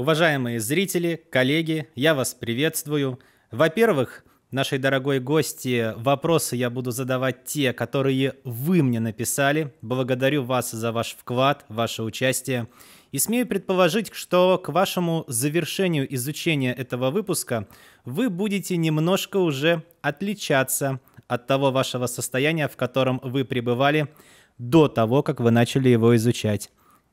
Уважаемые зрители, коллеги, я вас приветствую. Во-первых, нашей дорогой гости вопросы я буду задавать те, которые вы мне написали. Благодарю вас за ваш вклад, ваше участие. И смею предположить, что к вашему завершению изучения этого выпуска вы будете немножко уже отличаться от того вашего состояния, в котором вы пребывали до того, как вы начали его изучать.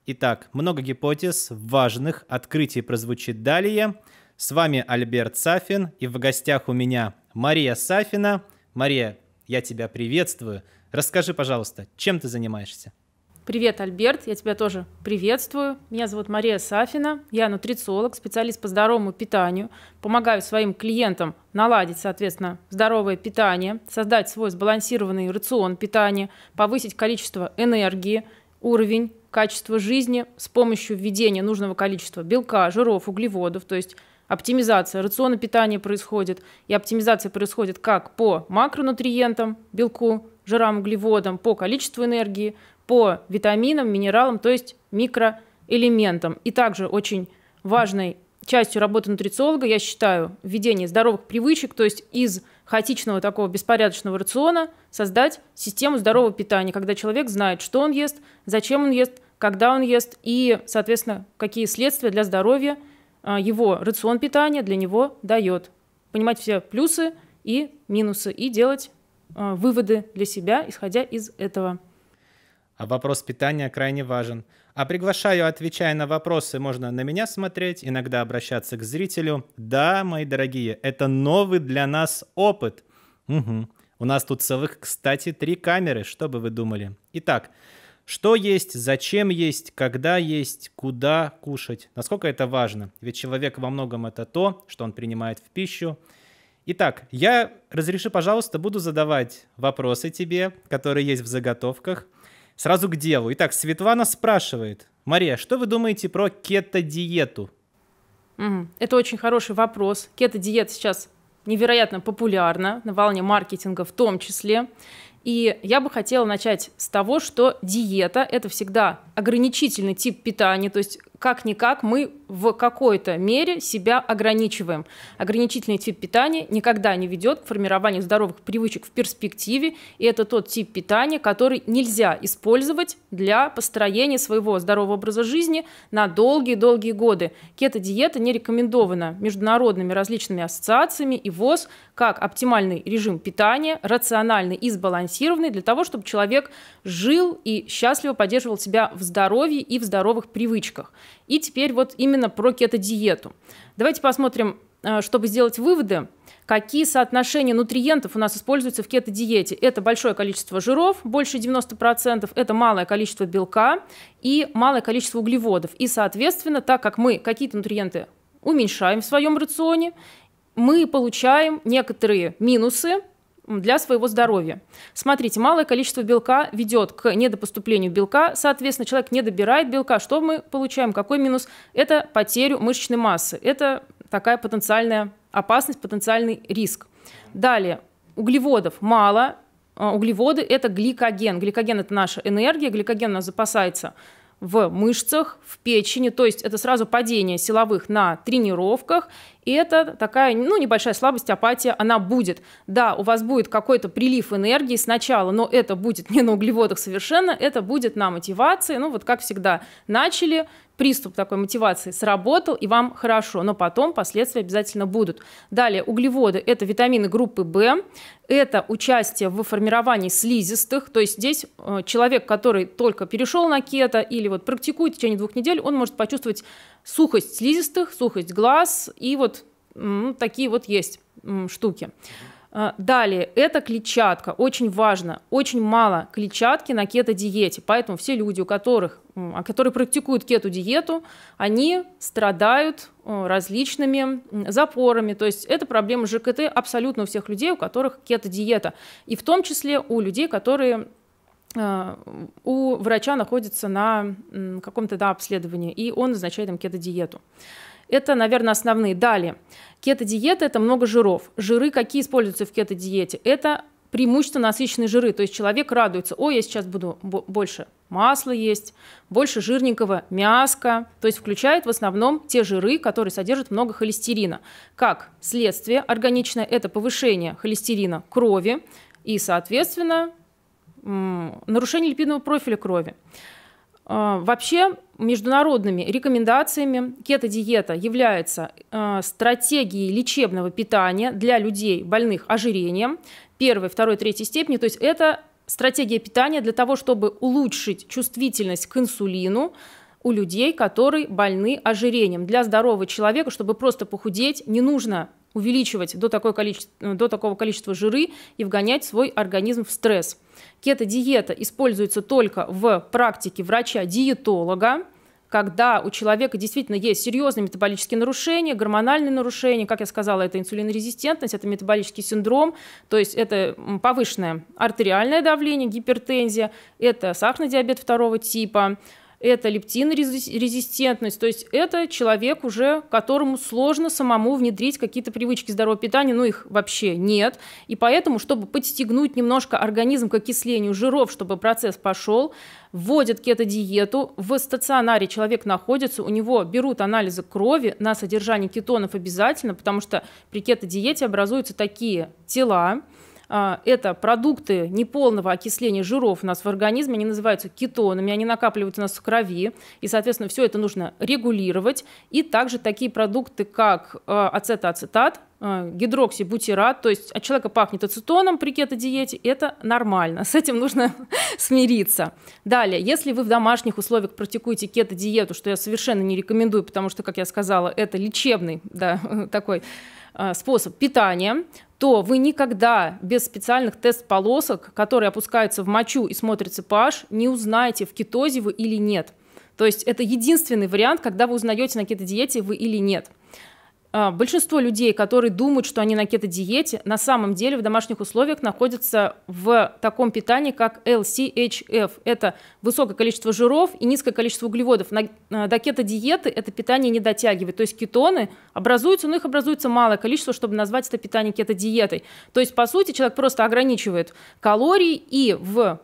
Итак, много гипотез, важных открытий прозвучит далее. С вами Альберт Сафин, и в гостях у меня Мария Сафина. Мария, я тебя приветствую. Расскажи, пожалуйста, чем ты занимаешься? Привет, Альберт, я тебя тоже приветствую. Меня зовут Мария Сафина, я нутрициолог, специалист по здоровому питанию. Помогаю своим клиентам наладить, соответственно, здоровое питание, создать свой сбалансированный рацион питания, повысить количество энергии, уровень качество жизни с помощью введения нужного количества белка, жиров, углеводов, то есть оптимизация рациона питания происходит, и оптимизация происходит как по макронутриентам, белку, жирам, углеводам, по количеству энергии, по витаминам, минералам, то есть микроэлементам. И также очень важной частью работы нутрициолога я считаю введение здоровых привычек, то есть из хаотичного такого беспорядочного рациона создать систему здорового питания, когда человек знает, что он ест, зачем он ест, когда он ест и, соответственно, какие следствия для здоровья а, его рацион питания для него дает. Понимать все плюсы и минусы и делать а, выводы для себя, исходя из этого. А вопрос питания крайне важен. А приглашаю, отвечая на вопросы, можно на меня смотреть, иногда обращаться к зрителю. Да, мои дорогие, это новый для нас опыт. Угу. У нас тут целых, кстати, три камеры, что бы вы думали. Итак, что есть, зачем есть, когда есть, куда кушать, насколько это важно. Ведь человек во многом это то, что он принимает в пищу. Итак, я, разреши, пожалуйста, буду задавать вопросы тебе, которые есть в заготовках – Сразу к делу. Итак, Светлана спрашивает. Мария, что вы думаете про кето-диету? Это очень хороший вопрос. Кето-диета сейчас невероятно популярна на волне маркетинга в том числе. И я бы хотела начать с того, что диета – это всегда ограничительный тип питания, то есть как-никак мы в какой-то мере себя ограничиваем. Ограничительный тип питания никогда не ведет к формированию здоровых привычек в перспективе, и это тот тип питания, который нельзя использовать для построения своего здорового образа жизни на долгие-долгие годы. Кето-диета не рекомендована международными различными ассоциациями и ВОЗ как оптимальный режим питания, рациональный и сбалансированный для того, чтобы человек жил и счастливо поддерживал себя в здоровье и в здоровых привычках. И теперь вот именно про кето-диету. Давайте посмотрим, э, чтобы сделать выводы, какие соотношения нутриентов у нас используются в кето-диете. Это большое количество жиров, больше 90%, это малое количество белка и малое количество углеводов. И, соответственно, так как мы какие-то нутриенты уменьшаем в своем рационе, мы получаем некоторые минусы для своего здоровья. Смотрите, малое количество белка ведет к недопоступлению белка, соответственно, человек не добирает белка. Что мы получаем? Какой минус? Это потерю мышечной массы. Это такая потенциальная опасность, потенциальный риск. Далее, углеводов мало. А, углеводы – это гликоген. Гликоген – это наша энергия. Гликоген у нас запасается в мышцах, в печени, то есть это сразу падение силовых на тренировках и это такая, ну, небольшая слабость, апатия, она будет. Да, у вас будет какой-то прилив энергии сначала, но это будет не на углеводах совершенно, это будет на мотивации, ну, вот как всегда, начали, приступ такой мотивации сработал, и вам хорошо, но потом последствия обязательно будут. Далее, углеводы – это витамины группы В, это участие в формировании слизистых, то есть здесь э, человек, который только перешел на кето или вот практикует в течение двух недель, он может почувствовать сухость слизистых, сухость глаз и вот такие вот есть штуки. А, далее, это клетчатка, очень важно, очень мало клетчатки на кето-диете, поэтому все люди, у которых, а, которые практикуют кето-диету, они страдают э, различными запорами, то есть это проблема ЖКТ абсолютно у всех людей, у которых кето-диета, и в том числе у людей, которые э, у врача находятся на каком-то да, обследовании, и он назначает им кето-диету. диету это, наверное, основные. Далее. Кето-диета – это много жиров. Жиры какие используются в кето-диете? Это преимущественно насыщенные жиры. То есть человек радуется, о, я сейчас буду больше масла есть, больше жирненького мяска. То есть включает в основном те жиры, которые содержат много холестерина. Как следствие органичное – это повышение холестерина крови и, соответственно, нарушение липидного профиля крови. А, вообще международными рекомендациями кето-диета является а, стратегией лечебного питания для людей, больных ожирением первой, второй, третьей степени. То есть это стратегия питания для того, чтобы улучшить чувствительность к инсулину у людей, которые больны ожирением. Для здорового человека, чтобы просто похудеть, не нужно увеличивать до, такой количества, э, до такого количества жиры и вгонять свой организм в стресс. Кето-диета используется только в практике врача-диетолога, когда у человека действительно есть серьезные метаболические нарушения, гормональные нарушения, как я сказала, это инсулинорезистентность, это метаболический синдром, то есть это повышенное артериальное давление, гипертензия, это сахарный диабет второго типа, это лептинорезистентность, то есть это человек уже, которому сложно самому внедрить какие-то привычки здорового питания, ну их вообще нет, и поэтому, чтобы подстегнуть немножко организм к окислению жиров, чтобы процесс пошел, вводят кето-диету, в стационаре человек находится, у него берут анализы крови на содержание кетонов обязательно, потому что при кето-диете образуются такие тела, а, это продукты неполного окисления жиров у нас в организме, они называются кетонами, они накапливаются у нас в крови, и, соответственно, все это нужно регулировать. И также такие продукты, как а, ацетоацетат, а, гидроксибутират, то есть от человека пахнет ацетоном при кето-диете, это нормально, с этим нужно смириться. Далее, если вы в домашних условиях практикуете кето-диету, что я совершенно не рекомендую, потому что, как я сказала, это лечебный да, такой Э, способ питания, то вы никогда без специальных тест-полосок, которые опускаются в мочу и смотрятся pH, не узнаете, в кетозе вы или нет. То есть это единственный вариант, когда вы узнаете на какой-то диете вы или нет. А, большинство людей, которые думают, что они на кето-диете, на самом деле в домашних условиях находятся в таком питании, как LCHF. Это высокое количество жиров и низкое количество углеводов. На, а, до кето-диеты это питание не дотягивает. То есть кетоны образуются, но их образуется малое количество, чтобы назвать это питание кето-диетой. То есть, по сути, человек просто ограничивает калории и в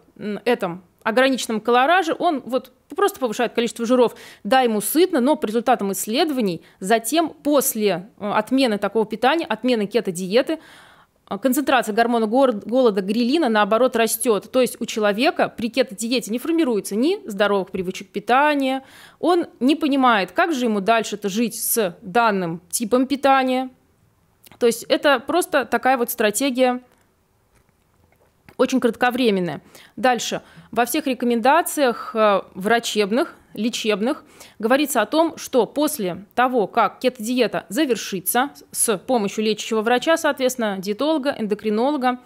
этом ограниченном колораже, он вот просто повышает количество жиров. Да, ему сытно, но по результатам исследований затем после э, отмены такого питания, отмены кето-диеты, э, концентрация гормона голода грилина, наоборот, растет. То есть у человека при кето-диете не формируется ни здоровых привычек питания, он не понимает, как же ему дальше-то жить с данным типом питания. То есть это просто такая вот стратегия очень кратковременное. Дальше. Во всех рекомендациях э, врачебных, лечебных говорится о том, что после того, как кетодиета завершится с помощью лечащего врача, соответственно, диетолога, эндокринолога,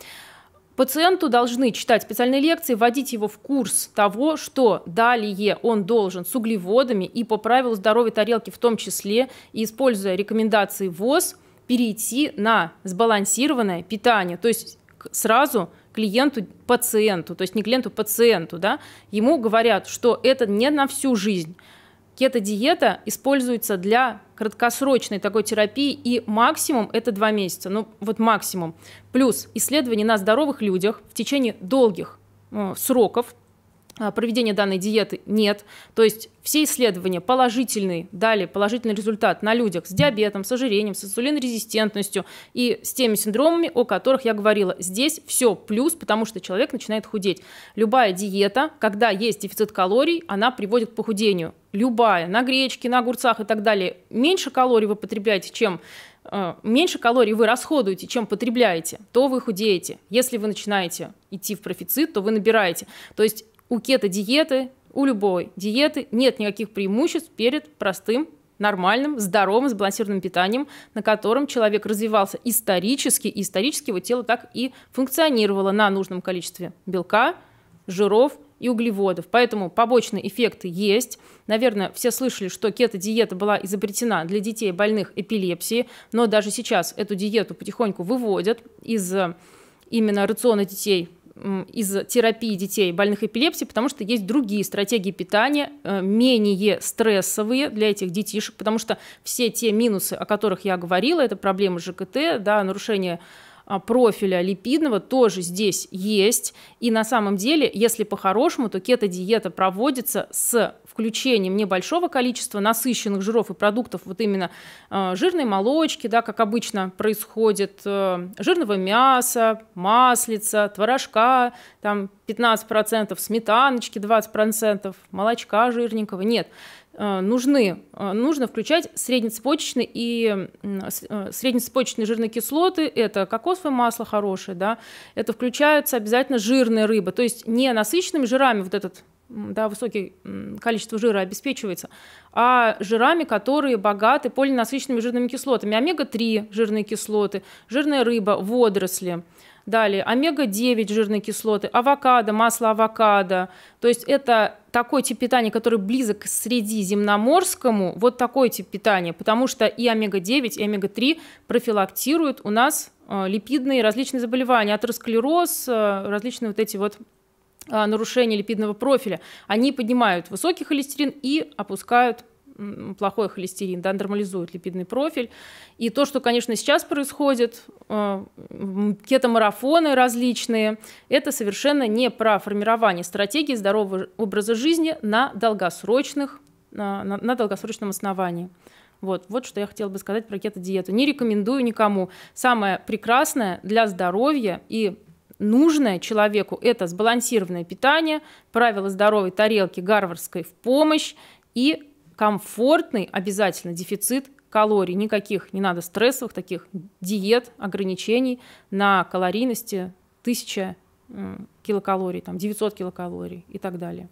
Пациенту должны читать специальные лекции, вводить его в курс того, что далее он должен с углеводами и по правилу здоровой тарелки в том числе, и используя рекомендации ВОЗ, перейти на сбалансированное питание, то есть сразу клиенту, пациенту, то есть не клиенту, пациенту, да, ему говорят, что это не на всю жизнь. Кето-диета используется для краткосрочной такой терапии, и максимум это два месяца, ну вот максимум. Плюс исследования на здоровых людях в течение долгих э, сроков, а, проведения данной диеты нет. То есть все исследования положительные, дали положительный результат на людях с диабетом, с ожирением, с инсулинорезистентностью и с теми синдромами, о которых я говорила. Здесь все плюс, потому что человек начинает худеть. Любая диета, когда есть дефицит калорий, она приводит к похудению. Любая, на гречке, на огурцах и так далее. Меньше калорий вы потребляете, чем э, меньше калорий вы расходуете, чем потребляете, то вы худеете. Если вы начинаете идти в профицит, то вы набираете. То есть у кето-диеты, у любой диеты нет никаких преимуществ перед простым нормальным, здоровым, сбалансированным питанием, на котором человек развивался исторически, и исторически его тело так и функционировало на нужном количестве белка, жиров и углеводов. Поэтому побочные эффекты есть. Наверное, все слышали, что кето-диета была изобретена для детей больных эпилепсией, но даже сейчас эту диету потихоньку выводят из э, именно рациона детей из терапии детей больных эпилепсией, потому что есть другие стратегии питания, э, менее стрессовые для этих детишек, потому что все те минусы, о которых я говорила, это проблемы ЖКТ, да, нарушение а, профиля липидного тоже здесь есть. И на самом деле, если по-хорошему, то кето-диета проводится с включением небольшого количества насыщенных жиров и продуктов, вот именно э, жирной молочки, да, как обычно происходит, э, жирного мяса, маслица, творожка, там 15%, сметаночки 20%, молочка жирненького. Нет, Э, нужны, э, нужно включать среднецепочечные и э, среднецепочечные жирные кислоты, это кокосовое масло хорошее, да, это включаются обязательно жирные рыба то есть не насыщенными жирами вот этот да, высокое количество жира обеспечивается, а жирами, которые богаты полинасыщенными жирными кислотами. Омега-3 жирные кислоты, жирная рыба, водоросли. Далее омега-9 жирные кислоты, авокадо, масло авокадо. То есть это такой тип питания, который близок к средиземноморскому, вот такой тип питания, потому что и омега-9, и омега-3 профилактируют у нас э, липидные различные заболевания, атеросклероз, э, различные вот эти вот э, нарушения липидного профиля. Они поднимают высокий холестерин и опускают плохой холестерин, да, нормализует липидный профиль. И то, что, конечно, сейчас происходит, э, кетомарафоны различные, это совершенно не про формирование стратегии здорового образа жизни на, долгосрочных, на, на, на долгосрочном основании. Вот, вот что я хотела бы сказать про кето-диету. Не рекомендую никому. Самое прекрасное для здоровья и нужное человеку – это сбалансированное питание, правила здоровой тарелки гарвардской в помощь и комфортный обязательно дефицит калорий, никаких не надо стрессовых таких диет, ограничений на калорийности 1000 килокалорий, там 900 килокалорий и так далее.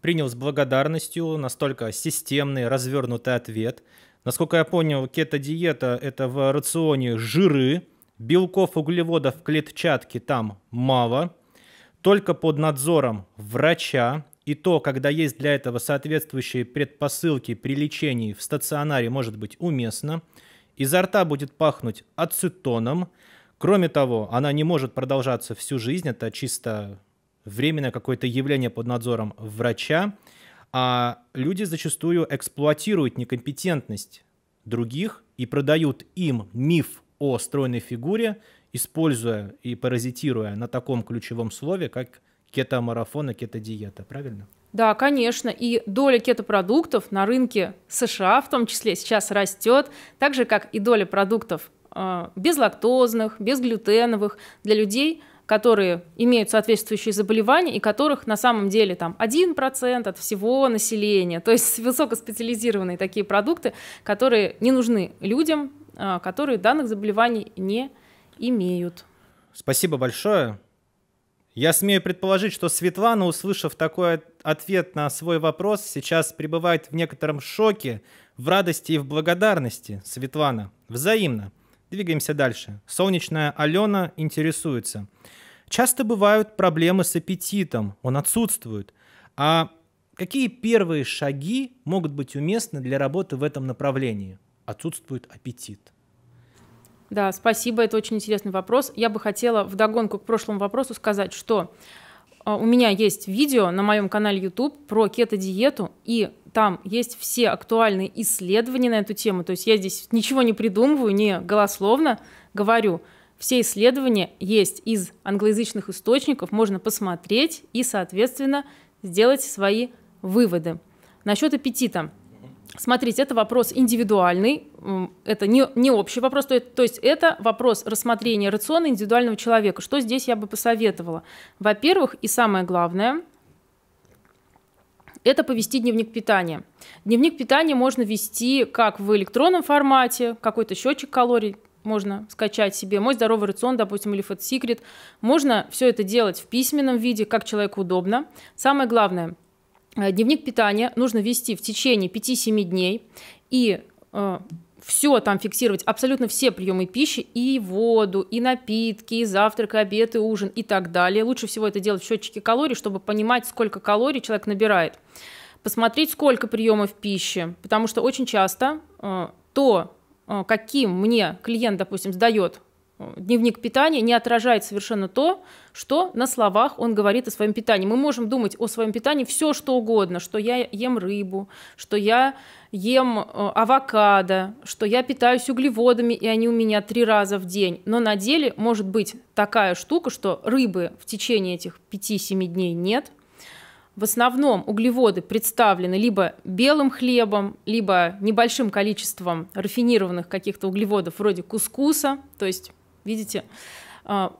Принял с благодарностью настолько системный, развернутый ответ. Насколько я понял, кето-диета – это в рационе жиры, белков, углеводов, клетчатки там мало, только под надзором врача, и то, когда есть для этого соответствующие предпосылки при лечении в стационаре, может быть уместно. Изо рта будет пахнуть ацетоном. Кроме того, она не может продолжаться всю жизнь, это чисто временное какое-то явление под надзором врача. А люди зачастую эксплуатируют некомпетентность других и продают им миф о стройной фигуре, используя и паразитируя на таком ключевом слове, как кето-марафон и кето-диета, правильно? Да, конечно. И доля кето-продуктов на рынке США в том числе сейчас растет, так же, как и доля продуктов э, безлактозных, безглютеновых для людей, которые имеют соответствующие заболевания и которых на самом деле там 1% от всего населения. То есть высокоспециализированные такие продукты, которые не нужны людям, э, которые данных заболеваний не имеют. Спасибо большое. Я смею предположить, что Светлана, услышав такой ответ на свой вопрос, сейчас пребывает в некотором шоке, в радости и в благодарности. Светлана, взаимно. Двигаемся дальше. Солнечная Алена интересуется. Часто бывают проблемы с аппетитом, он отсутствует. А какие первые шаги могут быть уместны для работы в этом направлении? Отсутствует аппетит. Да, спасибо, это очень интересный вопрос. Я бы хотела вдогонку к прошлому вопросу сказать, что а, у меня есть видео на моем канале YouTube про кето-диету, и там есть все актуальные исследования на эту тему. То есть я здесь ничего не придумываю, не голословно говорю. Все исследования есть из англоязычных источников, можно посмотреть и, соответственно, сделать свои выводы. Насчет аппетита. Смотрите, это вопрос индивидуальный, это не, не общий вопрос, то, то есть это вопрос рассмотрения рациона индивидуального человека. Что здесь я бы посоветовала? Во-первых, и самое главное, это повести дневник питания. Дневник питания можно вести как в электронном формате, какой-то счетчик калорий, можно скачать себе «Мой здоровый рацион», допустим, или «Food Secret». Можно все это делать в письменном виде, как человеку удобно. Самое главное, Э, дневник питания нужно вести в течение 5-7 дней и э, все там фиксировать, абсолютно все приемы пищи, и воду, и напитки, и завтрак, и обед, и ужин, и так далее. Лучше всего это делать в счетчике калорий, чтобы понимать, сколько калорий человек набирает. Посмотреть, сколько приемов пищи, потому что очень часто э, то, каким мне клиент, допустим, сдает дневник питания не отражает совершенно то, что на словах он говорит о своем питании. Мы можем думать о своем питании все что угодно, что я ем рыбу, что я ем э, авокадо, что я питаюсь углеводами, и они у меня три раза в день. Но на деле может быть такая штука, что рыбы в течение этих 5-7 дней нет, в основном углеводы представлены либо белым хлебом, либо небольшим количеством рафинированных каких-то углеводов вроде кускуса, то есть Видите? А,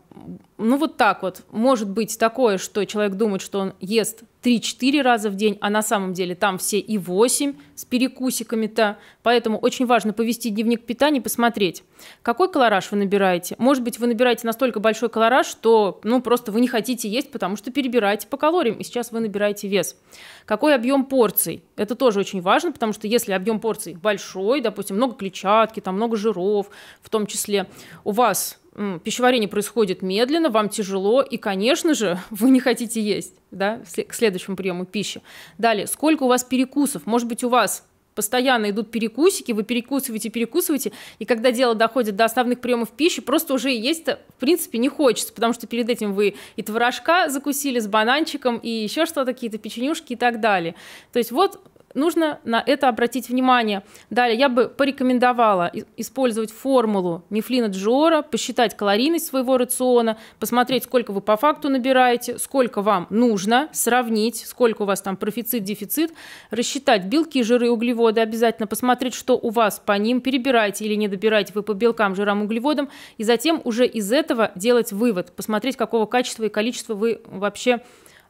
ну вот так вот, может быть такое, что человек думает, что он ест 3-4 раза в день, а на самом деле там все и 8 с перекусиками-то. Поэтому очень важно повести дневник питания и посмотреть, какой колораж вы набираете. Может быть, вы набираете настолько большой колораж, что ну, просто вы не хотите есть, потому что перебираете по калориям, и сейчас вы набираете вес. Какой объем порций? Это тоже очень важно, потому что если объем порций большой, допустим, много клетчатки, там много жиров в том числе, у вас пищеварение происходит медленно, вам тяжело, и, конечно же, вы не хотите есть да, к следующему приему пищи. Далее, сколько у вас перекусов? Может быть, у вас постоянно идут перекусики, вы перекусываете, перекусываете, и когда дело доходит до основных приемов пищи, просто уже есть-то, в принципе, не хочется, потому что перед этим вы и творожка закусили с бананчиком, и еще что-то, какие-то печенюшки и так далее. То есть вот Нужно на это обратить внимание. Далее я бы порекомендовала использовать формулу Мифлина Джора, посчитать калорийность своего рациона, посмотреть, сколько вы по факту набираете, сколько вам нужно, сравнить, сколько у вас там профицит, дефицит, рассчитать белки, жиры углеводы, обязательно посмотреть, что у вас по ним, перебираете или не добираете вы по белкам, жирам, углеводам, и затем уже из этого делать вывод, посмотреть, какого качества и количества вы вообще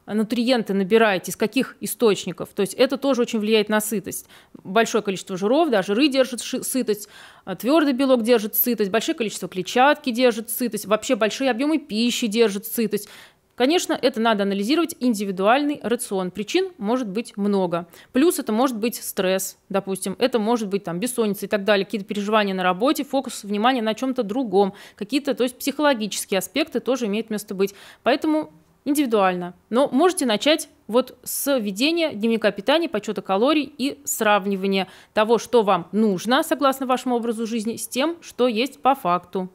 нутриенты набираете, из каких источников. То есть это тоже очень влияет на сытость. Большое количество жиров, да, жиры держат сытость, а, твердый белок держит сытость, большое количество клетчатки держит сытость, вообще большие объемы пищи держат сытость. Конечно, это надо анализировать индивидуальный рацион. Причин может быть много. Плюс это может быть стресс, допустим, это может быть там бессонница и так далее, какие-то переживания на работе, фокус внимания на чем-то другом, какие-то, то есть психологические аспекты тоже имеют место быть. Поэтому индивидуально. Но можете начать вот с ведения дневника питания, подсчета калорий и сравнивания того, что вам нужно, согласно вашему образу жизни, с тем, что есть по факту.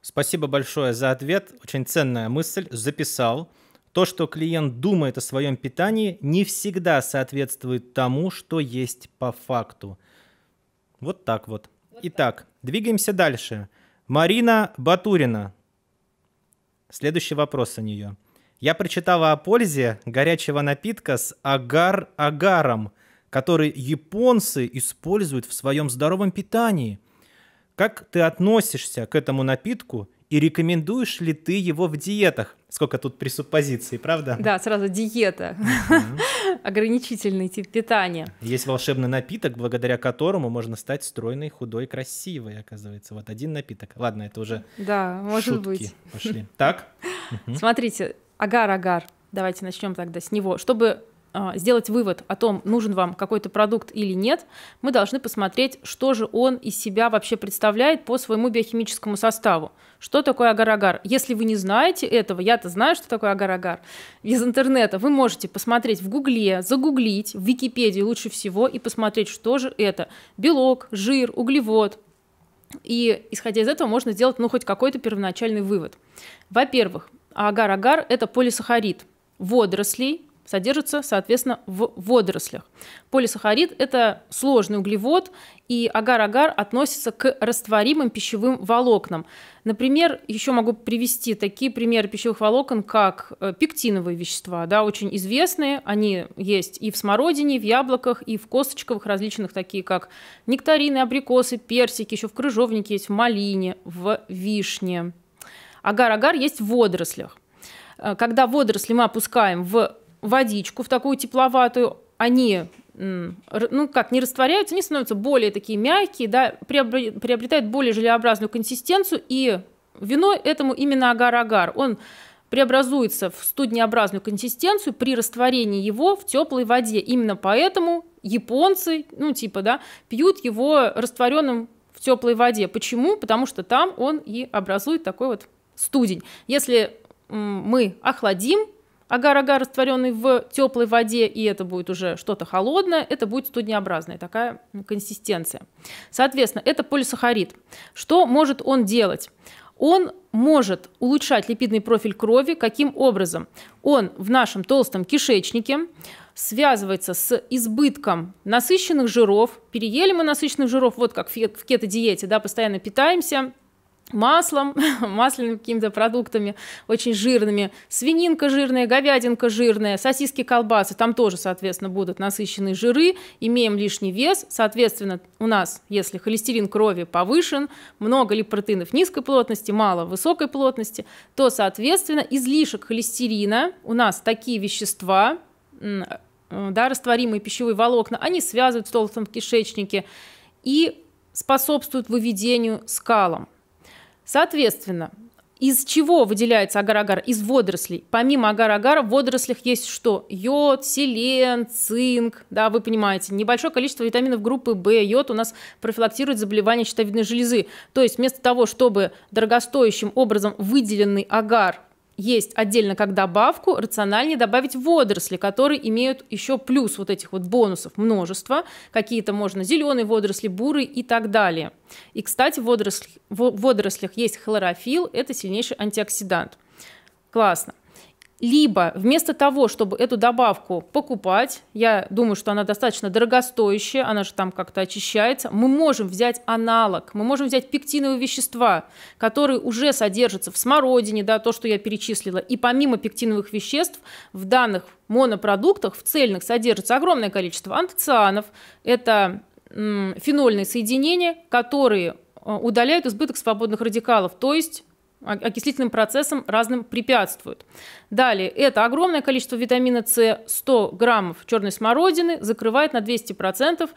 Спасибо большое за ответ. Очень ценная мысль. Записал. То, что клиент думает о своем питании, не всегда соответствует тому, что есть по факту. Вот так вот. вот Итак, так. двигаемся дальше. Марина Батурина Следующий вопрос у нее. Я прочитала о пользе горячего напитка с агар-агаром, который японцы используют в своем здоровом питании. Как ты относишься к этому напитку и рекомендуешь ли ты его в диетах? Сколько тут пресуппозиций, правда? Да, сразу диета ограничительный тип питания. Есть волшебный напиток, благодаря которому можно стать стройной, худой, красивой, оказывается. Вот один напиток. Ладно, это уже Да, может шутки. быть. Пошли. Так? Смотрите, агар-агар. Давайте начнем тогда с него. Чтобы а, сделать вывод о том, нужен вам какой-то продукт или нет, мы должны посмотреть, что же он из себя вообще представляет по своему биохимическому составу. Что такое агар-агар? Если вы не знаете этого, я-то знаю, что такое агар-агар, из интернета вы можете посмотреть в Гугле, загуглить, в Википедии лучше всего и посмотреть, что же это. Белок, жир, углевод, и исходя из этого можно сделать ну, хоть какой-то первоначальный вывод. Во-первых, агар-агар – это полисахарид водорослей, содержится, соответственно, в водорослях. Полисахарид – это сложный углевод, и агар-агар относится к растворимым пищевым волокнам. Например, еще могу привести такие примеры пищевых волокон, как э, пектиновые вещества, да, очень известные, они есть и в смородине, и в яблоках, и в косточковых различных, такие как нектарины, абрикосы, персики, еще в крыжовнике есть, в малине, в вишне. Агар-агар есть в водорослях. Э, когда водоросли мы опускаем в водичку в такую тепловатую, они ну как, не растворяются, они становятся более такие мягкие, да, приобретают более желеобразную консистенцию, и виной этому именно агар-агар. Он преобразуется в студнеобразную консистенцию при растворении его в теплой воде. Именно поэтому японцы, ну типа, да, пьют его растворенным в теплой воде. Почему? Потому что там он и образует такой вот студень. Если мы охладим агар-агар, растворенный в теплой воде, и это будет уже что-то холодное, это будет студнеобразная такая консистенция. Соответственно, это полисахарид. Что может он делать? Он может улучшать липидный профиль крови. Каким образом? Он в нашем толстом кишечнике связывается с избытком насыщенных жиров. Переели мы насыщенных жиров, вот как в кето-диете, да, постоянно питаемся – маслом, масляными какими-то продуктами очень жирными, свининка жирная, говядинка жирная, сосиски, колбасы, там тоже, соответственно, будут насыщенные жиры, имеем лишний вес, соответственно, у нас, если холестерин крови повышен, много ли протеинов низкой плотности, мало высокой плотности, то, соответственно, излишек холестерина у нас такие вещества, э, да, растворимые пищевые волокна, они связывают в толстом кишечнике и способствуют выведению скалам. Соответственно, из чего выделяется агар-агар? Из водорослей. Помимо агар-агара в водорослях есть что? Йод, селен, цинк, да, вы понимаете. Небольшое количество витаминов группы В, йод у нас профилактирует заболевания щитовидной железы. То есть вместо того, чтобы дорогостоящим образом выделенный агар есть отдельно как добавку, рациональнее добавить водоросли, которые имеют еще плюс вот этих вот бонусов множество. Какие-то можно зеленые водоросли, бурые и так далее. И, кстати, в водорослях, в водорослях есть хлорофилл, это сильнейший антиоксидант. Классно. Либо вместо того, чтобы эту добавку покупать, я думаю, что она достаточно дорогостоящая, она же там как-то очищается, мы можем взять аналог, мы можем взять пектиновые вещества, которые уже содержатся в смородине, да, то, что я перечислила. И помимо пектиновых веществ в данных монопродуктах, в цельных, содержится огромное количество антоцианов. Это фенольные соединения, которые э, удаляют избыток свободных радикалов, то есть окислительным процессам разным препятствуют. Далее, это огромное количество витамина С, 100 граммов черной смородины закрывает на 200%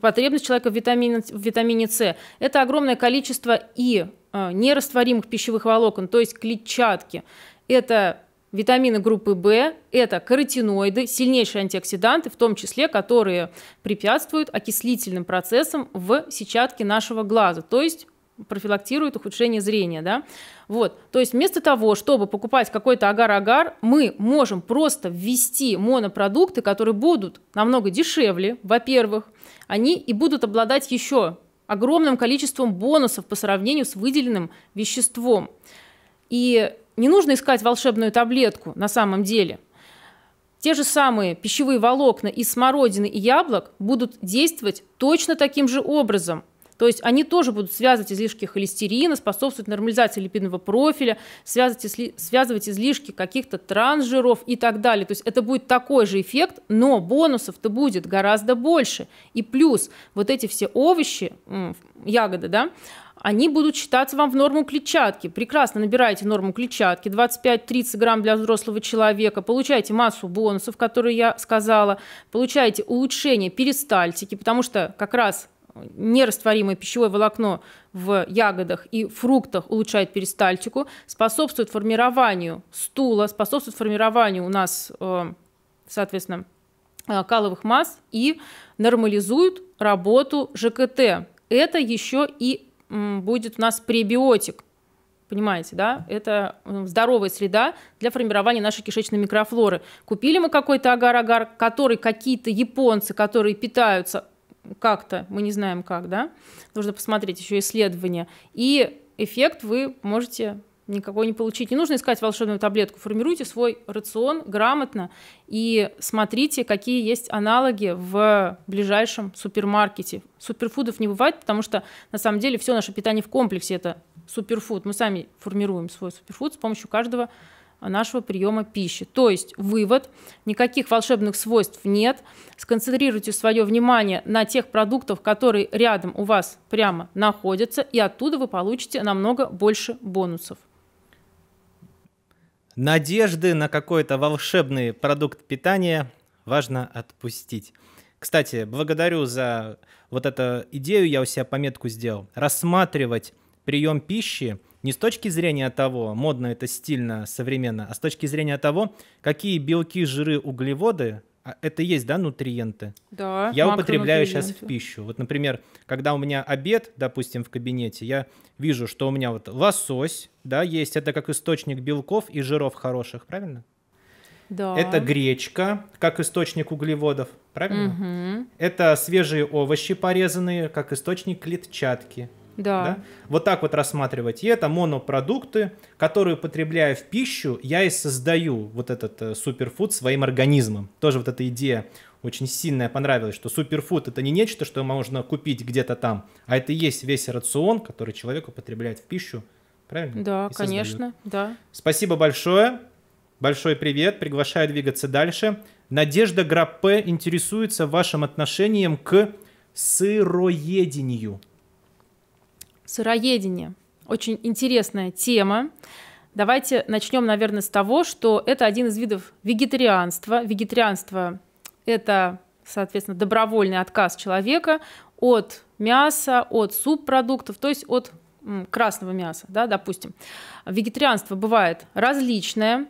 потребность человека в витамине, в витамине С. Это огромное количество и э, нерастворимых пищевых волокон, то есть клетчатки. Это витамины группы В, это каротиноиды, сильнейшие антиоксиданты, в том числе, которые препятствуют окислительным процессам в сетчатке нашего глаза, то есть профилактирует ухудшение зрения, да, вот, то есть вместо того, чтобы покупать какой-то агар-агар, мы можем просто ввести монопродукты, которые будут намного дешевле, во-первых, они и будут обладать еще огромным количеством бонусов по сравнению с выделенным веществом, и не нужно искать волшебную таблетку на самом деле, те же самые пищевые волокна из смородины и яблок будут действовать точно таким же образом – то есть они тоже будут связывать излишки холестерина, способствовать нормализации липидного профиля, связывать, изли... связывать излишки каких-то трансжиров и так далее. То есть это будет такой же эффект, но бонусов-то будет гораздо больше. И плюс вот эти все овощи, ягоды, да, они будут считаться вам в норму клетчатки. Прекрасно набираете норму клетчатки, 25-30 грамм для взрослого человека, получаете массу бонусов, которые я сказала, получаете улучшение перистальтики, потому что как раз нерастворимое пищевое волокно в ягодах и фруктах улучшает перистальтику, способствует формированию стула, способствует формированию у нас, э, соответственно, э, каловых масс и нормализует работу ЖКТ. Это еще и будет у нас пребиотик. Понимаете, да? Это э, здоровая среда для формирования нашей кишечной микрофлоры. Купили мы какой-то агар-агар, который какие-то японцы, которые питаются как-то, мы не знаем как, да, нужно посмотреть еще исследования, и эффект вы можете никакой не получить. Не нужно искать волшебную таблетку. Формируйте свой рацион грамотно и смотрите, какие есть аналоги в ближайшем супермаркете. Суперфудов не бывает, потому что на самом деле все наше питание в комплексе это суперфуд. Мы сами формируем свой суперфуд с помощью каждого нашего приема пищи. То есть вывод, никаких волшебных свойств нет. Сконцентрируйте свое внимание на тех продуктах, которые рядом у вас прямо находятся, и оттуда вы получите намного больше бонусов. Надежды на какой-то волшебный продукт питания важно отпустить. Кстати, благодарю за вот эту идею, я у себя пометку сделал. Рассматривать прием пищи – не с точки зрения того, модно это стильно, современно, а с точки зрения того, какие белки, жиры, углеводы а, это есть, да, нутриенты? Да. Я употребляю сейчас в пищу. Вот, например, когда у меня обед, допустим, в кабинете, я вижу, что у меня вот лосось, да, есть, это как источник белков и жиров хороших, правильно? Да. Это гречка, как источник углеводов, правильно? Угу. Это свежие овощи порезанные, как источник клетчатки. Да. да. Вот так вот рассматривать. И это монопродукты, которые, потребляя в пищу, я и создаю вот этот э, суперфуд своим организмом. Тоже вот эта идея очень сильная понравилась, что суперфуд это не нечто, что можно купить где-то там, а это и есть весь рацион, который человек употребляет в пищу. Правильно? Да, и конечно, создает. да. Спасибо большое. Большой привет. Приглашаю двигаться дальше. Надежда Граппе интересуется вашим отношением к сыроедению. Сыроедение. Очень интересная тема. Давайте начнем, наверное, с того, что это один из видов вегетарианства. Вегетарианство – это, соответственно, добровольный отказ человека от мяса, от субпродуктов, то есть от красного мяса, да, допустим. Вегетарианство бывает различное.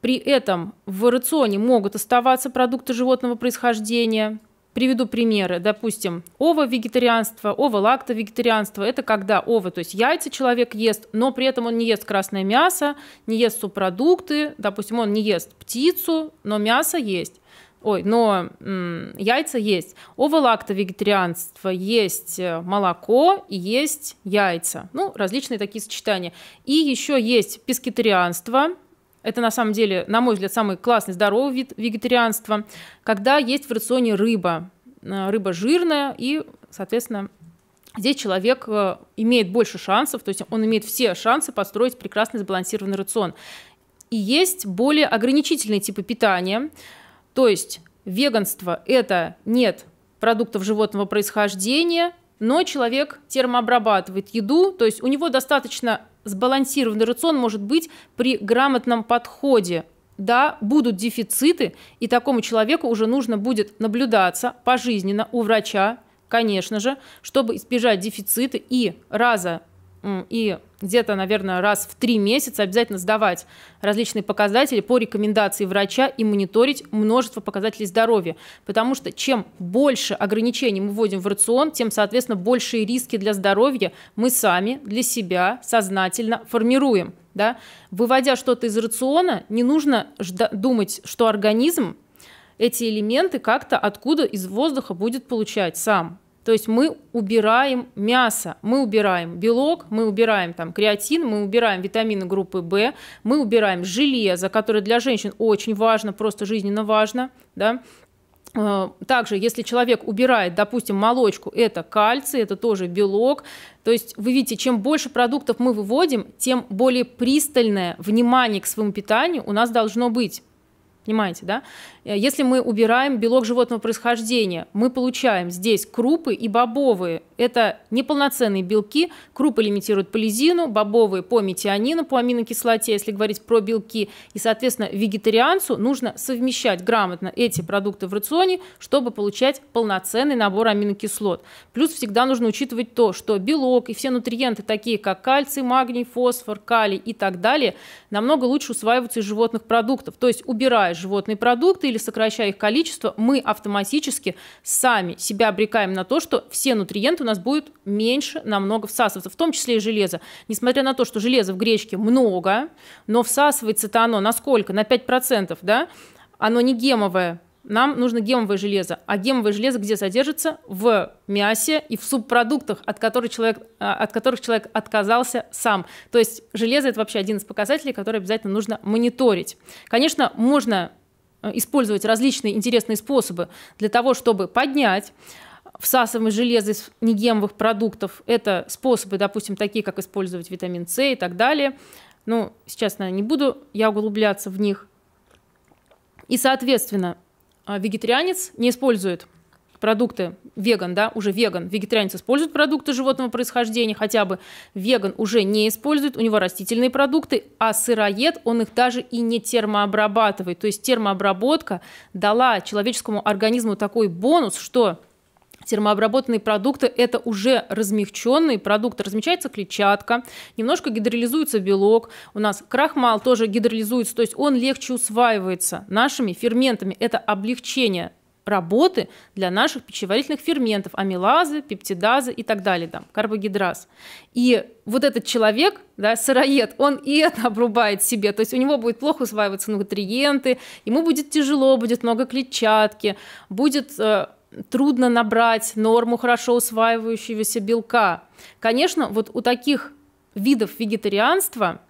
При этом в рационе могут оставаться продукты животного происхождения – Приведу примеры. Допустим, ово-вегетарианство, ово-лакто-вегетарианство – это когда ово, то есть яйца человек ест, но при этом он не ест красное мясо, не ест субпродукты, допустим, он не ест птицу, но мясо есть. Ой, но м, яйца есть. Ово-лакто-вегетарианство есть э, молоко и есть яйца. Ну, различные такие сочетания. И еще есть пескетарианство – это на самом деле, на мой взгляд, самый классный здоровый вид вегетарианства, когда есть в рационе рыба. Э, рыба жирная и, соответственно, Здесь человек э, имеет больше шансов, то есть он имеет все шансы построить прекрасный, сбалансированный рацион. И есть более ограничительные типы питания, то есть веганство – это нет продуктов животного происхождения, но человек термообрабатывает еду, то есть у него достаточно сбалансированный рацион может быть при грамотном подходе да, будут дефициты, и такому человеку уже нужно будет наблюдаться пожизненно у врача, конечно же, чтобы избежать дефицита и раза и где-то, наверное, раз в три месяца обязательно сдавать различные показатели по рекомендации врача и мониторить множество показателей здоровья. Потому что чем больше ограничений мы вводим в рацион, тем, соответственно, большие риски для здоровья мы сами для себя сознательно формируем. Да? Выводя что-то из рациона, не нужно думать, что организм эти элементы как-то откуда из воздуха будет получать сам. То есть мы убираем мясо, мы убираем белок, мы убираем там креатин, мы убираем витамины группы В, мы убираем железо, которое для женщин очень важно, просто жизненно важно, да, э, также, если человек убирает, допустим, молочку, это кальций, это тоже белок. То есть вы видите, чем больше продуктов мы выводим, тем более пристальное внимание к своему питанию у нас должно быть. Понимаете, да? Э, если мы убираем белок животного происхождения, мы получаем здесь крупы и бобовые это неполноценные белки, крупы лимитируют полизину, бобовые по метионину, по аминокислоте, если говорить про белки. И, соответственно, вегетарианцу нужно совмещать грамотно эти продукты в рационе, чтобы получать полноценный набор аминокислот. Плюс всегда нужно учитывать то, что белок и все нутриенты, такие как кальций, магний, фосфор, калий и так далее, намного лучше усваиваются из животных продуктов. То есть, убирая животные продукты или сокращая их количество, мы автоматически сами себя обрекаем на то, что все нутриенты у нас будет меньше намного всасываться, в том числе и железо. Несмотря на то, что железа в гречке много, но всасывается-то оно на сколько? На 5%, да? Оно не гемовое, нам нужно гемовое железо. А гемовое железо где содержится? В мясе и в субпродуктах, от которых человек, а, от которых человек отказался сам. То есть железо – это вообще один из показателей, который обязательно нужно мониторить. Конечно, можно э, использовать различные интересные способы для того, чтобы поднять всасываемое железо из негемовых продуктов – это способы, допустим, такие, как использовать витамин С и так далее. Ну, сейчас, наверное, не буду я углубляться в них. И, соответственно, а, вегетарианец не использует продукты веган, да, уже веган, вегетарианец использует продукты животного происхождения, хотя бы веган уже не использует, у него растительные продукты, а сыроед, он их даже и не термообрабатывает. То есть термообработка дала человеческому организму такой бонус, что Термообработанные продукты – это уже размягченные продукты. Размягчается клетчатка, немножко гидролизуется белок. У нас крахмал тоже гидролизуется, то есть он легче усваивается нашими ферментами. Это облегчение работы для наших пищеварительных ферментов, амилазы, пептидазы и так далее, там, карбогидраз. И вот этот человек, да, сыроед, он и это обрубает себе, то есть у него будет плохо усваиваться нутриенты, ему будет тяжело, будет много клетчатки, будет э, трудно набрать норму хорошо усваивающегося белка. Конечно, вот у таких видов вегетарианства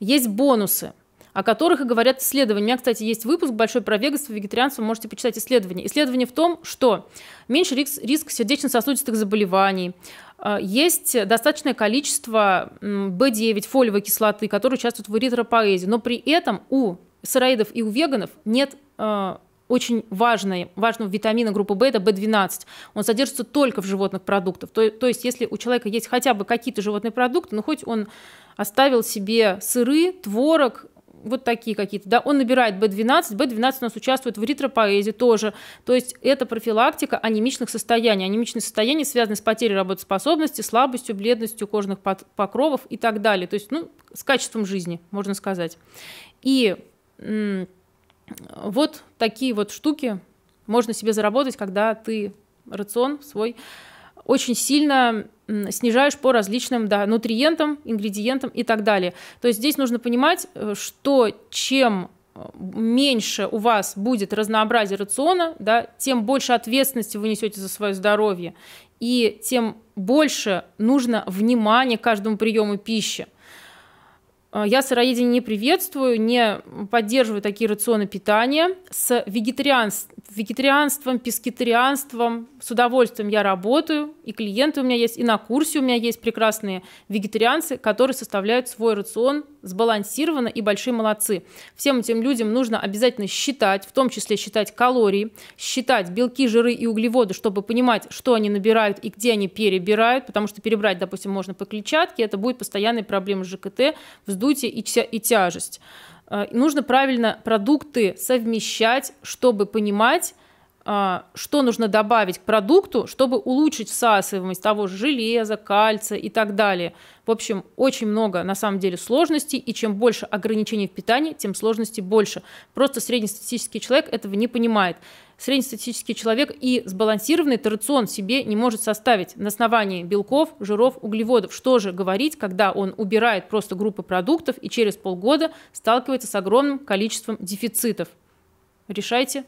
есть бонусы о которых и говорят исследования. У меня, кстати, есть выпуск большой про веганство, вегетарианство, можете почитать исследования. Исследование в том, что меньше риск, риск сердечно-сосудистых заболеваний, а, есть достаточное количество B9, фолиевой кислоты, которые участвуют в эритропоэзе, но при этом у сыроидов и у веганов нет а, очень важной, важного витамина группы В, это В12. Он содержится только в животных продуктах. То, то есть, если у человека есть хотя бы какие-то животные продукты, ну хоть он оставил себе сыры, творог, вот такие какие-то, да, он набирает B12, B12 у нас участвует в эритропоэзе тоже, то есть это профилактика анемичных состояний. Анемичные состояния связаны с потерей работоспособности, слабостью, бледностью кожных покровов и так далее, то есть, ну, с качеством жизни, можно сказать. И вот такие вот штуки можно себе заработать, когда ты рацион свой очень сильно снижаешь по различным да, нутриентам, ингредиентам и так далее. То есть здесь нужно понимать, э, что чем э, меньше у вас будет разнообразия рациона, да, тем больше ответственности вы несете за свое здоровье, и тем больше нужно внимания каждому приему пищи. Э, я сыроедение не приветствую, не поддерживаю такие рационы питания. С вегетарианством, вегетарианством пескетарианством с удовольствием я работаю, и клиенты у меня есть, и на курсе у меня есть прекрасные вегетарианцы, которые составляют свой рацион сбалансированно и большие молодцы. Всем этим людям нужно обязательно считать, в том числе считать калории, считать белки, жиры и углеводы, чтобы понимать, что они набирают и где они перебирают, потому что перебрать, допустим, можно по клетчатке, это будет постоянная проблема с ЖКТ, вздутие и, тя и тяжесть. Э, нужно правильно продукты совмещать, чтобы понимать, а, что нужно добавить к продукту, чтобы улучшить всасываемость того же железа, кальция и так далее. В общем, очень много на самом деле сложностей, и чем больше ограничений в питании, тем сложностей больше. Просто среднестатистический человек этого не понимает. Среднестатистический человек и сбалансированный рацион себе не может составить на основании белков, жиров, углеводов. Что же говорить, когда он убирает просто группы продуктов и через полгода сталкивается с огромным количеством дефицитов. Решайте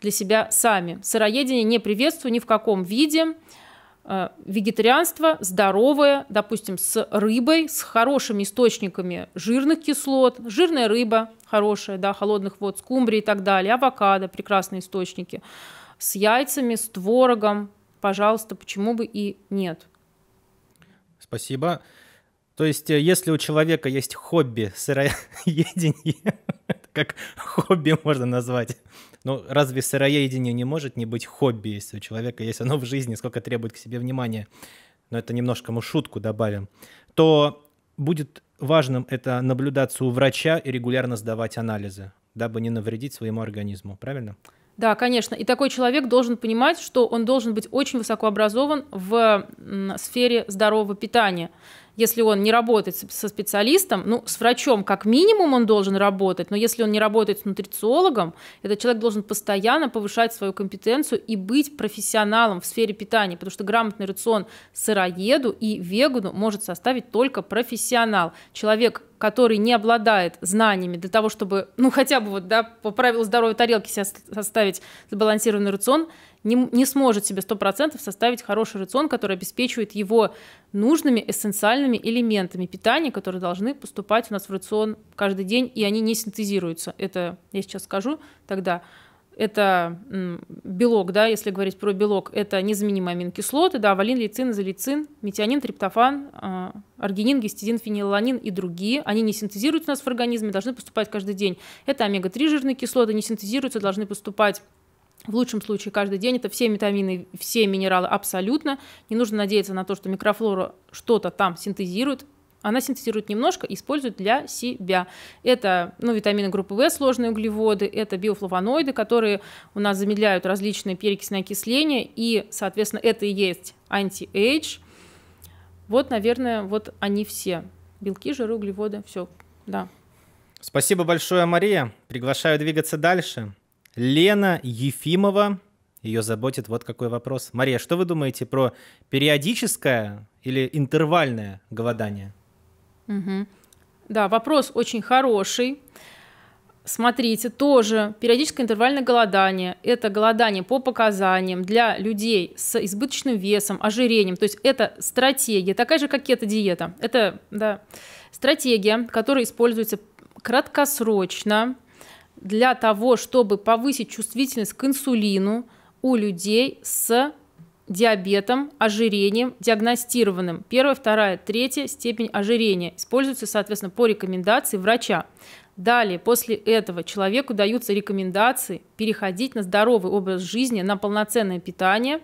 для себя сами. Сыроедение не приветствую ни в каком виде. Э, вегетарианство здоровое, допустим, с рыбой, с хорошими источниками жирных кислот. Жирная рыба хорошая, да, холодных вод, скумбрии и так далее. Авокадо – прекрасные источники. С яйцами, с творогом, пожалуйста, почему бы и нет. Спасибо. То есть, э, если у человека есть хобби сыроедение, как хобби можно назвать, ну, разве сыроедение не может не быть хобби, если у человека есть оно в жизни, сколько требует к себе внимания? Но это немножко мы шутку добавим. То будет важным это наблюдаться у врача и регулярно сдавать анализы, дабы не навредить своему организму, правильно? Да, конечно. И такой человек должен понимать, что он должен быть очень высокообразован в сфере здорового питания если он не работает со специалистом, ну, с врачом как минимум он должен работать, но если он не работает с нутрициологом, этот человек должен постоянно повышать свою компетенцию и быть профессионалом в сфере питания, потому что грамотный рацион сыроеду и вегану может составить только профессионал, человек, который не обладает знаниями для того, чтобы, ну, хотя бы вот, да, по правилу здоровой тарелки себя составить сбалансированный рацион – не, не сможет себе 100% составить хороший рацион, который обеспечивает его нужными эссенциальными элементами питания, которые должны поступать у нас в рацион каждый день, и они не синтезируются. Это я сейчас скажу тогда. Это белок, да, если говорить про белок, это незаменимые аминокислоты, да, валин, лейцин, изолейцин, метионин, триптофан, а, аргинин, гистидин, фенилаланин и другие. Они не синтезируются у нас в организме, должны поступать каждый день. Это омега-3 жирные кислоты, не синтезируются, должны поступать в лучшем случае каждый день это все витамины, все минералы абсолютно. Не нужно надеяться на то, что микрофлора что-то там синтезирует. Она синтезирует немножко, использует для себя. Это ну, витамины группы В, сложные углеводы, это биофлавоноиды, которые у нас замедляют различные перекисные окисления, и, соответственно, это и есть анти-эйдж. Вот, наверное, вот они все. Белки, жиры, углеводы, все, да. Спасибо большое, Мария. Приглашаю двигаться дальше. Лена Ефимова. Ее заботит вот какой вопрос. Мария, что вы думаете про периодическое или интервальное голодание? Угу. Да, вопрос очень хороший. Смотрите, тоже периодическое интервальное голодание. Это голодание по показаниям для людей с избыточным весом, ожирением. То есть это стратегия, такая же, как кето-диета. Это да, стратегия, которая используется краткосрочно – для того, чтобы повысить чувствительность к инсулину у людей с диабетом, ожирением, диагностированным. Первая, вторая, третья степень ожирения. Используется, соответственно, по рекомендации врача. Далее, после этого человеку даются рекомендации переходить на здоровый образ жизни, на полноценное питание,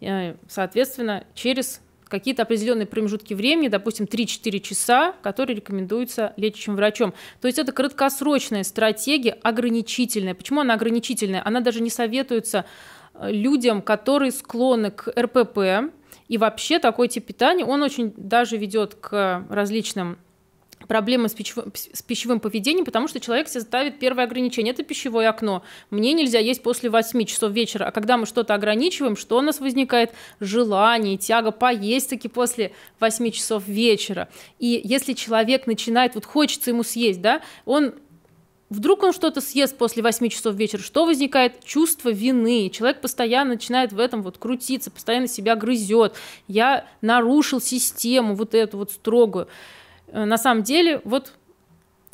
э, соответственно, через какие-то определенные промежутки времени, допустим, 3-4 часа, которые рекомендуются лечащим врачом. То есть это краткосрочная стратегия, ограничительная. Почему она ограничительная? Она даже не советуется э, людям, которые склонны к РПП, и вообще такой тип питания, он очень даже ведет к различным проблемы с, пищевым, с пищевым поведением, потому что человек себе ставит первое ограничение. Это пищевое окно. Мне нельзя есть после 8 часов вечера. А когда мы что-то ограничиваем, что у нас возникает? Желание, тяга поесть таки после 8 часов вечера. И если человек начинает, вот хочется ему съесть, да, он Вдруг он что-то съест после 8 часов вечера, что возникает? Чувство вины. Человек постоянно начинает в этом вот крутиться, постоянно себя грызет. Я нарушил систему вот эту вот строгую. Э, на самом деле вот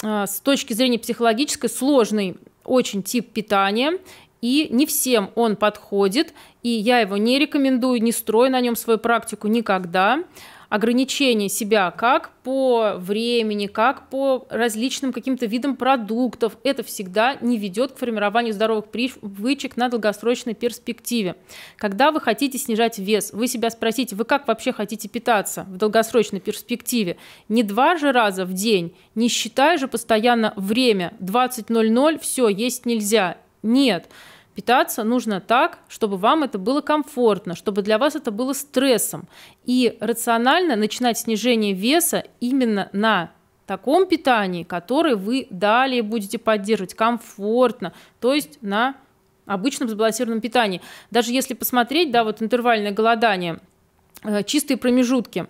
э, с точки зрения психологической сложный очень тип питания, и не всем он подходит, и я его не рекомендую, не строю на нем свою практику никогда ограничение себя как по времени, как по различным каким-то видам продуктов, это всегда не ведет к формированию здоровых привычек на долгосрочной перспективе. Когда вы хотите снижать вес, вы себя спросите, вы как вообще хотите питаться в долгосрочной перспективе? Не два же раза в день, не считая же постоянно время, 20.00, все, есть нельзя. Нет. Нет Питаться нужно так, чтобы вам это было комфортно, чтобы для вас это было стрессом. И рационально начинать снижение веса именно на таком питании, которое вы далее будете поддерживать комфортно, то есть на обычном сбалансированном питании. Даже если посмотреть, да, вот интервальное голодание, э, чистые промежутки.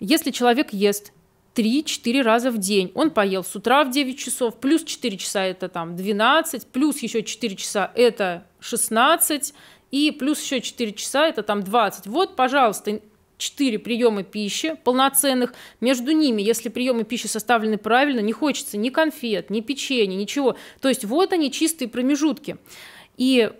Если человек ест 3-4 раза в день. Он поел с утра в 9 часов, плюс 4 часа это там 12, плюс еще 4 часа это 16, и плюс еще 4 часа это там 20. Вот, пожалуйста, 4 приема пищи полноценных. Между ними, если приемы пищи составлены правильно, не хочется ни конфет, ни печенья, ничего. То есть вот они чистые промежутки. И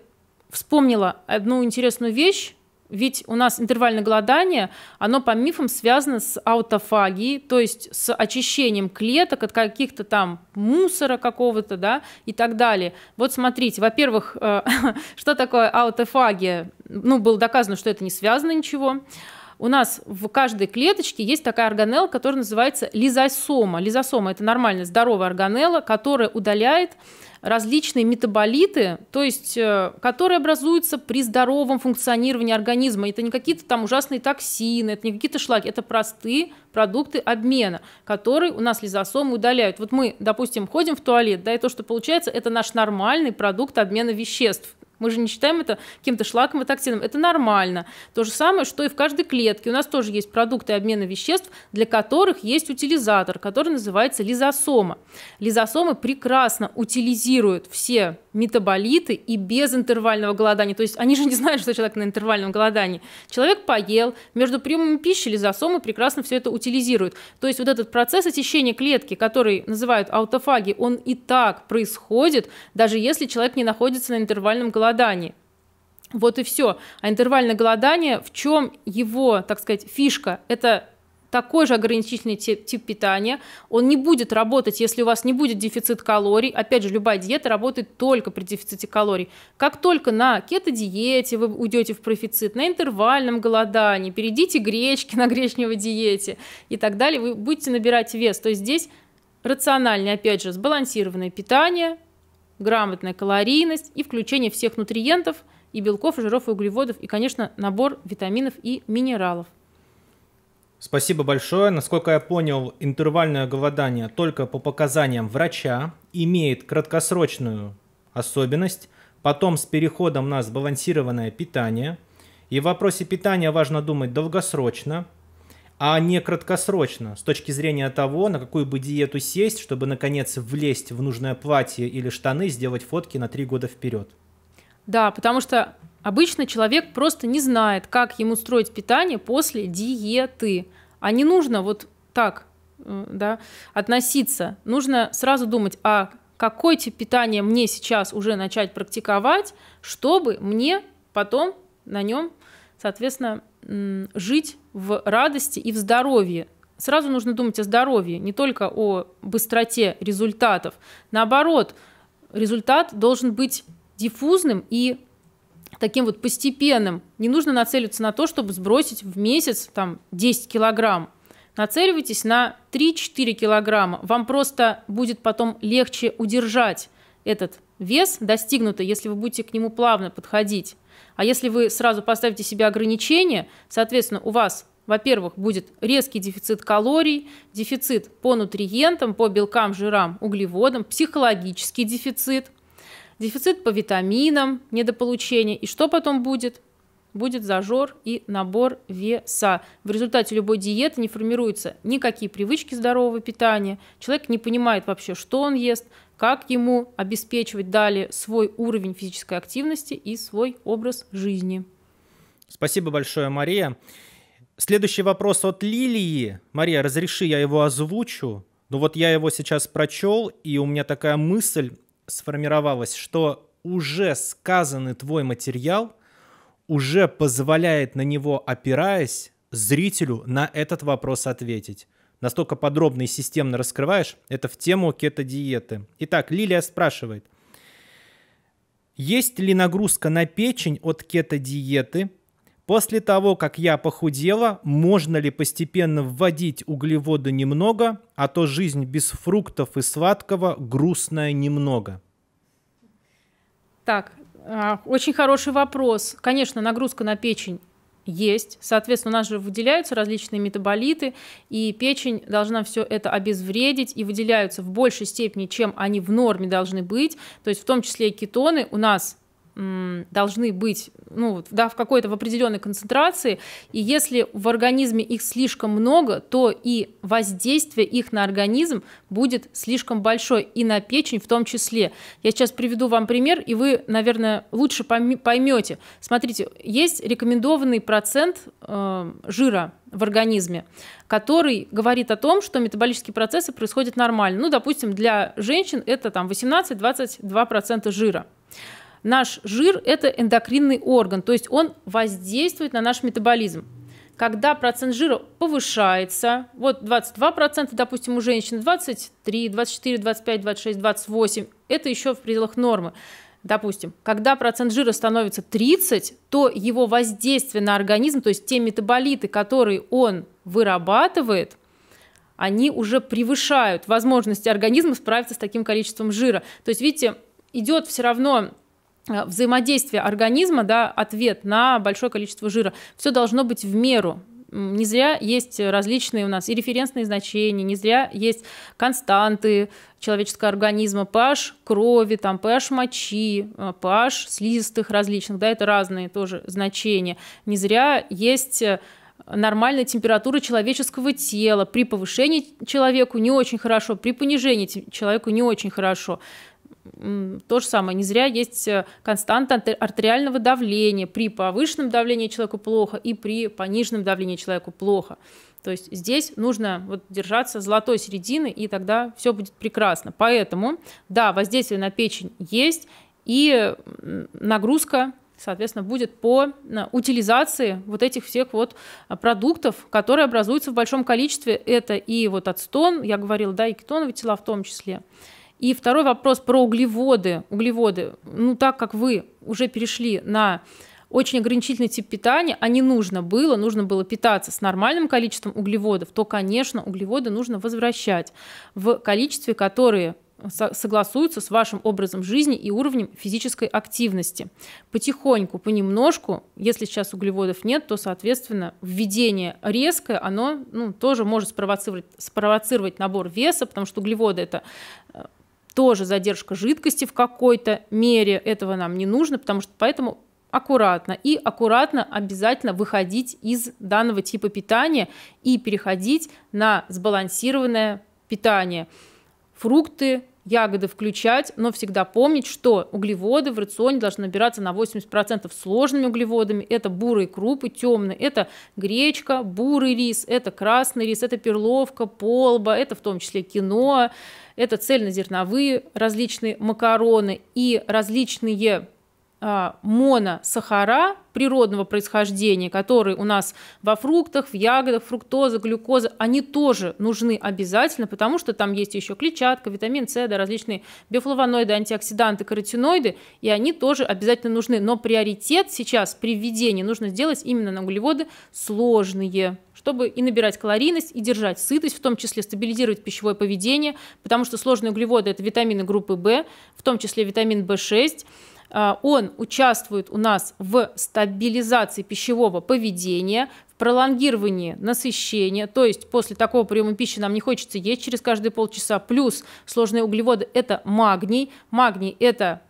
вспомнила одну интересную вещь, ведь у нас интервальное голодание, оно по мифам связано с аутофагией, то есть с очищением клеток от каких-то там мусора какого-то, да, и так далее. Вот смотрите, во-первых, э, что такое аутофагия? Ну, было доказано, что это не связано ничего. У нас в каждой клеточке есть такая органелла, которая называется лизосома. Лизосома – это нормальная здоровая органелла, которая удаляет различные метаболиты, то есть, э, которые образуются при здоровом функционировании организма. Это не какие-то там ужасные токсины, это не какие-то шлаки, это простые продукты обмена, которые у нас лизосомы удаляют. Вот мы, допустим, ходим в туалет, да, и то, что получается, это наш нормальный продукт обмена веществ. Мы же не считаем это каким-то шлаком и токсином. Это нормально. То же самое, что и в каждой клетке. У нас тоже есть продукты обмена веществ, для которых есть утилизатор, который называется лизосома. Лизосомы прекрасно утилизируют все метаболиты и без интервального голодания. То есть они же не знают, что человек на интервальном голодании. Человек поел, между приемами пищи или лизосомы прекрасно все это утилизирует. То есть вот этот процесс очищения клетки, который называют аутофаги, он и так происходит, даже если человек не находится на интервальном голодании. Вот и все. А интервальное голодание, в чем его, так сказать, фишка? Это такой же ограничительный тип, тип питания. Он не будет работать, если у вас не будет дефицит калорий. Опять же, любая диета работает только при дефиците калорий. Как только на кето-диете вы уйдете в профицит, на интервальном голодании, перейдите гречки на гречневой диете и так далее, вы будете набирать вес. То есть здесь рациональное, опять же, сбалансированное питание, грамотная калорийность и включение всех нутриентов и белков, и жиров, и углеводов, и, конечно, набор витаминов и минералов. Спасибо большое. Насколько я понял, интервальное голодание только по показаниям врача имеет краткосрочную особенность, потом с переходом на сбалансированное питание. И в вопросе питания важно думать долгосрочно, а не краткосрочно, с точки зрения того, на какую бы диету сесть, чтобы наконец влезть в нужное платье или штаны, сделать фотки на три года вперед. Да, потому что Обычно человек просто не знает, как ему строить питание после диеты. А не нужно вот так э, да, относиться. Нужно сразу думать, а какой тип питания мне сейчас уже начать практиковать, чтобы мне потом на нем, соответственно, жить в радости и в здоровье. Сразу нужно думать о здоровье, не только о быстроте результатов. Наоборот, результат должен быть диффузным и таким вот постепенным. Не нужно нацеливаться на то, чтобы сбросить в месяц там 10 килограмм. Нацеливайтесь на 3-4 килограмма. Вам просто будет потом легче удержать этот вес достигнутый, если вы будете к нему плавно подходить. А если вы сразу поставите себе ограничение, соответственно, у вас, во-первых, будет резкий дефицит калорий, дефицит по нутриентам, по белкам, жирам, углеводам, психологический дефицит – дефицит по витаминам, недополучение. И что потом будет? будет зажор и набор веса. В результате любой диеты не формируются никакие привычки здорового питания. Человек не понимает вообще, что он ест, как ему обеспечивать далее свой уровень физической активности и свой образ жизни. Спасибо большое, Мария. Следующий вопрос от Лилии. Мария, разреши, я его озвучу. Ну вот я его сейчас прочел, и у меня такая мысль сформировалось, что уже сказанный твой материал уже позволяет на него, опираясь, зрителю на этот вопрос ответить. Настолько подробно и системно раскрываешь, это в тему кето-диеты. Итак, Лилия спрашивает, есть ли нагрузка на печень от кето-диеты После того, как я похудела, можно ли постепенно вводить углеводы немного, а то жизнь без фруктов и сладкого грустная немного? Так, а, очень хороший вопрос. Конечно, нагрузка на печень есть. Соответственно, у нас же выделяются различные метаболиты, и печень должна все это обезвредить, и выделяются в большей степени, чем они в норме должны быть. То есть в том числе и кетоны у нас должны быть ну, да, в какой-то в определенной концентрации, и если в организме их слишком много, то и воздействие их на организм будет слишком большое, и на печень в том числе. Я сейчас приведу вам пример, и вы, наверное, лучше поймете. Смотрите, есть рекомендованный процент э, жира в организме, который говорит о том, что метаболические процессы происходят нормально. Ну, допустим, для женщин это там 18-22% жира. Наш жир – это эндокринный орган, то есть он воздействует на наш метаболизм. Когда процент жира повышается, вот 22%, допустим, у женщин, 23, 24, 25, 26, 28, это еще в пределах нормы. Допустим, когда процент жира становится 30, то его воздействие на организм, то есть те метаболиты, которые он вырабатывает, они уже превышают возможности организма справиться с таким количеством жира. То есть, видите, идет все равно Э, взаимодействие организма, да, ответ на большое количество жира. Все должно быть в меру. Не зря есть различные у нас и референсные значения, не зря есть константы человеческого организма, pH крови, там, pH мочи, э, pH слизистых различных, да, это разные тоже значения. Не зря есть э, нормальная температура человеческого тела. При повышении человеку не очень хорошо, при понижении человеку не очень хорошо. То же самое, не зря есть э, константа артериального давления. При повышенном давлении человеку плохо и при пониженном давлении человеку плохо. То есть здесь нужно вот держаться золотой середины, и тогда все будет прекрасно. Поэтому, да, воздействие на печень есть, и нагрузка соответственно, будет по утилизации вот этих всех вот а, продуктов, которые образуются в большом количестве. Это и вот ацетон, я говорила, да, и кетоновые тела в том числе. И второй вопрос про углеводы. Углеводы, ну так как вы уже перешли на очень ограничительный тип питания, а не нужно было, нужно было питаться с нормальным количеством углеводов, то, конечно, углеводы нужно возвращать в количестве, которые согласуются с вашим образом жизни и уровнем физической активности. Потихоньку, понемножку, если сейчас углеводов нет, то, соответственно, введение резкое, оно ну, тоже может спровоцировать, спровоцировать набор веса, потому что углеводы – это э, тоже задержка жидкости в какой-то мере, этого нам не нужно, потому что поэтому аккуратно и аккуратно обязательно выходить из данного типа питания и переходить на сбалансированное питание. Фрукты, ягоды включать, но всегда помнить, что углеводы в рационе должны набираться на 80% сложными углеводами. Это бурые крупы, темные, это гречка, бурый рис, это красный рис, это перловка, полба, это в том числе киноа, это цельнозерновые различные макароны и различные а, моносахара природного происхождения, которые у нас во фруктах, в ягодах, фруктоза, глюкоза, они тоже нужны обязательно, потому что там есть еще клетчатка, витамин С, да, различные биофлавоноиды, антиоксиданты, каротиноиды, и они тоже обязательно нужны. Но приоритет сейчас при введении нужно сделать именно на углеводы сложные, чтобы и набирать калорийность, и держать сытость, в том числе стабилизировать пищевое поведение, потому что сложные углеводы – это витамины группы В, в том числе витамин В6, а, он участвует у нас в стабилизации пищевого поведения, в пролонгировании насыщения, то есть после такого приема пищи нам не хочется есть через каждые полчаса, плюс сложные углеводы – это магний, магний – это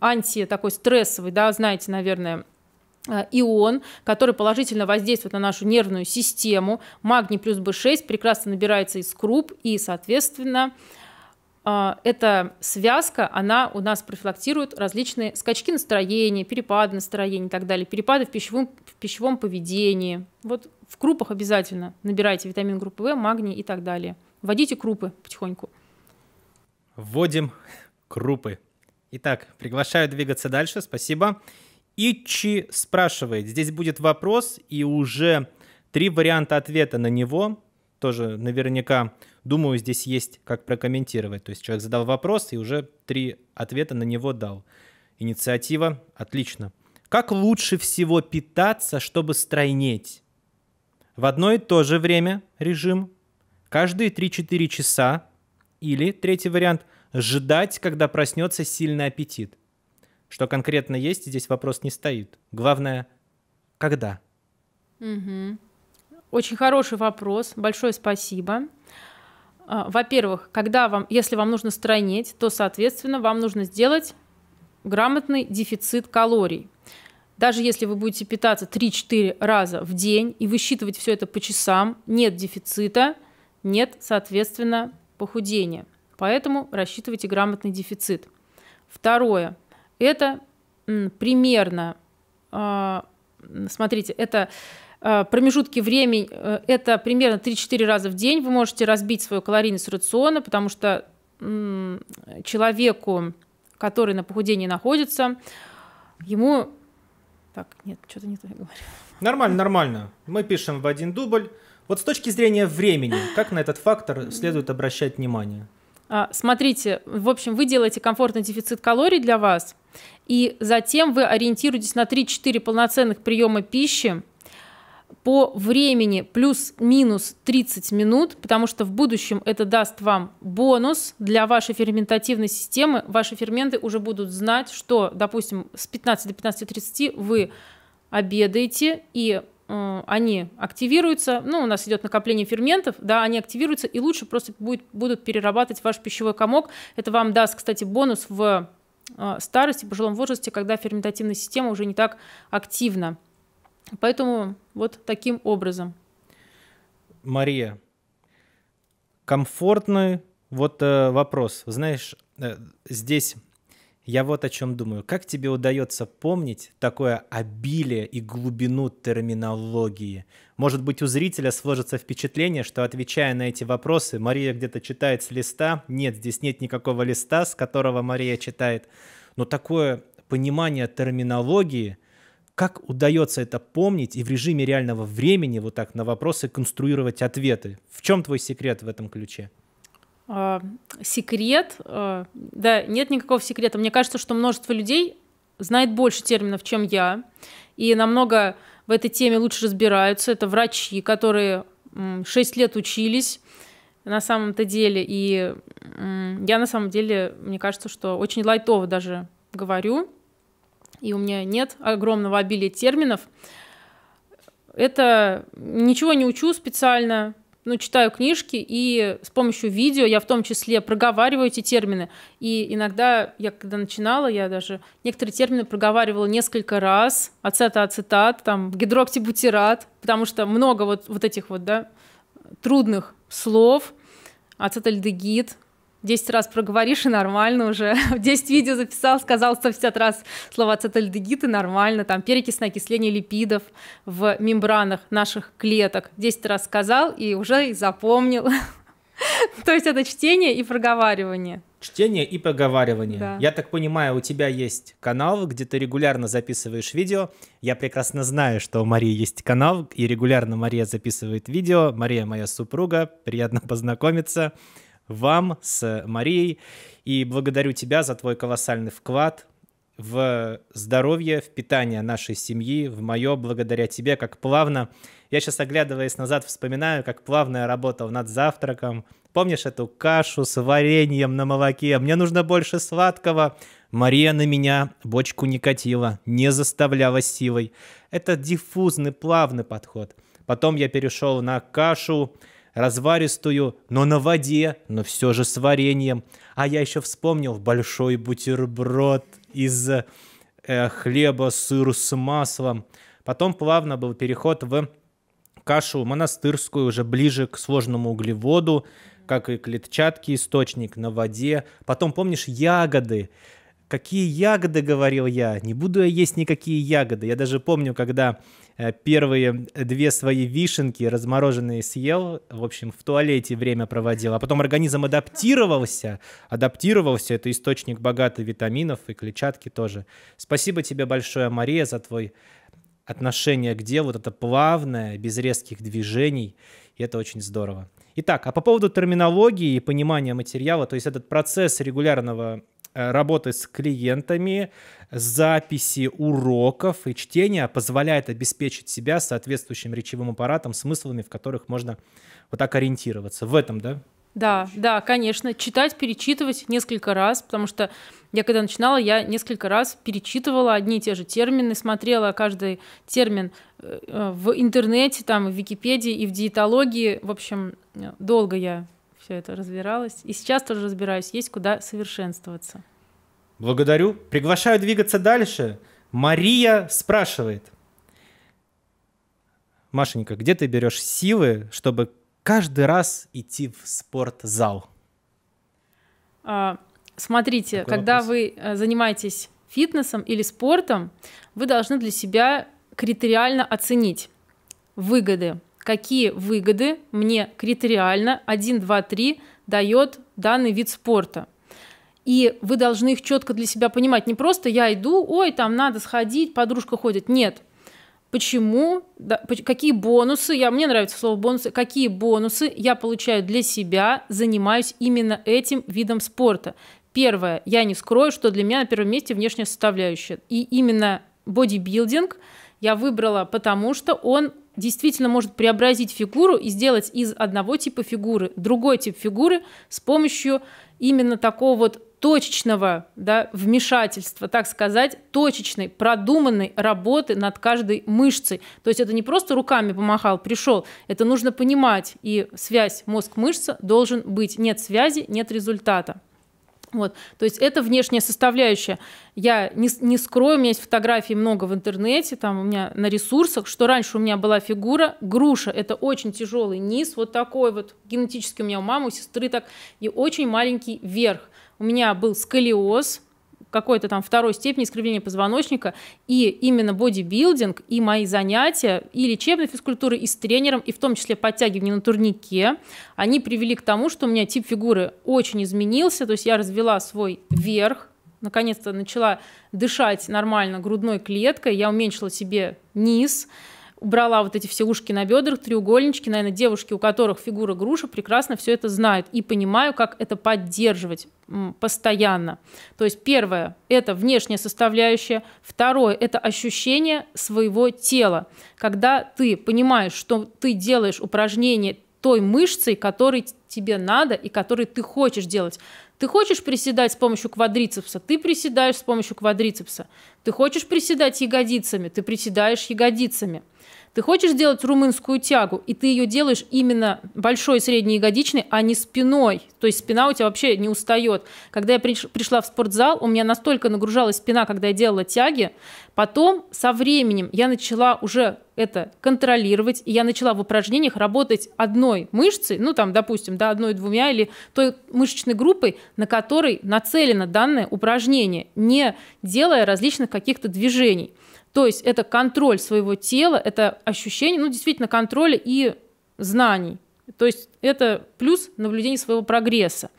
анти такой стрессовый, да, знаете, наверное, а, ион, который положительно воздействует на нашу нервную систему. Магний плюс В6 прекрасно набирается из круп и, соответственно, а, эта связка, она у нас профилактирует различные скачки настроения, перепады настроения и так далее, перепады в пищевом, в пищевом поведении. Вот в крупах обязательно набирайте витамин группы В, магний и так далее. Вводите крупы потихоньку. Вводим крупы. Итак, приглашаю двигаться дальше, спасибо. Ичи спрашивает, здесь будет вопрос и уже три варианта ответа на него, тоже наверняка Думаю, здесь есть как прокомментировать. То есть человек задал вопрос и уже три ответа на него дал. Инициатива, отлично. Как лучше всего питаться, чтобы стройнеть? В одно и то же время режим, каждые 3-4 часа, или, третий вариант, ждать, когда проснется сильный аппетит. Что конкретно есть, здесь вопрос не стоит. Главное, когда? Угу. Очень хороший вопрос. Большое спасибо. А, во-первых, когда вам, если вам нужно стройнеть, то, соответственно, вам нужно сделать грамотный дефицит калорий. Даже если вы будете питаться 3-4 раза в день и высчитывать все это по часам, нет дефицита, нет, соответственно, похудения. Поэтому рассчитывайте грамотный дефицит. Второе. Это примерно, а, смотрите, это Э, промежутки времени э, это примерно 3-4 раза в день. Вы можете разбить свою калорийность рациона, потому что человеку, который на похудении находится, ему... Так, нет, что-то не то я говорю. Нормально, нормально. Мы пишем в один дубль. Вот с точки зрения времени, как на этот фактор следует обращать внимание? А, смотрите, в общем, вы делаете комфортный дефицит калорий для вас, и затем вы ориентируетесь на 3-4 полноценных приема пищи, по времени плюс-минус 30 минут, потому что в будущем это даст вам бонус для вашей ферментативной системы. Ваши ферменты уже будут знать, что, допустим, с 15 до 15.30 вы обедаете, и э, они активируются. Ну, у нас идет накопление ферментов, да, они активируются, и лучше просто будет, будут перерабатывать ваш пищевой комок. Это вам даст, кстати, бонус в э, старости, пожилом возрасте, когда ферментативная система уже не так активна. Поэтому вот таким образом. Мария, комфортный вот э, вопрос. Знаешь, э, здесь я вот о чем думаю. Как тебе удается помнить такое обилие и глубину терминологии? Может быть, у зрителя сложится впечатление, что, отвечая на эти вопросы, Мария где-то читает с листа. Нет, здесь нет никакого листа, с которого Мария читает. Но такое понимание терминологии – как удается это помнить и в режиме реального времени вот так на вопросы конструировать ответы? В чем твой секрет в этом ключе? А, секрет? А, да, нет никакого секрета. Мне кажется, что множество людей знает больше терминов, чем я, и намного в этой теме лучше разбираются. Это врачи, которые 6 лет учились на самом-то деле, и я на самом деле, мне кажется, что очень лайтово даже говорю, и у меня нет огромного обилия терминов. Это ничего не учу специально, ну, читаю книжки, и с помощью видео я в том числе проговариваю эти термины. И иногда, я когда начинала, я даже некоторые термины проговаривала несколько раз, Ацетат-ацетат, там, гидроксибутират, потому что много вот, вот этих вот, да, трудных слов, ацетальдегид, 10 раз проговоришь, и нормально уже. 10 видео записал, сказал 150 раз слова цетальдегид, и нормально. Там перекисное окисление липидов в мембранах наших клеток. 10 раз сказал, и уже и запомнил. То есть это чтение и проговаривание. Чтение и проговаривание. Да. Я так понимаю, у тебя есть канал, где ты регулярно записываешь видео. Я прекрасно знаю, что у Марии есть канал, и регулярно Мария записывает видео. Мария моя супруга, приятно познакомиться вам с Марией. И благодарю тебя за твой колоссальный вклад в здоровье, в питание нашей семьи, в мое, благодаря тебе, как плавно. Я сейчас, оглядываясь назад, вспоминаю, как плавно я работал над завтраком. Помнишь эту кашу с вареньем на молоке? Мне нужно больше сладкого. Мария на меня бочку не катила, не заставляла силой. Это диффузный, плавный подход. Потом я перешел на кашу разваристую, но на воде, но все же с вареньем. А я еще вспомнил большой бутерброд из э, хлеба, сыр с маслом. Потом плавно был переход в кашу монастырскую, уже ближе к сложному углеводу, как и клетчатки, источник на воде. Потом, помнишь, ягоды. Какие ягоды, говорил я, не буду я есть никакие ягоды. Я даже помню, когда Э, первые две свои вишенки размороженные съел, в общем, в туалете время проводил, а потом организм адаптировался, адаптировался, это источник богатый витаминов и клетчатки тоже. Спасибо тебе большое, Мария, за твой отношение к делу, вот это плавное, без резких движений, и это очень здорово. Итак, а по поводу терминологии и понимания материала, то есть этот процесс регулярного Э, работы с клиентами, записи уроков и чтения позволяет обеспечить себя соответствующим речевым аппаратом, смыслами, в которых можно вот так ориентироваться. В этом, да? Да, да, конечно. Читать, перечитывать несколько раз, потому что я когда начинала, я несколько раз перечитывала одни и те же термины, смотрела каждый термин э, э, в интернете, там, в Википедии и в диетологии. В общем, долго я все это разбиралась. И сейчас тоже разбираюсь, есть куда совершенствоваться. Благодарю. Приглашаю двигаться дальше. Мария спрашивает. Машенька, где ты берешь силы, чтобы каждый раз идти в спортзал? А, смотрите, Такой когда вопрос. вы э, занимаетесь фитнесом или спортом, вы должны для себя критериально оценить выгоды какие выгоды мне критериально 1, 2, 3 дает данный вид спорта. И вы должны их четко для себя понимать. Не просто я иду, ой, там надо сходить, подружка ходит. Нет. Почему, да, какие бонусы, я, мне нравится слово бонусы, какие бонусы я получаю для себя, занимаюсь именно этим видом спорта. Первое, я не скрою, что для меня на первом месте внешняя составляющая. И именно бодибилдинг я выбрала, потому что он действительно может преобразить фигуру и сделать из одного типа фигуры другой тип фигуры с помощью именно такого вот точечного да, вмешательства, так сказать, точечной, продуманной работы над каждой мышцей. То есть это не просто руками помахал, пришел. Это нужно понимать. И связь мозг-мышца должен быть. Нет связи, нет результата. Вот. То есть это внешняя составляющая. Я не, не скрою, у меня есть фотографии много в интернете, там у меня на ресурсах, что раньше у меня была фигура груша. Это очень тяжелый низ, вот такой вот генетически у меня у мамы, у сестры так, и очень маленький верх. У меня был сколиоз, какой-то там второй степени искривления позвоночника, и именно бодибилдинг, и мои занятия, и лечебной физкультуры, и с тренером, и в том числе подтягивания на турнике, они привели к тому, что у меня тип фигуры очень изменился, то есть я развела свой верх, наконец-то начала дышать нормально грудной клеткой, я уменьшила себе низ, убрала вот эти все ушки на бедрах, треугольнички, наверное, девушки, у которых фигура груша, прекрасно все это знают и понимаю, как это поддерживать постоянно. То есть первое – это внешняя составляющая, второе – это ощущение своего тела. Когда ты понимаешь, что ты делаешь упражнение той мышцей, которой тебе надо и которой ты хочешь делать. Ты хочешь приседать с помощью квадрицепса, ты приседаешь с помощью квадрицепса. Ты хочешь приседать ягодицами, ты приседаешь ягодицами. Ты хочешь делать румынскую тягу, и ты ее делаешь именно большой, средней ягодичной, а не спиной. То есть спина у тебя вообще не устает. Когда я пришла в спортзал, у меня настолько нагружалась спина, когда я делала тяги. Потом со временем я начала уже это контролировать, и я начала в упражнениях работать одной мышцей, ну там, допустим, да, одной-двумя или той мышечной группой, на которой нацелено данное упражнение, не делая различных каких-то движений. То есть это контроль своего тела, это ощущение, ну, действительно, контроля и знаний. То есть это плюс наблюдение своего прогресса.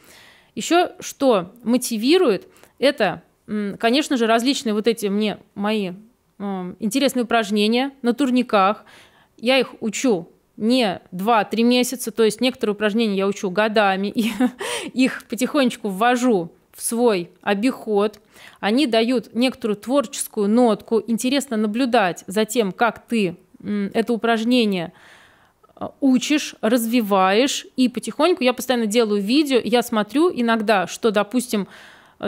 Еще что мотивирует, это, конечно же, различные вот эти мне мои интересные упражнения на турниках. Я их учу не 2-3 месяца, то есть некоторые упражнения я учу годами, и их потихонечку ввожу свой обиход, они дают некоторую творческую нотку. Интересно наблюдать за тем, как ты это упражнение э, учишь, развиваешь, и потихоньку я постоянно делаю видео, я смотрю иногда, что, допустим,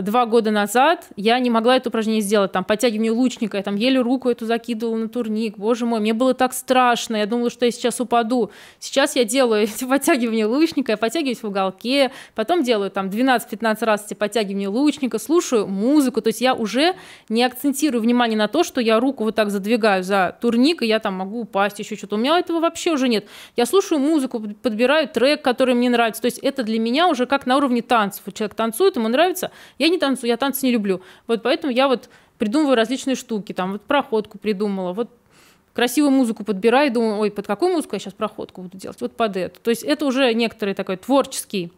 два года назад я не могла это упражнение сделать, там, подтягивание лучника, я там еле руку эту закидывала на турник, боже мой, мне было так страшно, я думала, что я сейчас упаду. Сейчас я делаю эти подтягивания лучника, я подтягиваюсь в уголке, потом делаю там 12-15 раз эти подтягивания лучника, слушаю музыку, то есть я уже не акцентирую внимание на то, что я руку вот так задвигаю за турник, и я там могу упасть, еще что-то. У меня этого вообще уже нет. Я слушаю музыку, подбираю трек, который мне нравится, то есть это для меня уже как на уровне танцев. Человек танцует, ему нравится, я не танцую, я танцы не люблю. Вот поэтому я вот придумываю различные штуки, там вот проходку придумала, вот красивую музыку подбираю, и думаю, ой, под какую музыку я сейчас проходку буду делать? Вот под эту. То есть это уже некоторый такой творческий,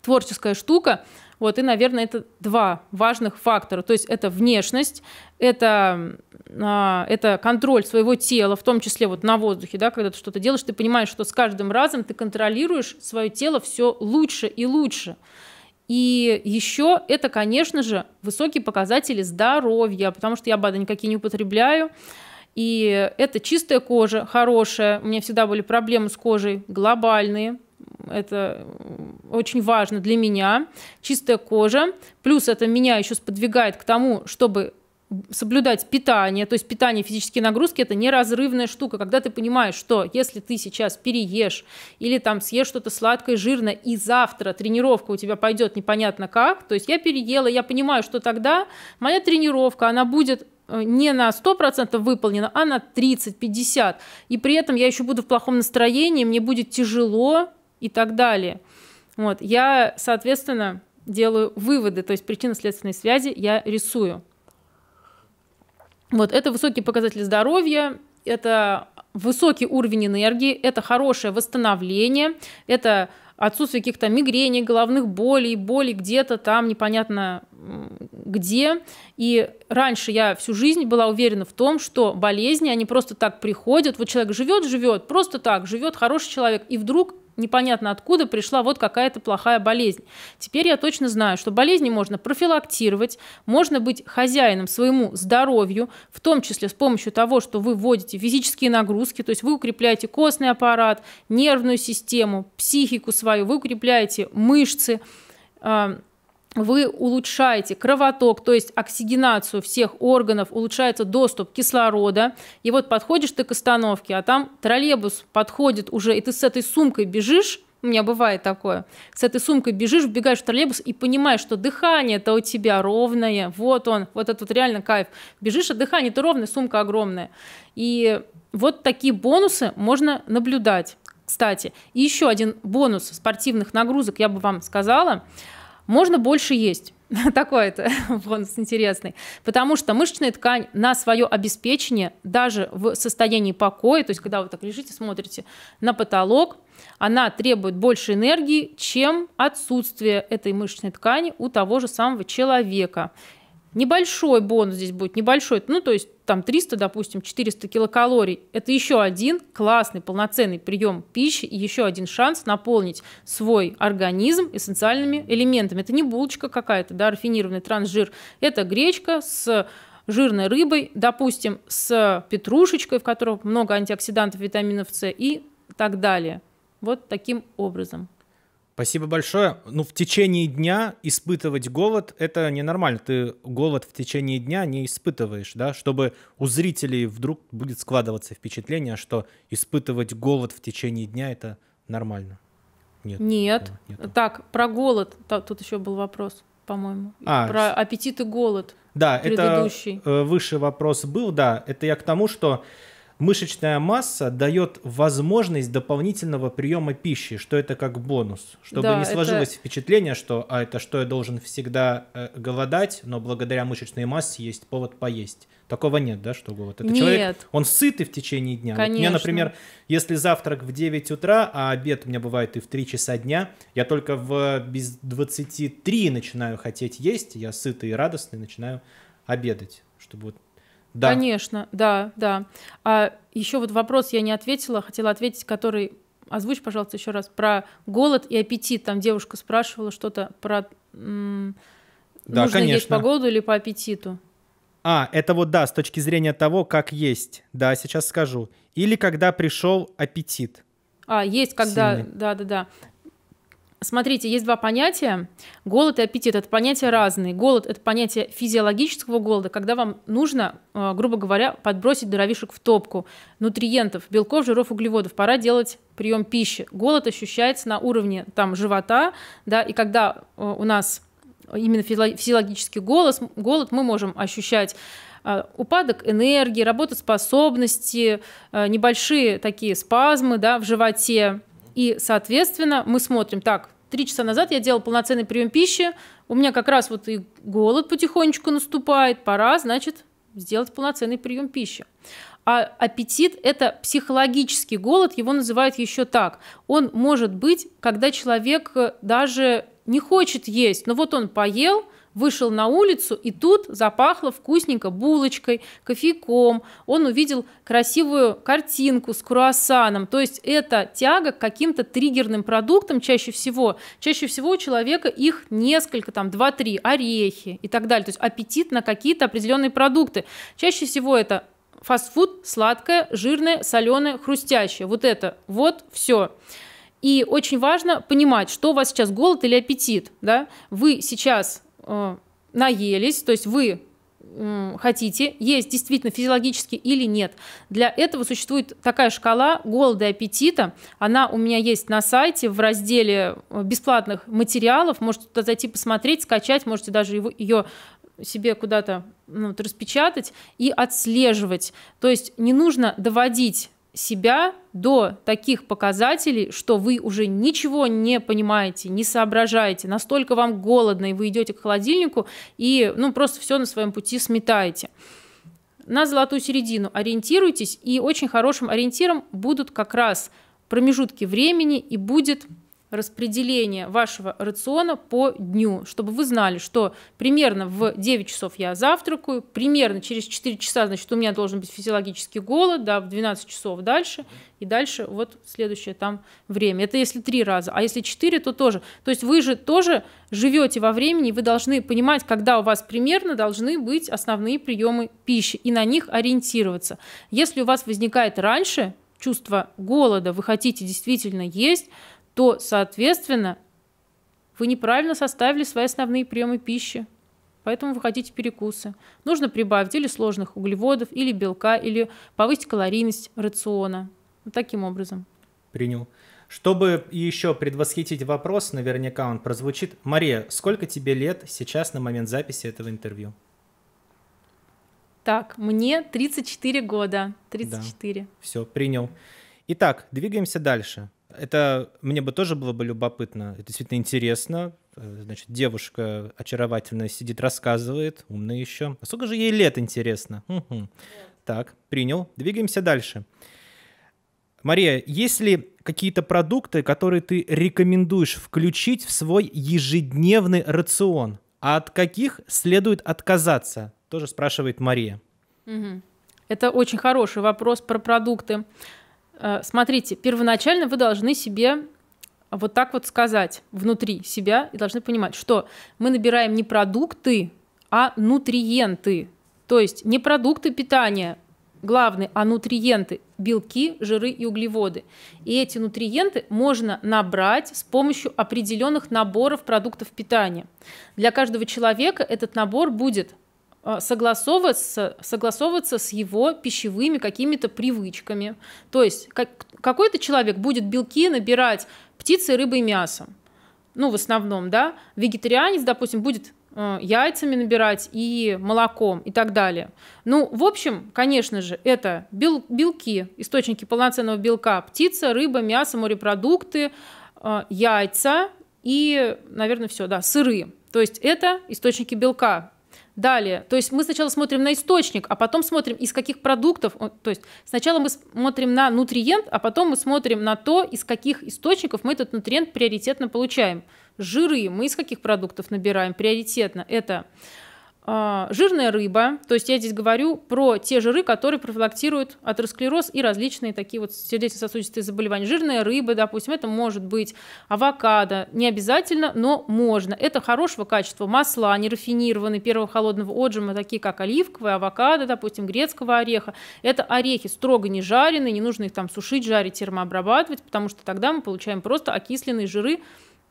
творческая штука. Вот, и, наверное, это два важных фактора. То есть это внешность, это, а, это контроль своего тела, в том числе вот на воздухе, да, когда ты что-то делаешь, ты понимаешь, что с каждым разом ты контролируешь свое тело все лучше и лучше. И еще это, конечно же, высокие показатели здоровья, потому что я БАДы никакие не употребляю. И это чистая кожа, хорошая. У меня всегда были проблемы с кожей глобальные. Это очень важно для меня. Чистая кожа. Плюс это меня еще сподвигает к тому, чтобы соблюдать питание, то есть питание, физические нагрузки, это неразрывная штука. Когда ты понимаешь, что если ты сейчас переешь или там съешь что-то сладкое, жирное, и завтра тренировка у тебя пойдет непонятно как, то есть я переела, я понимаю, что тогда моя тренировка, она будет э, не на 100% выполнена, а на 30-50. И при этом я еще буду в плохом настроении, мне будет тяжело и так далее. Вот, я, соответственно, делаю выводы, то есть причинно-следственные связи я рисую. Вот, это высокие показатели здоровья, это высокий уровень энергии, это хорошее восстановление, это отсутствие каких-то мигрений, головных болей, боли где-то там непонятно где. И раньше я всю жизнь была уверена в том, что болезни, они просто так приходят. Вот человек живет, живет, просто так, живет хороший человек, и вдруг непонятно откуда пришла вот какая-то плохая болезнь. Теперь я точно знаю, что болезни можно профилактировать, можно быть хозяином своему здоровью, в том числе с помощью того, что вы вводите физические нагрузки, то есть вы укрепляете костный аппарат, нервную систему, психику свою, вы укрепляете мышцы, вы улучшаете кровоток, то есть оксигенацию всех органов, улучшается доступ кислорода. И вот подходишь ты к остановке, а там троллейбус подходит уже, и ты с этой сумкой бежишь, у меня бывает такое. С этой сумкой бежишь, вбегаешь в троллейбус и понимаешь, что дыхание-то у тебя ровное. Вот он, вот этот вот реально кайф. Бежишь, а дыхание-то ровное, сумка огромная. И вот такие бонусы можно наблюдать. Кстати, и еще один бонус спортивных нагрузок я бы вам сказала – можно больше есть. Такой это бонус интересный. Потому что мышечная ткань на свое обеспечение, даже в состоянии покоя, то есть когда вы так лежите, смотрите на потолок, она требует больше энергии, чем отсутствие этой мышечной ткани у того же самого человека. Небольшой бонус здесь будет, небольшой, ну, то есть там 300, допустим, 400 килокалорий. Это еще один классный, полноценный прием пищи и еще один шанс наполнить свой организм эссенциальными элементами. Это не булочка какая-то, да, рафинированный трансжир. Это гречка с жирной рыбой, допустим, с петрушечкой, в которой много антиоксидантов, витаминов С и так далее. Вот таким образом. Спасибо большое. Ну, в течение дня испытывать голод – это ненормально. Ты голод в течение дня не испытываешь, да, чтобы у зрителей вдруг будет складываться впечатление, что испытывать голод в течение дня – это нормально. Нет. Нет. Так, про голод. Тут еще был вопрос, по-моему. А, про аппетит и голод. Да, предыдущий. это выше вопрос был, да. Это я к тому, что мышечная масса дает возможность дополнительного приема пищи, что это как бонус, чтобы да, не сложилось это... впечатление, что а это что я должен всегда э, голодать, но благодаря мышечной массе есть повод поесть. Такого нет, да, что вот это нет. человек, он сытый в течение дня. Конечно. мне, например, если завтрак в 9 утра, а обед у меня бывает и в 3 часа дня, я только в без 23 начинаю хотеть есть, я сытый и радостный начинаю обедать, чтобы вот да. Конечно, да, да. А еще вот вопрос я не ответила, хотела ответить, который озвучь, пожалуйста, еще раз про голод и аппетит. Там девушка спрашивала что-то про да, нужно конечно. есть по голоду или по аппетиту. А, это вот да, с точки зрения того, как есть. Да, сейчас скажу. Или когда пришел аппетит. А, есть, когда, да-да-да. Смотрите, есть два понятия. Голод и аппетит – это понятия разные. Голод – это понятие физиологического голода, когда вам нужно, э, грубо говоря, подбросить дровишек в топку. Нутриентов, белков, жиров, углеводов. Пора делать прием пищи. Голод ощущается на уровне там, живота, да, и когда э, у нас именно физиологический голос, голод мы можем ощущать э, упадок энергии, работоспособности, небольшие такие спазмы да, в животе, и, соответственно, мы смотрим, так, три часа назад я делала полноценный прием пищи, у меня как раз вот и голод потихонечку наступает, пора, значит, сделать полноценный прием пищи. А аппетит – это психологический голод, его называют еще так. Он может быть, когда человек э, даже не хочет есть, но вот он поел – вышел на улицу, и тут запахло вкусненько булочкой, кофейком. Он увидел красивую картинку с круассаном. То есть это тяга к каким-то триггерным продуктам чаще всего. Чаще всего у человека их несколько, там 2-3, орехи и так далее. То есть аппетит на какие-то определенные продукты. Чаще всего это фастфуд, сладкое, жирное, соленое, хрустящее. Вот это, вот все. И очень важно понимать, что у вас сейчас голод или аппетит. Да? Вы сейчас э, наелись, то есть вы хотите, есть действительно физиологически или нет. Для этого существует такая шкала голода и аппетита. Она у меня есть на сайте в разделе э, бесплатных материалов. Можете туда зайти посмотреть, скачать, можете даже его, ее себе куда-то ну, вот, распечатать и отслеживать. То есть не нужно доводить себя до таких показателей, что вы уже ничего не понимаете, не соображаете, настолько вам голодно, и вы идете к холодильнику и ну, просто все на своем пути сметаете. На золотую середину ориентируйтесь, и очень хорошим ориентиром будут как раз промежутки времени и будет распределение вашего рациона по дню, чтобы вы знали, что примерно в 9 часов я завтракаю, примерно через 4 часа, значит, у меня должен быть физиологический голод, да, в 12 часов дальше, и дальше вот следующее там время. Это если три раза, а если четыре, то тоже. То есть вы же тоже живете во времени, вы должны понимать, когда у вас примерно должны быть основные приемы пищи, и на них ориентироваться. Если у вас возникает раньше чувство голода, вы хотите действительно есть, то, соответственно, вы неправильно составили свои основные приемы пищи, поэтому вы хотите перекусы. Нужно прибавить или сложных углеводов, или белка, или повысить калорийность рациона. Вот таким образом. Принял. Чтобы еще предвосхитить вопрос, наверняка он прозвучит. Мария, сколько тебе лет сейчас на момент записи этого интервью? Так, мне 34 года. 34. Да, все, принял. Итак, двигаемся дальше. Это мне бы тоже было бы любопытно. Это действительно интересно. Э, значит, девушка очаровательная сидит, рассказывает, умная еще. А сколько же ей лет, интересно? Угу. Так, принял. Двигаемся дальше. Мария, есть ли какие-то продукты, которые ты рекомендуешь включить в свой ежедневный рацион? А от каких следует отказаться? Тоже спрашивает Мария. Это очень хороший вопрос про продукты. Э, смотрите, первоначально вы должны себе вот так вот сказать внутри себя и должны понимать, что мы набираем не продукты, а нутриенты. То есть не продукты питания, главные, а нутриенты – белки, жиры и углеводы. И эти нутриенты можно набрать с помощью определенных наборов продуктов питания. Для каждого человека этот набор будет а, согласовываться, согласовываться с его пищевыми какими-то привычками. То есть как, какой-то человек будет белки набирать птицей, рыбой и мясом. Ну, в основном, да. Вегетарианец, допустим, будет э, яйцами набирать и молоком и так далее. Ну, в общем, конечно же, это бел, белки, источники полноценного белка, птица, рыба, мясо, морепродукты, э, яйца и, наверное, все, да, сыры. То есть это источники белка, Далее, то есть мы сначала смотрим на источник, а потом смотрим, из каких продуктов, то есть сначала мы смотрим на нутриент, а потом мы смотрим на то, из каких источников мы этот нутриент приоритетно получаем. Жиры мы из каких продуктов набираем приоритетно? Это а, жирная рыба, то есть я здесь говорю про те жиры, которые профилактируют атеросклероз и различные такие вот сердечно-сосудистые заболевания. Жирная рыба, допустим, это может быть авокадо, не обязательно, но можно. Это хорошего качества масла, нерафинированные, первого холодного отжима, такие как оливковые, авокадо, допустим, грецкого ореха. Это орехи строго не жареные, не нужно их там сушить, жарить, термообрабатывать, потому что тогда мы получаем просто окисленные жиры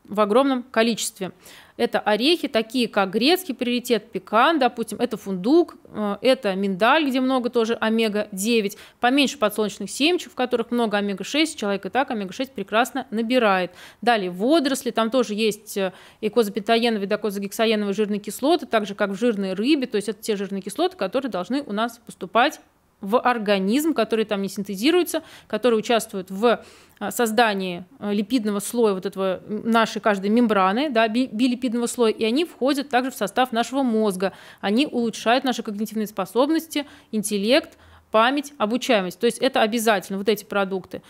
в огромном количестве. Это орехи, такие как грецкий приоритет, пекан, допустим, это фундук, э, это миндаль, где много тоже омега-9, поменьше подсолнечных семечек, в которых много омега-6, человек и так омега-6 прекрасно набирает. Далее водоросли, там тоже есть э, и козапентоеновые, да, козагексоеновые жирные кислоты, так же как в жирной рыбе, то есть это те жирные кислоты, которые должны у нас поступать в организм, который там не синтезируется, который участвует в а, создании э, липидного слоя вот этого нашей каждой мембраны, да, билипидного слоя, и они входят также в состав нашего мозга. Они улучшают наши когнитивные способности, интеллект, память, обучаемость. То есть это обязательно, вот эти продукты.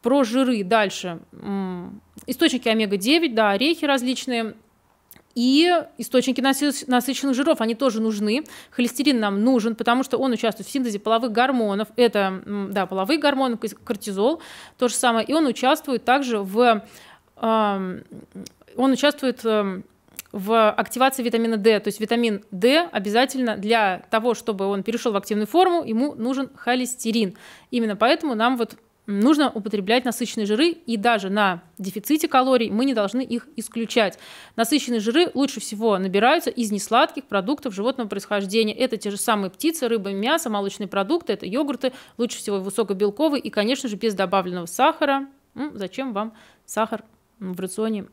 Про жиры дальше. Источники омега-9, да, орехи различные, и источники насыщенных жиров, они тоже нужны. Холестерин нам нужен, потому что он участвует в синтезе половых гормонов. Это, да, половые гормоны, кортизол, то же самое. И он участвует также в... он участвует эм, в активации витамина D. То есть витамин D обязательно для того, чтобы он перешел в активную форму, ему нужен холестерин. Именно поэтому нам вот нужно употреблять насыщенные жиры, и даже на дефиците калорий мы не должны их исключать. Насыщенные жиры лучше всего набираются из несладких продуктов животного происхождения. Это те же самые птицы, рыба, мясо, молочные продукты, это йогурты, лучше всего высокобелковые и, конечно же, без добавленного сахара. Зачем вам сахар в рационе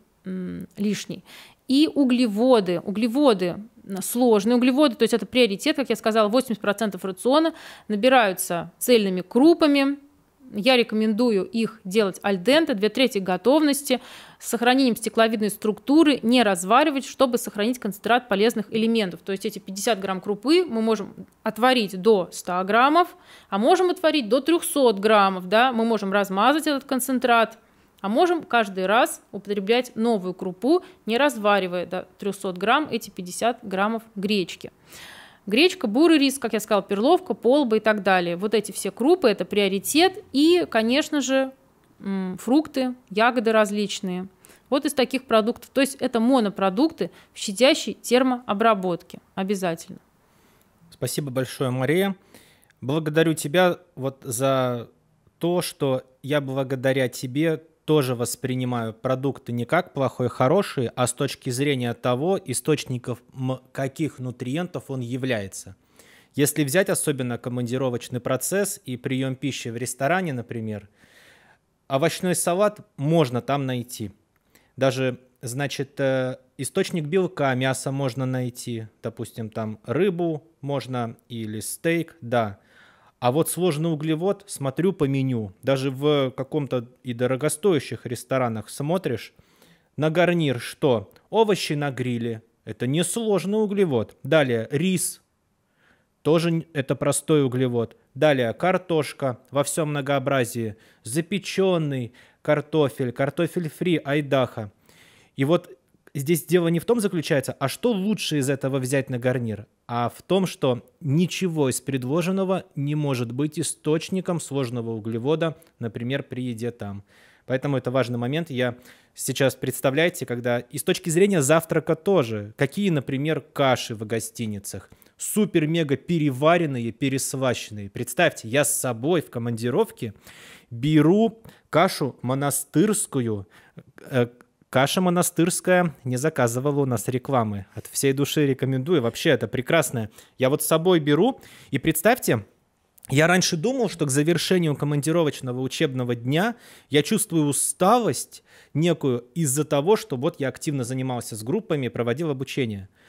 лишний? И углеводы. Углеводы сложные углеводы, то есть это приоритет, как я сказала, 80% рациона набираются цельными крупами, я рекомендую их делать альденты две трети готовности, с сохранением стекловидной структуры, не разваривать, чтобы сохранить концентрат полезных элементов. То есть эти 50 грамм крупы мы можем отварить до 100 граммов, а можем отварить до 300 граммов. Да? Мы можем размазать этот концентрат, а можем каждый раз употреблять новую крупу, не разваривая до 300 грамм эти 50 граммов гречки. Гречка, бурый рис, как я сказала, перловка, полба и так далее. Вот эти все крупы – это приоритет. И, конечно же, фрукты, ягоды различные. Вот из таких продуктов. То есть это монопродукты в щадящей термообработке. Обязательно. Спасибо большое, Мария. Благодарю тебя вот за то, что я благодаря тебе тоже воспринимаю продукты не как плохой, хороший, а с точки зрения того, источников каких нутриентов он является. Если взять особенно командировочный процесс и прием пищи в ресторане, например, овощной салат можно там найти. Даже, значит, э, источник белка, мясо можно найти, допустим, там рыбу можно или стейк, да – а вот сложный углевод, смотрю по меню, даже в каком-то и дорогостоящих ресторанах смотришь, на гарнир что? Овощи на гриле, это не сложный углевод. Далее рис, тоже это простой углевод. Далее картошка во всем многообразии, запеченный картофель, картофель фри, айдаха. И вот здесь дело не в том заключается, а что лучше из этого взять на гарнир? а в том, что ничего из предложенного не может быть источником сложного углевода, например, при еде там. Поэтому это важный момент. Я сейчас, представляете, когда и с точки зрения завтрака тоже, какие, например, каши в гостиницах, супер-мега переваренные, пересващенные. Представьте, я с собой в командировке беру кашу монастырскую, э, Каша монастырская не заказывала у нас рекламы. От всей души рекомендую. Вообще это прекрасное. Я вот с собой беру. И представьте, я раньше думал, что к завершению командировочного учебного дня я чувствую усталость некую из-за того, что вот я активно занимался с группами, проводил обучение –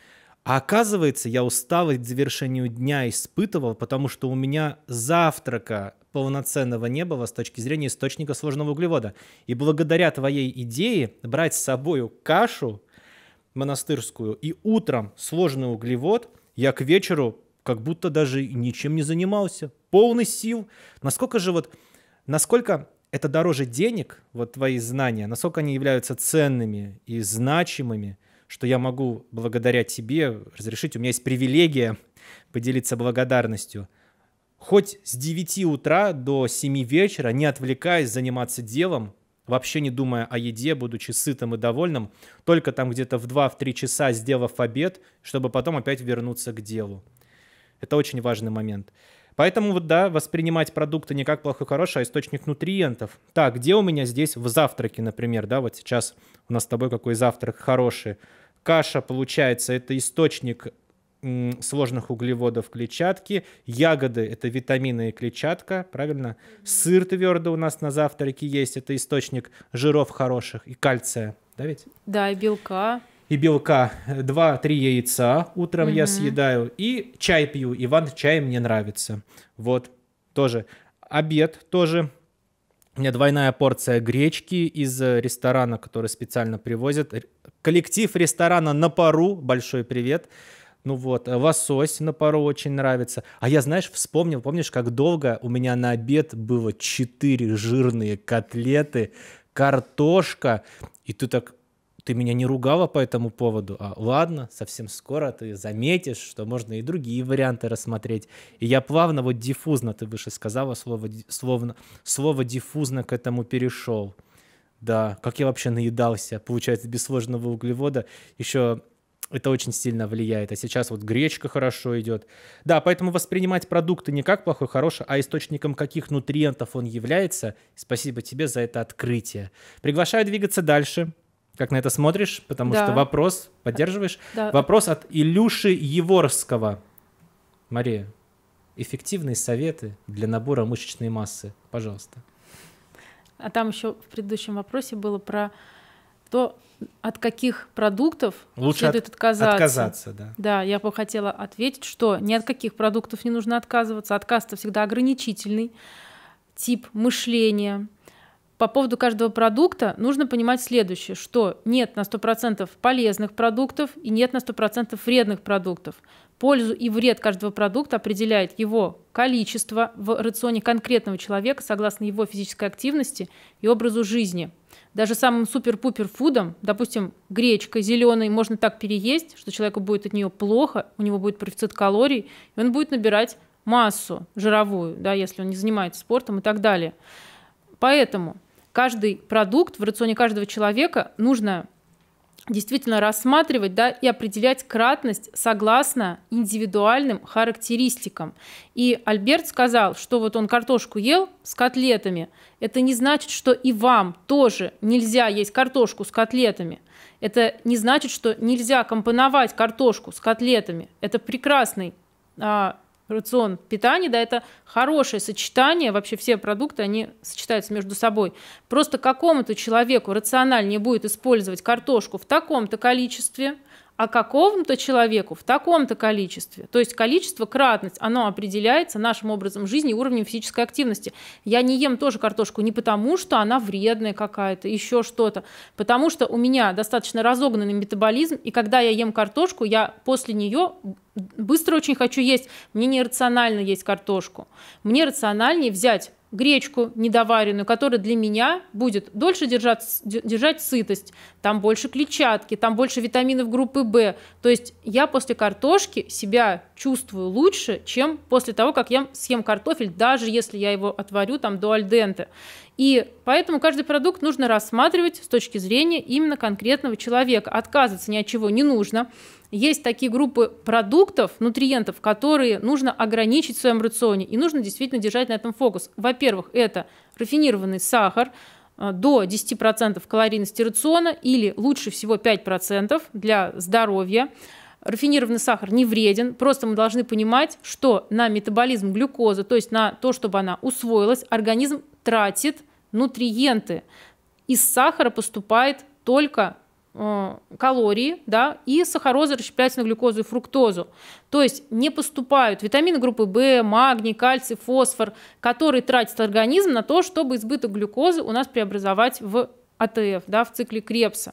а оказывается, я усталость к завершению дня испытывал, потому что у меня завтрака полноценного не было с точки зрения источника сложного углевода. И благодаря твоей идее брать с собой кашу монастырскую и утром сложный углевод, я к вечеру как будто даже ничем не занимался, полный сил. Насколько же вот, насколько это дороже денег, вот твои знания, насколько они являются ценными и значимыми – что я могу благодаря тебе разрешить, у меня есть привилегия поделиться благодарностью. Хоть с 9 утра до 7 вечера, не отвлекаясь заниматься делом, вообще не думая о еде, будучи сытым и довольным, только там где-то в 2-3 часа сделав обед, чтобы потом опять вернуться к делу. Это очень важный момент. Поэтому вот да, воспринимать продукты не как плохой хороший, а источник нутриентов. Так, где у меня здесь в завтраке, например, да, вот сейчас у нас с тобой какой завтрак хороший. Каша, получается, это источник сложных углеводов клетчатки. Ягоды – это витамины и клетчатка, правильно? Сыр твердый у нас на завтраке есть, это источник жиров хороших и кальция, да ведь? Да, и белка. И белка. Два-три яйца утром mm я съедаю. И чай пью. Иван чай мне нравится. Вот, тоже. Обед тоже у меня двойная порция гречки из э, ресторана, который специально привозят. Коллектив ресторана на пару, большой привет. Ну вот, э, лосось на пару очень нравится. А я, знаешь, вспомнил, помнишь, как долго у меня на обед было четыре жирные котлеты, картошка, и ты так ты меня не ругала по этому поводу, а ладно, совсем скоро ты заметишь, что можно и другие варианты рассмотреть. И я плавно, вот диффузно, ты выше сказала слово, словно, слово диффузно к этому перешел. Да, как я вообще наедался, получается, без сложного углевода. Еще это очень сильно влияет. А сейчас вот гречка хорошо идет. Да, поэтому воспринимать продукты не как плохой, хороший, а источником каких нутриентов он является. Спасибо тебе за это открытие. Приглашаю двигаться дальше как на это смотришь, потому да. что вопрос поддерживаешь. Да. Вопрос от Илюши Еворского. Мария, эффективные советы для набора мышечной массы, пожалуйста. А там еще в предыдущем вопросе было про то, от каких продуктов Лучше следует от, отказаться. Отказаться, да. Да, я бы хотела ответить, что ни от каких продуктов не нужно отказываться. Отказ-то всегда ограничительный тип мышления, по поводу каждого продукта нужно понимать следующее, что нет на 100% полезных продуктов и нет на 100% вредных продуктов. Пользу и вред каждого продукта определяет его количество в рационе конкретного человека согласно его физической активности и образу жизни. Даже самым супер-пупер фудом, допустим, гречка зеленой, можно так переесть, что человеку будет от нее плохо, у него будет профицит калорий, и он будет набирать массу жировую, да, если он не занимается спортом и так далее. Поэтому каждый продукт в рационе каждого человека нужно действительно рассматривать да, и определять кратность согласно индивидуальным характеристикам. И Альберт сказал, что вот он картошку ел с котлетами. Это не значит, что и вам тоже нельзя есть картошку с котлетами. Это не значит, что нельзя компоновать картошку с котлетами. Это прекрасный а, рацион питания, да, это хорошее сочетание, вообще все продукты, они сочетаются между собой. Просто какому-то человеку рациональнее будет использовать картошку в таком-то количестве, а какому-то человеку в таком-то количестве. То есть количество, кратность, оно определяется нашим образом жизни и уровнем физической активности. Я не ем тоже картошку не потому, что она вредная какая-то, еще что-то, потому что у меня достаточно разогнанный метаболизм, и когда я ем картошку, я после нее быстро очень хочу есть. Мне не рационально есть картошку. Мне рациональнее взять гречку недоваренную, которая для меня будет дольше держать, держать сытость, там больше клетчатки, там больше витаминов группы В. То есть я после картошки себя чувствую лучше, чем после того, как я съем картофель, даже если я его отварю там до альденте. И поэтому каждый продукт нужно рассматривать с точки зрения именно конкретного человека. Отказываться ни от чего не нужно. Есть такие группы продуктов, нутриентов, которые нужно ограничить в своем рационе. И нужно действительно держать на этом фокус. Во-первых, это рафинированный сахар, э, до 10% калорийности рациона или лучше всего 5% для здоровья. Рафинированный сахар не вреден, просто мы должны понимать, что на метаболизм глюкозы, то есть на то, чтобы она усвоилась, организм тратит нутриенты. Из сахара поступает только э, калории, да, и сахароза расщепляется на глюкозу и фруктозу. То есть не поступают витамины группы В, магний, кальций, фосфор, которые тратит организм на то, чтобы избыток глюкозы у нас преобразовать в АТФ, да, в цикле Крепса.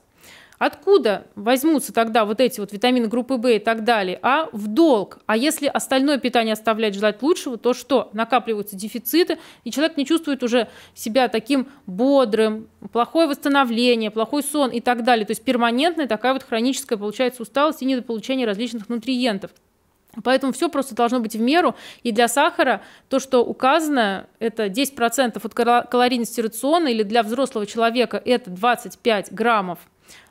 Откуда возьмутся тогда вот эти вот витамины группы В и так далее? А в долг. А если остальное питание оставлять желать лучшего, то что? Накапливаются дефициты, и человек не чувствует уже себя таким бодрым, плохое восстановление, плохой сон и так далее. То есть перманентная такая вот хроническая получается усталость и недополучение различных нутриентов. Поэтому все просто должно быть в меру. И для сахара то, что указано, это 10% от калорийности рациона, или для взрослого человека это 25 граммов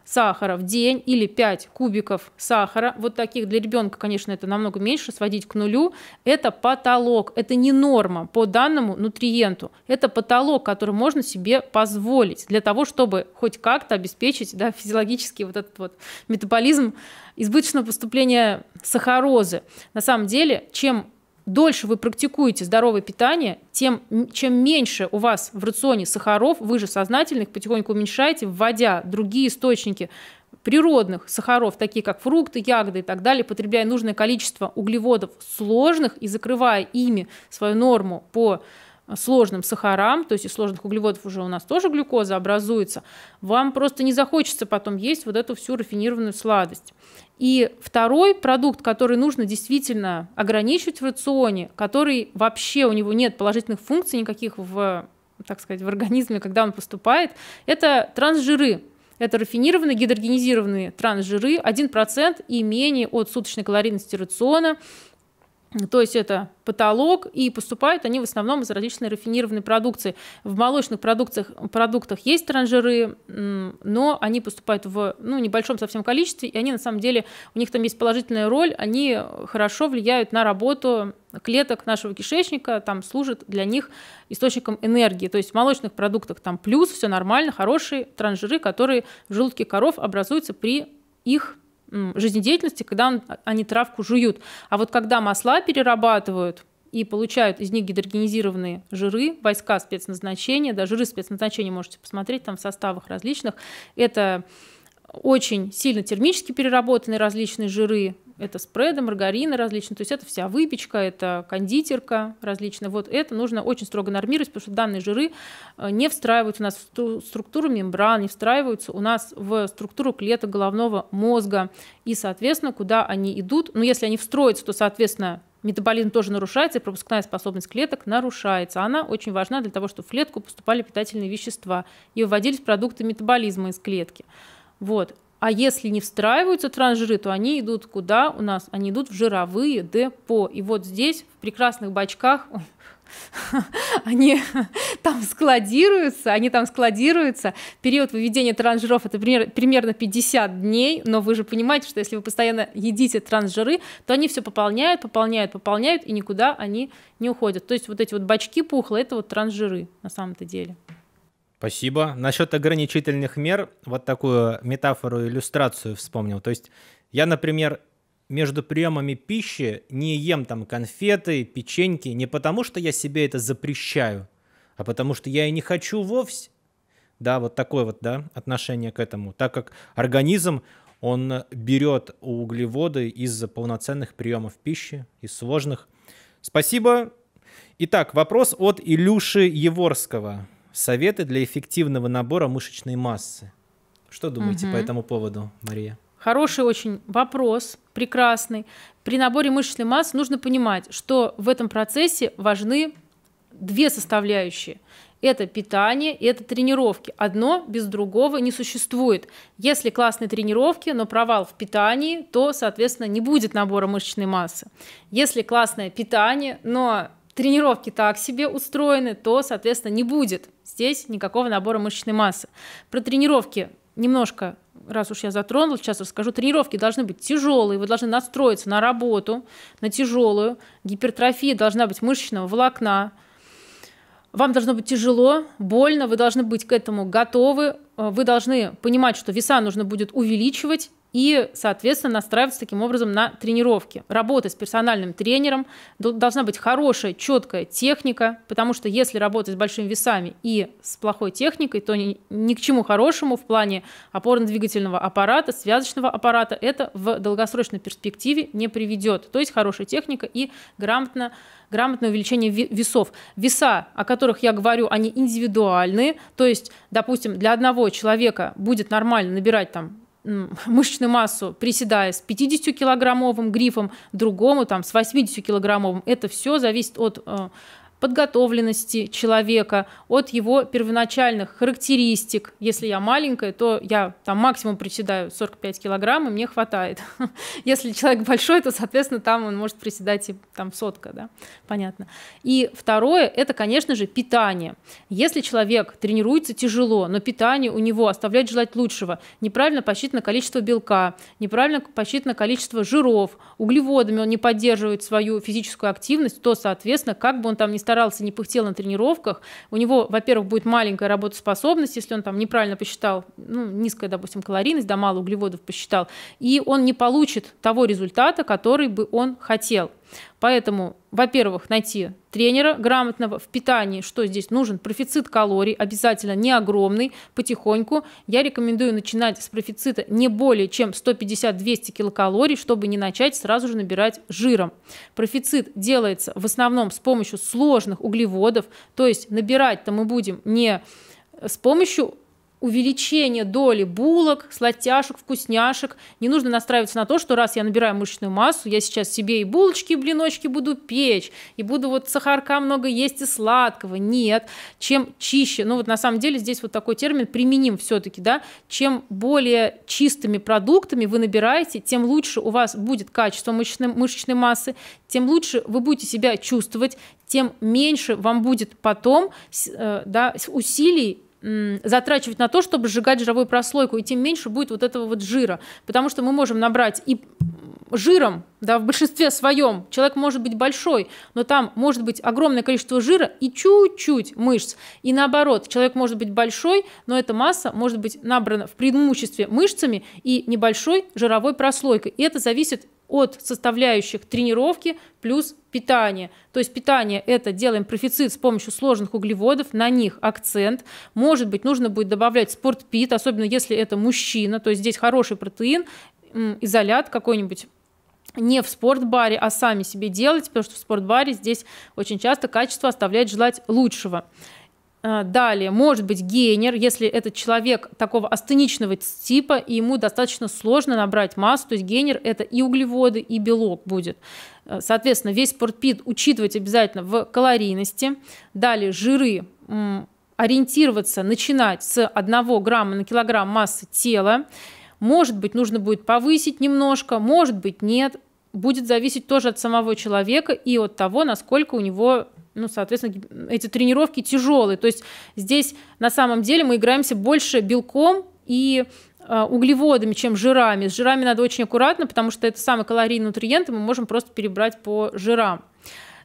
сахара в день или 5 кубиков сахара, вот таких для ребенка, конечно, это намного меньше, сводить к нулю, это потолок, это не норма по данному нутриенту, это потолок, который можно себе позволить для того, чтобы хоть как-то обеспечить да, физиологический вот этот вот метаболизм избыточного поступления сахарозы. На самом деле, чем дольше вы практикуете здоровое питание, тем чем меньше у вас в рационе сахаров, вы же сознательных потихоньку уменьшаете, вводя другие источники природных сахаров, такие как фрукты, ягоды и так далее, потребляя нужное количество углеводов сложных и закрывая ими свою норму по сложным сахарам, то есть из сложных углеводов уже у нас тоже глюкоза образуется, вам просто не захочется потом есть вот эту всю рафинированную сладость. И второй продукт, который нужно действительно ограничивать в рационе, который вообще у него нет положительных функций никаких в, так сказать, в организме, когда он поступает, это трансжиры. Это рафинированные гидрогенизированные трансжиры 1% и менее от суточной калорийности рациона. То есть это потолок, и поступают они в основном из различной рафинированной продукции. В молочных продукциях, продуктах есть транжиры, но они поступают в ну, небольшом совсем количестве, и они на самом деле, у них там есть положительная роль, они хорошо влияют на работу клеток нашего кишечника, там служат для них источником энергии. То есть в молочных продуктах там плюс, все нормально, хорошие транжиры, которые в желудке коров образуются при их жизнедеятельности, когда он, а, они травку жуют. А вот когда масла перерабатывают, и получают из них гидрогенизированные жиры, войска спецназначения, да, жиры спецназначения можете посмотреть там в составах различных. Это очень сильно термически переработанные различные жиры, это спреды, маргарины различные, то есть это вся выпечка, это кондитерка различная. Вот это нужно очень строго нормировать, потому что данные жиры э, не встраиваются у нас в структуру мембран, не встраиваются у нас в структуру клеток головного мозга. И, соответственно, куда они идут, ну, если они встроятся, то, соответственно, метаболизм тоже нарушается, и пропускная способность клеток нарушается. Она очень важна для того, чтобы в клетку поступали питательные вещества и выводились продукты метаболизма из клетки. Вот. А если не встраиваются трансжиры, то они идут куда у нас? Они идут в жировые депо. И вот здесь в прекрасных бачках они там складируются, они там складируются. Период выведения транжиров это примерно 50 дней, но вы же понимаете, что если вы постоянно едите трансжиры, то они все пополняют, пополняют, пополняют, и никуда они не уходят. То есть вот эти вот бачки пухлые, это вот трансжиры на самом-то деле. Спасибо. Насчет ограничительных мер, вот такую метафору, иллюстрацию вспомнил. То есть я, например, между приемами пищи не ем там конфеты, печеньки, не потому что я себе это запрещаю, а потому что я и не хочу вовсе. Да, вот такое вот, да, отношение к этому. Так как организм, он берет углеводы из полноценных приемов пищи, из сложных. Спасибо. Итак, вопрос от Илюши Еворского. Советы для эффективного набора мышечной массы. Что думаете угу. по этому поводу, Мария? Хороший очень вопрос, прекрасный. При наборе мышечной массы нужно понимать, что в этом процессе важны две составляющие. Это питание и это тренировки. Одно без другого не существует. Если классные тренировки, но провал в питании, то, соответственно, не будет набора мышечной массы. Если классное питание, но тренировки так себе устроены, то, соответственно, не будет здесь никакого набора мышечной массы. Про тренировки немножко раз уж я затронул, сейчас расскажу, тренировки должны быть тяжелые, вы должны настроиться на работу, на тяжелую, гипертрофия должна быть мышечного волокна, вам должно быть тяжело, больно, вы должны быть к этому готовы, э, вы должны понимать, что веса нужно будет увеличивать, и, соответственно, настраиваться таким образом на тренировки. Работа с персональным тренером, должна быть хорошая, четкая техника, потому что если работать с большими весами и с плохой техникой, то ни, ни к чему хорошему в плане опорно-двигательного аппарата, связочного аппарата это в долгосрочной перспективе не приведет. То есть хорошая техника и грамотно, грамотное увеличение весов. Веса, о которых я говорю, они индивидуальные, то есть, допустим, для одного человека будет нормально набирать там мышечную массу, приседая с 50-килограммовым грифом, другому там с 80-килограммовым. Это все зависит от э, подготовленности человека, от его первоначальных характеристик. Если я маленькая, то я там максимум приседаю 45 килограмм, и мне хватает. Если человек большой, то, соответственно, там он может приседать и там сотка, да, понятно. И второе, это, конечно же, питание. Если человек тренируется тяжело, но питание у него оставляет желать лучшего, неправильно посчитано количество белка, неправильно посчитано количество жиров, углеводами он не поддерживает свою физическую активность, то, соответственно, как бы он там ни старался, не пыхтел на тренировках, у него, во-первых, будет маленькая работоспособность, если он там неправильно посчитал, ну, низкая, допустим, калорийность, да, мало углеводов посчитал, и он не получит того результата, который бы он хотел. Поэтому, во-первых, найти тренера грамотного в питании, что здесь нужен, профицит калорий, обязательно не огромный, потихоньку. Я рекомендую начинать с профицита не более чем 150-200 килокалорий, чтобы не начать сразу же набирать жиром. Профицит делается в основном с помощью сложных углеводов, то есть набирать-то мы будем не с помощью увеличение доли булок, сладтяшек, вкусняшек. Не нужно настраиваться на то, что раз я набираю мышечную массу, я сейчас себе и булочки, и блиночки буду печь, и буду вот сахарка много есть и сладкого. Нет, чем чище, ну вот на самом деле здесь вот такой термин применим все-таки, да, чем более чистыми продуктами вы набираете, тем лучше у вас будет качество мышечной, мышечной массы, тем лучше вы будете себя чувствовать, тем меньше вам будет потом э, да, усилий затрачивать на то, чтобы сжигать жировую прослойку, и тем меньше будет вот этого вот жира. Потому что мы можем набрать и жиром, да, в большинстве своем, человек может быть большой, но там может быть огромное количество жира и чуть-чуть мышц. И наоборот, человек может быть большой, но эта масса может быть набрана в преимуществе мышцами и небольшой жировой прослойкой. И это зависит от составляющих тренировки плюс питание. То есть питание это делаем профицит с помощью сложных углеводов, на них акцент. Может быть, нужно будет добавлять спортпит, особенно если это мужчина, то есть здесь хороший протеин, изолят какой-нибудь не в спортбаре, а сами себе делать, потому что в спортбаре здесь очень часто качество оставляет желать лучшего. А, далее, может быть гейнер, если этот человек такого астеничного типа, и ему достаточно сложно набрать массу, то есть гейнер – это и углеводы, и белок будет. А, соответственно, весь спортпит учитывать обязательно в калорийности. Далее, жиры ориентироваться, начинать с 1 грамма на килограмм массы тела. Может быть, нужно будет повысить немножко, может быть, нет. Будет зависеть тоже от самого человека и от того, насколько у него ну, соответственно, эти тренировки тяжелые. То есть здесь на самом деле мы играемся больше белком и а, углеводами, чем жирами. С жирами надо очень аккуратно, потому что это самый калорийный нутриент, и мы можем просто перебрать по жирам.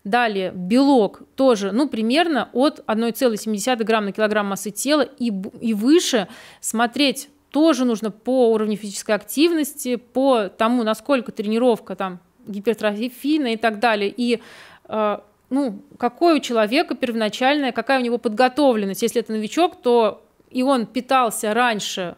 Далее, белок тоже, ну, примерно от 1,7 грамм на килограмм массы тела и, и выше смотреть тоже нужно по уровню физической активности, по тому, насколько тренировка там гипертрофийная и так далее. И э, ну, какой у человека первоначальная, какая у него подготовленность. Если это новичок, то и он питался раньше,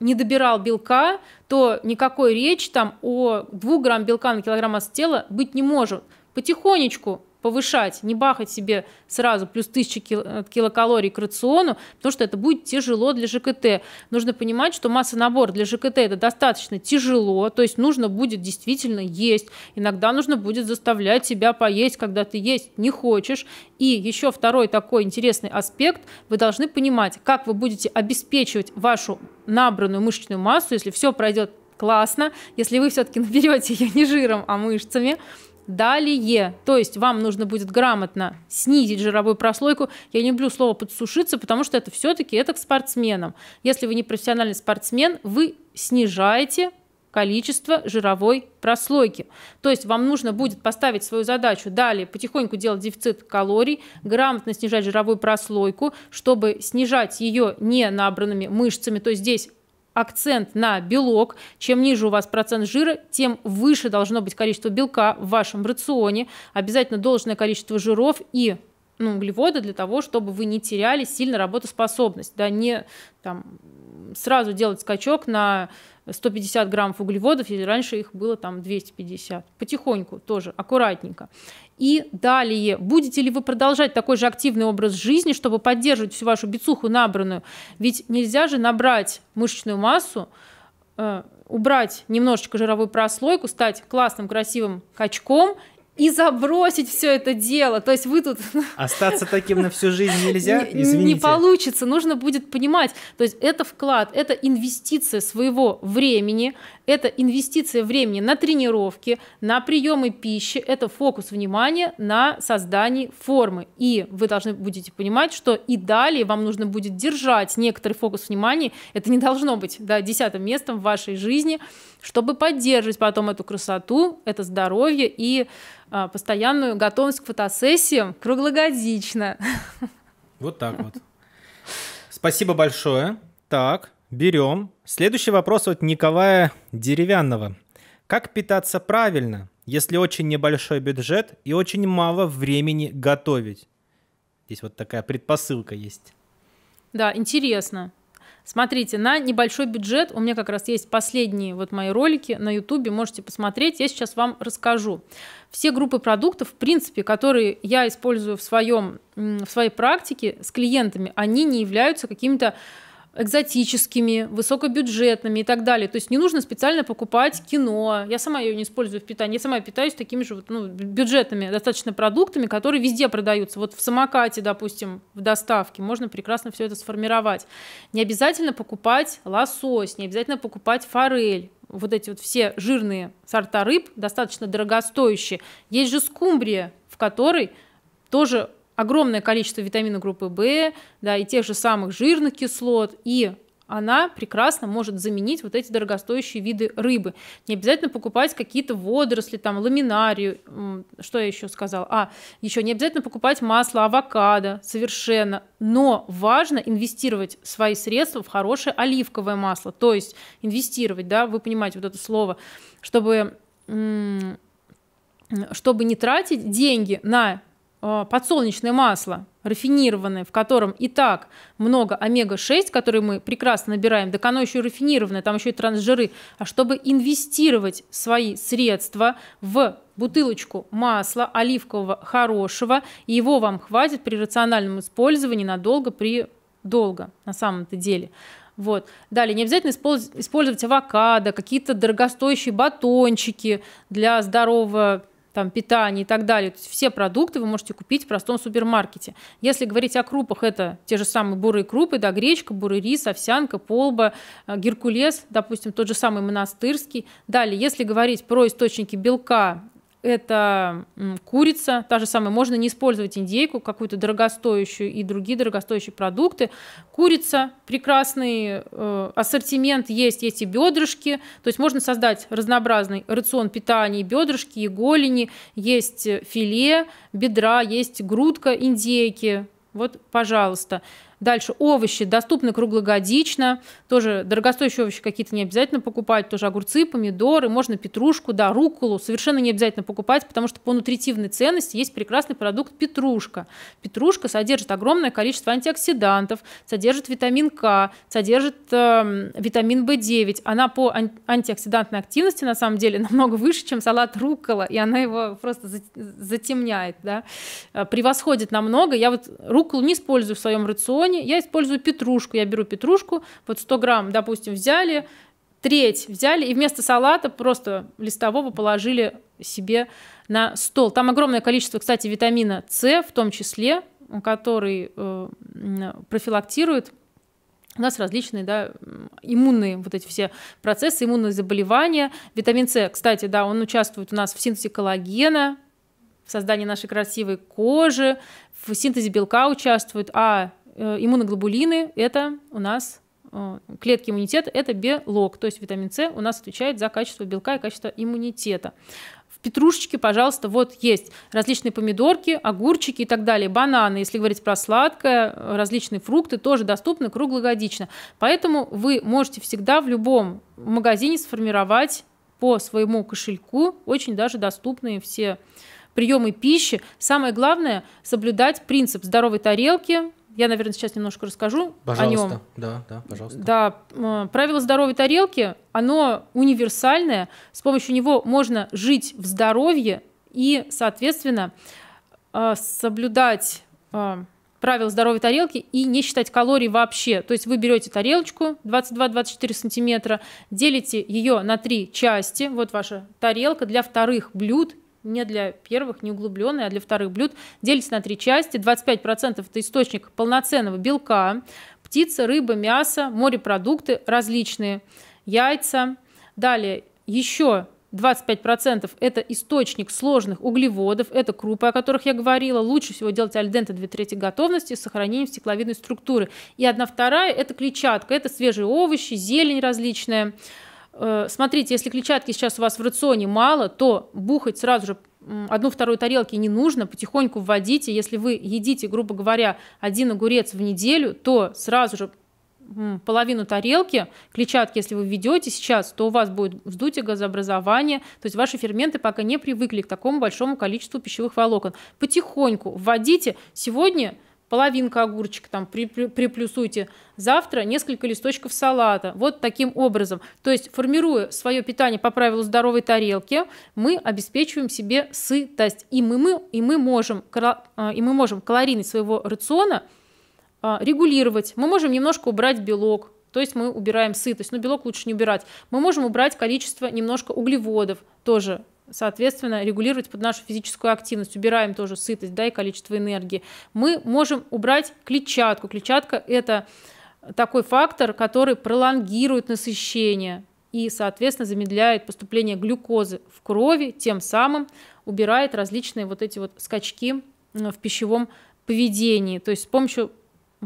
не добирал белка, то никакой речи там о 2 грамм белка на килограмм от тела быть не может. Потихонечку повышать, не бахать себе сразу плюс 1000 э, килокалорий к рациону, потому что это будет тяжело для ЖКТ. Нужно понимать, что масса набор для ЖКТ это достаточно тяжело, то есть нужно будет действительно есть. Иногда нужно будет заставлять себя поесть, когда ты есть не хочешь. И еще второй такой интересный аспект, вы должны понимать, как вы будете обеспечивать вашу набранную мышечную массу, если все пройдет классно, если вы все-таки наберете ее не жиром, а мышцами, Далее, то есть вам нужно будет грамотно снизить жировую прослойку. Я не люблю слово подсушиться, потому что это все-таки это к спортсменам. Если вы не профессиональный спортсмен, вы снижаете количество жировой прослойки. То есть вам нужно будет поставить свою задачу далее потихоньку делать дефицит калорий, грамотно снижать жировую прослойку, чтобы снижать ее не набранными мышцами. То есть здесь акцент на белок. Чем ниже у вас процент жира, тем выше должно быть количество белка в вашем рационе. Обязательно должное количество жиров и ну, углеводы для того, чтобы вы не теряли сильно работоспособность, да, не там, сразу делать скачок на 150 граммов углеводов, если раньше их было там 250. Потихоньку тоже, аккуратненько. И далее, будете ли вы продолжать такой же активный образ жизни, чтобы поддерживать всю вашу бицуху набранную? Ведь нельзя же набрать мышечную массу, э, убрать немножечко жировую прослойку, стать классным, красивым качком и забросить все это дело. То есть вы тут... Остаться таким на всю жизнь нельзя, извините. Не получится, нужно будет понимать. То есть это вклад, это инвестиция своего времени, это инвестиция времени на тренировки, на приемы пищи, это фокус внимания на создании формы. И вы должны будете понимать, что и далее вам нужно будет держать некоторый фокус внимания. Это не должно быть да, десятым местом в вашей жизни, чтобы поддерживать потом эту красоту, это здоровье и а, постоянную готовность к фотосессиям круглогодично. Вот так вот. Спасибо большое. Так, берем. Следующий вопрос от Николая Деревянного. Как питаться правильно, если очень небольшой бюджет и очень мало времени готовить? Здесь вот такая предпосылка есть. Да, интересно. Смотрите, на небольшой бюджет у меня как раз есть последние вот мои ролики на YouTube, можете посмотреть, я сейчас вам расскажу. Все группы продуктов, в принципе, которые я использую в, своем, в своей практике с клиентами, они не являются какими-то экзотическими, высокобюджетными и так далее. То есть не нужно специально покупать кино. Я сама ее не использую в питании. Я сама питаюсь такими же вот ну, бюджетными достаточно продуктами, которые везде продаются. Вот в самокате, допустим, в доставке можно прекрасно все это сформировать. Не обязательно покупать лосось, не обязательно покупать форель вот эти вот все жирные сорта рыб достаточно дорогостоящие. Есть же скумбрия, в которой тоже огромное количество витамина группы В, да, и тех же самых жирных кислот, и она прекрасно может заменить вот эти дорогостоящие виды рыбы. Не обязательно покупать какие-то водоросли, там, ламинарию, что я еще сказала? А, еще не обязательно покупать масло, авокадо, совершенно. Но важно инвестировать свои средства в хорошее оливковое масло, то есть инвестировать, да, вы понимаете вот это слово, чтобы чтобы не тратить деньги на Э, подсолнечное масло рафинированное, в котором и так много омега-6, которые мы прекрасно набираем, так оно еще рафинированное, там еще и трансжиры. А чтобы инвестировать свои средства в бутылочку масла оливкового хорошего, и его вам хватит при рациональном использовании надолго, при долго на самом-то деле. Вот. Далее, не обязательно использовать авокадо, какие-то дорогостоящие батончики для здорового там, питание и так далее. То есть все продукты вы можете купить в простом супермаркете. Если говорить о крупах, это те же самые бурые крупы, да, гречка, бурый рис, овсянка, полба, э, геркулес, допустим, тот же самый монастырский. Далее, если говорить про источники белка это курица, та же самая, можно не использовать индейку, какую-то дорогостоящую и другие дорогостоящие продукты. Курица, прекрасный э, ассортимент есть, есть и бедрышки, то есть можно создать разнообразный рацион питания, и бедрышки, и голени, есть э, филе, бедра, есть грудка индейки, вот, пожалуйста. Дальше овощи доступны круглогодично, тоже дорогостоящие овощи какие-то не обязательно покупать, тоже огурцы, помидоры, можно петрушку, да, рукколу совершенно не обязательно покупать, потому что по нутритивной ценности есть прекрасный продукт петрушка. Петрушка содержит огромное количество антиоксидантов, содержит витамин К, содержит э, витамин В9. Она по ан- антиоксидантной активности на самом деле намного выше, чем салат рукола и она его просто затемняет, да, э, превосходит намного. Я вот рукколу не использую в своем рационе, бульоне я использую петрушку. Я беру петрушку, вот 100 грамм, допустим, взяли, треть взяли и вместо салата просто листового положили себе на стол. Там огромное количество, кстати, витамина С в том числе, который э, профилактирует у нас различные да, иммунные вот эти все процессы, иммунные заболевания. Витамин С, кстати, да, он участвует у нас в синтезе коллагена, в создании нашей красивой кожи, в синтезе белка участвует, а Э, иммуноглобулины – это у нас э, клетки иммунитета – это белок, то есть витамин С у нас отвечает за качество белка и качество иммунитета. В петрушечке, пожалуйста, вот есть различные помидорки, огурчики и так далее, бананы, если говорить про сладкое, различные фрукты тоже доступны круглогодично. Поэтому вы можете всегда в любом магазине сформировать по своему кошельку очень даже доступные все приемы пищи. Самое главное – соблюдать принцип здоровой тарелки, я, наверное, сейчас немножко расскажу пожалуйста. о нем. Пожалуйста, Да, да, пожалуйста. Да, правило здоровой тарелки, оно универсальное. С помощью него можно жить в здоровье и, соответственно, э, соблюдать э, правила здоровой тарелки и не считать калорий вообще. То есть вы берете тарелочку 22-24 сантиметра, делите ее на три части, вот ваша тарелка для вторых блюд не для первых, не углубленные, а для вторых блюд, делится на три части. 25% это источник полноценного белка, птица, рыба, мясо, морепродукты различные, яйца. Далее еще 25% это источник сложных углеводов, это крупы, о которых я говорила. Лучше всего делать альденты 2 трети готовности с сохранением стекловидной структуры. И 1 вторая это клетчатка, это свежие овощи, зелень различная, Э, смотрите, если клетчатки сейчас у вас в рационе мало, то бухать сразу же одну-вторую тарелки не нужно, потихоньку вводите. Если вы едите, грубо говоря, один огурец в неделю, то сразу же половину тарелки клетчатки, если вы введете сейчас, то у вас будет вздутие, газообразование, то есть ваши ферменты пока не привыкли к такому большому количеству пищевых волокон. Потихоньку вводите. Сегодня половинка огурчика там при, приплюсуйте завтра несколько листочков салата. Вот таким образом. То есть, формируя свое питание по правилу здоровой тарелки, мы обеспечиваем себе сытость. И мы, мы, и мы, можем, а, и мы можем калорийность своего рациона а, регулировать. Мы можем немножко убрать белок, то есть мы убираем сытость, но белок лучше не убирать. Мы можем убрать количество немножко углеводов тоже соответственно, регулировать под нашу физическую активность. Убираем тоже сытость да, и количество энергии. Мы можем убрать клетчатку. Клетчатка – это такой фактор, который пролонгирует насыщение и, соответственно, замедляет поступление глюкозы в крови, тем самым убирает различные вот эти вот скачки э, в пищевом поведении. То есть с помощью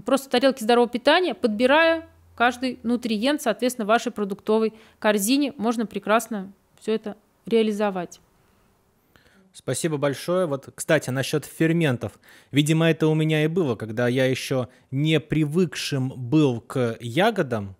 просто тарелки здорового питания, подбирая каждый нутриент, соответственно, вашей продуктовой корзине, можно прекрасно все это реализовать. Спасибо большое. Вот, кстати, насчет ферментов. Видимо, это у меня и было, когда я еще не привыкшим был к ягодам,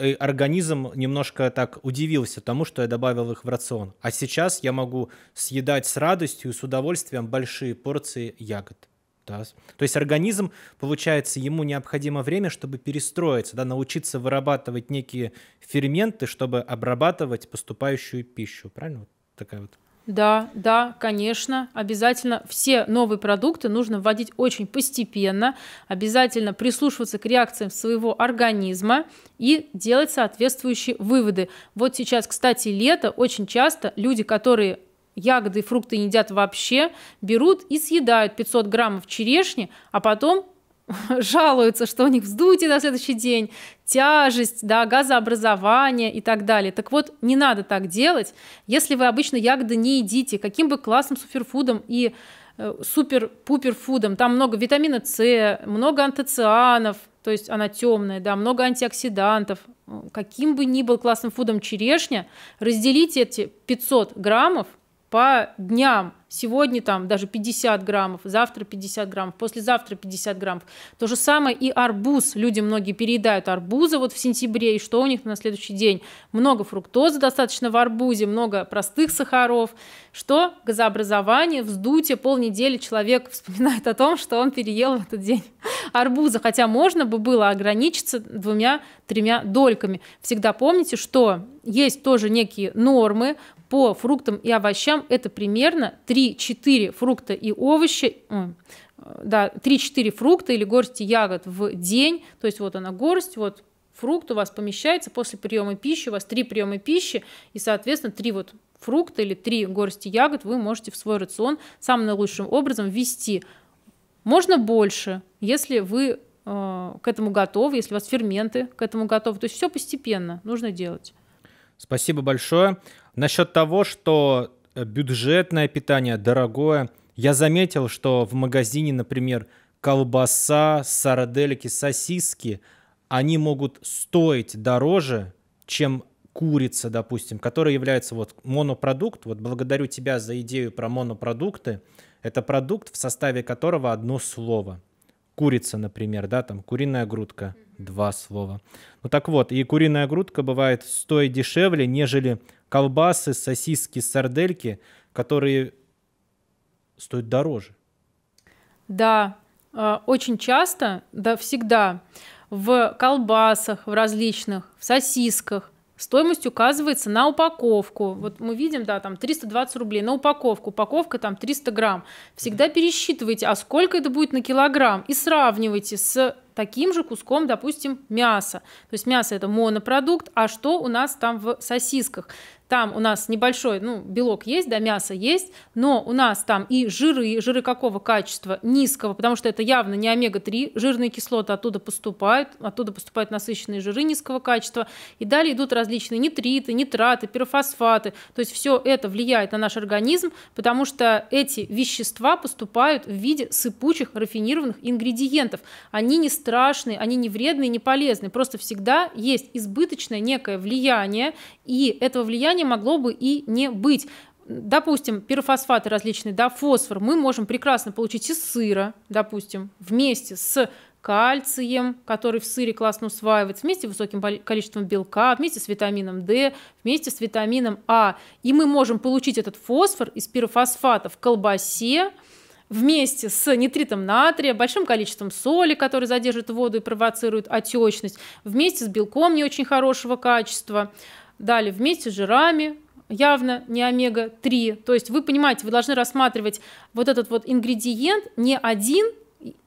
и организм немножко так удивился тому, что я добавил их в рацион. А сейчас я могу съедать с радостью и с удовольствием большие порции ягод таз. То есть организм, получается, ему необходимо время, чтобы перестроиться, да, научиться вырабатывать некие ферменты, чтобы обрабатывать поступающую пищу. Правильно? Вот такая вот да, да, конечно, обязательно все новые продукты нужно вводить очень постепенно, обязательно прислушиваться к реакциям своего организма и делать соответствующие выводы. Вот сейчас, кстати, лето, очень часто люди, которые ягоды и фрукты не едят вообще, берут и съедают 500 граммов черешни, а потом жалуются, что у них вздутие на следующий день, тяжесть, да, газообразование и так далее. Так вот, не надо так делать. Если вы обычно ягоды не едите, каким бы классным суперфудом и э, супер пуперфудом там много витамина С, много антоцианов, то есть она темная, да, много антиоксидантов, каким бы ни был классным фудом черешня, разделите эти 500 граммов по дням. Сегодня там даже 50 граммов, завтра 50 граммов, послезавтра 50 граммов. То же самое и арбуз. Люди многие переедают арбузы вот в сентябре, и что у них на следующий день? Много фруктозы достаточно в арбузе, много простых сахаров. Что? Газообразование, вздутие. Полнедели человек вспоминает о том, что он переел в этот день арбуза. Хотя можно бы было ограничиться двумя-тремя дольками. Всегда помните, что есть тоже некие нормы, по фруктам и овощам это примерно 3-4 фрукта и овощи, да, 3-4 фрукта или горсти ягод в день. То есть вот она горсть, вот фрукт у вас помещается после приема пищи, у вас три приема пищи, и, соответственно, три вот фрукта или три горсти ягод вы можете в свой рацион самым лучшим образом ввести. Можно больше, если вы э, к этому готовы, если у вас ферменты к этому готовы. То есть все постепенно нужно делать. Спасибо большое. Насчет того, что э, бюджетное питание дорогое, я заметил, что в магазине, например, колбаса, сарделики, сосиски, они могут стоить дороже, чем курица, допустим, которая является вот монопродукт. Вот благодарю тебя за идею про монопродукты. Это продукт, в составе которого одно слово. Курица, например, да, там куриная грудка, два слова. Ну так вот, и куриная грудка бывает стоит дешевле, нежели колбасы, сосиски, сардельки, которые стоят дороже. Да, э, очень часто, да всегда, в колбасах, в различных, в сосисках стоимость указывается на упаковку. Вот мы видим, да, там 320 рублей на упаковку, упаковка там 300 грамм. Всегда пересчитывайте, а сколько это будет на килограмм, и сравнивайте с таким же куском, допустим, мяса. То есть мясо это монопродукт, а что у нас там в сосисках? Там у нас небольшой, ну, белок есть, да, мясо есть, но у нас там и жиры, жиры какого качества? Низкого, потому что это явно не омега-3, жирные кислоты оттуда поступают, оттуда поступают насыщенные жиры низкого качества, и далее идут различные нитриты, нитраты, пирофосфаты, то есть все это влияет на наш организм, потому что эти вещества поступают в виде сыпучих рафинированных ингредиентов, они не страшные, они не вредные, не полезные. Просто всегда есть избыточное некое влияние, и этого влияния могло бы и не быть. Допустим, пирофосфаты различные, да, фосфор мы можем прекрасно получить из сыра, допустим, вместе с кальцием, который в сыре классно усваивается, вместе с высоким количеством белка, вместе с витамином D, вместе с витамином А. И мы можем получить этот фосфор из пирофосфата в колбасе, вместе с нитритом натрия, большим количеством соли, который задерживает воду и провоцирует отечность, вместе с белком не очень хорошего качества, далее вместе с жирами, явно не омега-3. То есть вы понимаете, вы должны рассматривать вот этот вот ингредиент не один,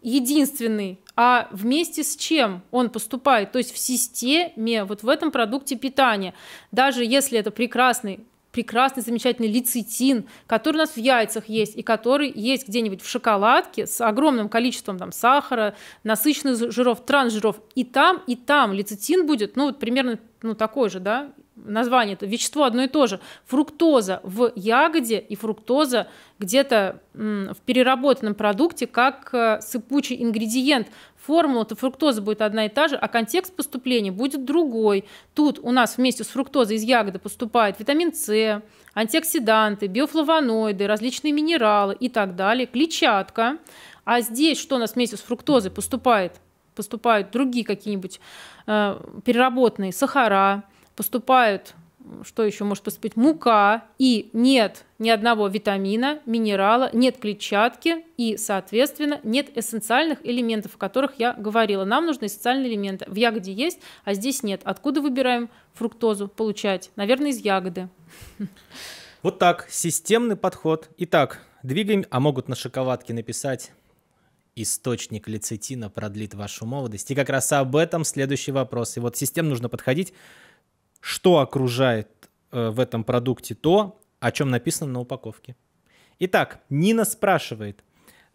единственный, а вместе с чем он поступает, то есть в системе, вот в этом продукте питания. Даже если это прекрасный прекрасный, замечательный лецитин, который у нас в яйцах есть, и который есть где-нибудь в шоколадке с огромным количеством там, сахара, насыщенных жиров, трансжиров. И там, и там лецитин будет, ну, вот примерно ну, такой же, да, название, это вещество одно и то же. Фруктоза в ягоде и фруктоза где-то в переработанном продукте как э, сыпучий ингредиент. Формула-то фруктоза будет одна и та же, а контекст поступления будет другой. Тут у нас вместе с фруктозой из ягоды поступает витамин С, антиоксиданты, биофлавоноиды, различные минералы и так далее, клетчатка. А здесь что у нас вместе с фруктозой поступает? Поступают другие какие-нибудь э, переработанные сахара, поступают что еще может поступить? Мука, и нет ни одного витамина, минерала, нет клетчатки, и, соответственно, нет эссенциальных элементов, о которых я говорила. Нам нужны эссенциальные элементы. В ягоде есть, а здесь нет. Откуда выбираем фруктозу получать? Наверное, из ягоды. Вот так, системный подход. Итак, двигаем, а могут на шоколадке написать источник лецитина продлит вашу молодость. И как раз об этом следующий вопрос. И вот систем нужно подходить что окружает э, в этом продукте то, о чем написано на упаковке. Итак, Нина спрашивает,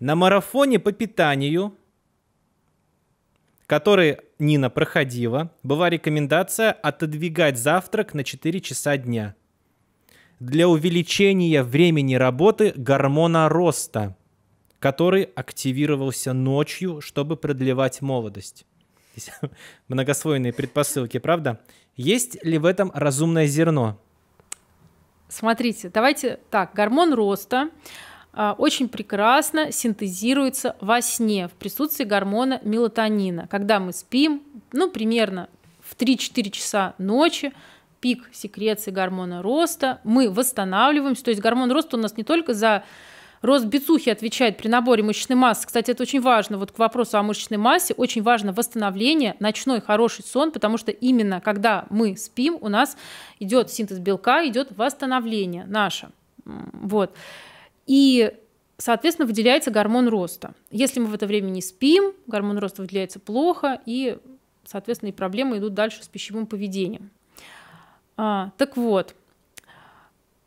на марафоне по питанию, который Нина проходила, была рекомендация отодвигать завтрак на 4 часа дня для увеличения времени работы гормона роста, который активировался ночью, чтобы продлевать молодость здесь многослойные предпосылки, правда? Есть ли в этом разумное зерно? Смотрите, давайте так, гормон роста а, очень прекрасно синтезируется во сне в присутствии гормона мелатонина. Когда мы спим, ну, примерно в 3-4 часа ночи, пик секреции гормона роста, мы восстанавливаемся, то есть гормон роста у нас не только за Рост бицухи отвечает при наборе мышечной массы. Кстати, это очень важно. Вот к вопросу о мышечной массе очень важно восстановление, ночной хороший сон, потому что именно когда мы спим, у нас идет синтез белка, идет восстановление наше. Вот. И соответственно, выделяется гормон роста. Если мы в это время не спим, гормон роста выделяется плохо, и, соответственно, и проблемы идут дальше с пищевым поведением. А, так вот,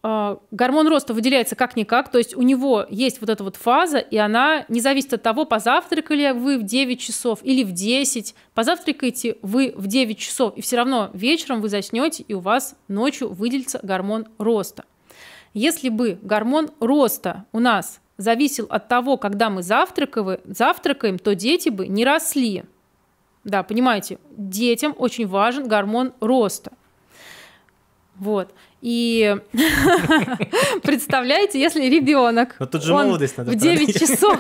а, гормон роста выделяется как-никак, то есть у него есть вот эта вот фаза, и она не зависит от того, позавтракали вы в 9 часов или в 10, позавтракаете вы в 9 часов, и все равно вечером вы заснете, и у вас ночью выделится гормон роста. Если бы гормон роста у нас зависел от того, когда мы завтракаем, то дети бы не росли. Да, понимаете, детям очень важен гормон роста. Вот. И представляете, если ребенок в 9 часов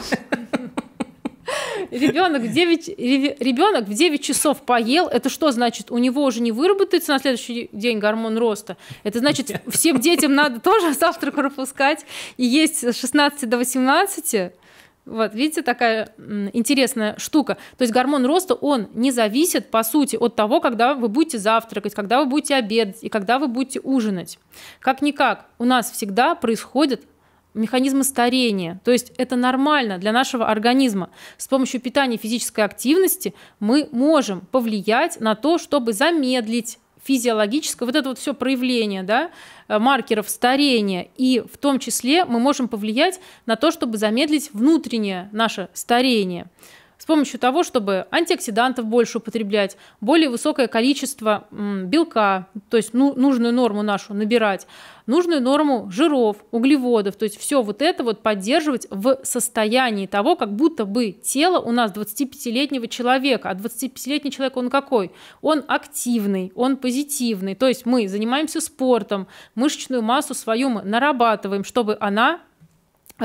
Ребенок в 9, ребенок в 9 часов поел, это что значит? У него уже не выработается на следующий день гормон роста. Это значит, всем детям надо тоже завтрак пропускать и есть с 16 до 18. Вот, видите, такая интересная штука. То есть гормон роста, он не зависит, по сути, от того, когда вы будете завтракать, когда вы будете обедать и когда вы будете ужинать. Как-никак, у нас всегда происходят механизмы старения. То есть это нормально для нашего организма. С помощью питания и физической активности мы можем повлиять на то, чтобы замедлить физиологическое, вот это вот все проявление да, э, маркеров старения, и в том числе мы можем повлиять на то, чтобы замедлить внутреннее наше старение с помощью того, чтобы антиоксидантов больше употреблять, более высокое количество белка, то есть ну, нужную норму нашу набирать, нужную норму жиров, углеводов, то есть все вот это вот поддерживать в состоянии того, как будто бы тело у нас 25-летнего человека, а 25-летний человек он какой? Он активный, он позитивный, то есть мы занимаемся спортом, мышечную массу свою мы нарабатываем, чтобы она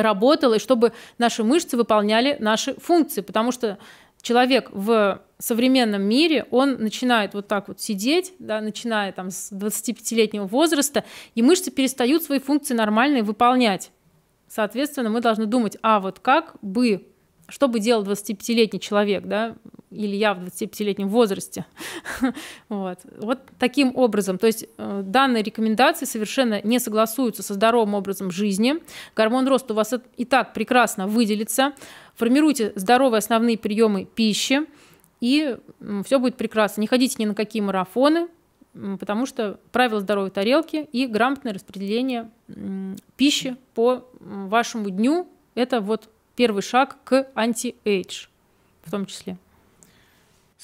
работала, и чтобы наши мышцы выполняли наши функции, потому что человек в современном мире, он начинает вот так вот сидеть, да, начиная там с 25-летнего возраста, и мышцы перестают свои функции нормальные выполнять. Соответственно, мы должны думать, а вот как бы, что бы делал 25-летний человек, да, или я в 25-летнем возрасте. вот. вот таким образом. То есть э, данные рекомендации совершенно не согласуются со здоровым образом жизни. Гормон роста у вас и так прекрасно выделится. Формируйте здоровые основные приемы пищи, и все будет прекрасно. Не ходите ни на какие марафоны, потому что правила здоровой тарелки и грамотное распределение пищи по вашему дню – это вот первый шаг к анти-эйдж в том числе.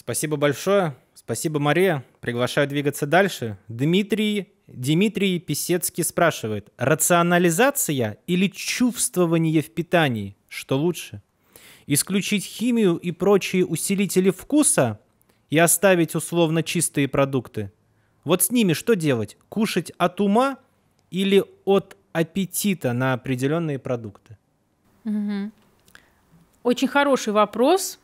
Спасибо большое. Спасибо, Мария. Приглашаю двигаться дальше. Дмитрий, Дмитрий Писецкий спрашивает. Рационализация или чувствование в питании? Что лучше? Исключить химию и прочие усилители вкуса и оставить условно чистые продукты? Вот с ними что делать? Кушать от ума или от аппетита на определенные продукты? Угу. Очень хороший вопрос.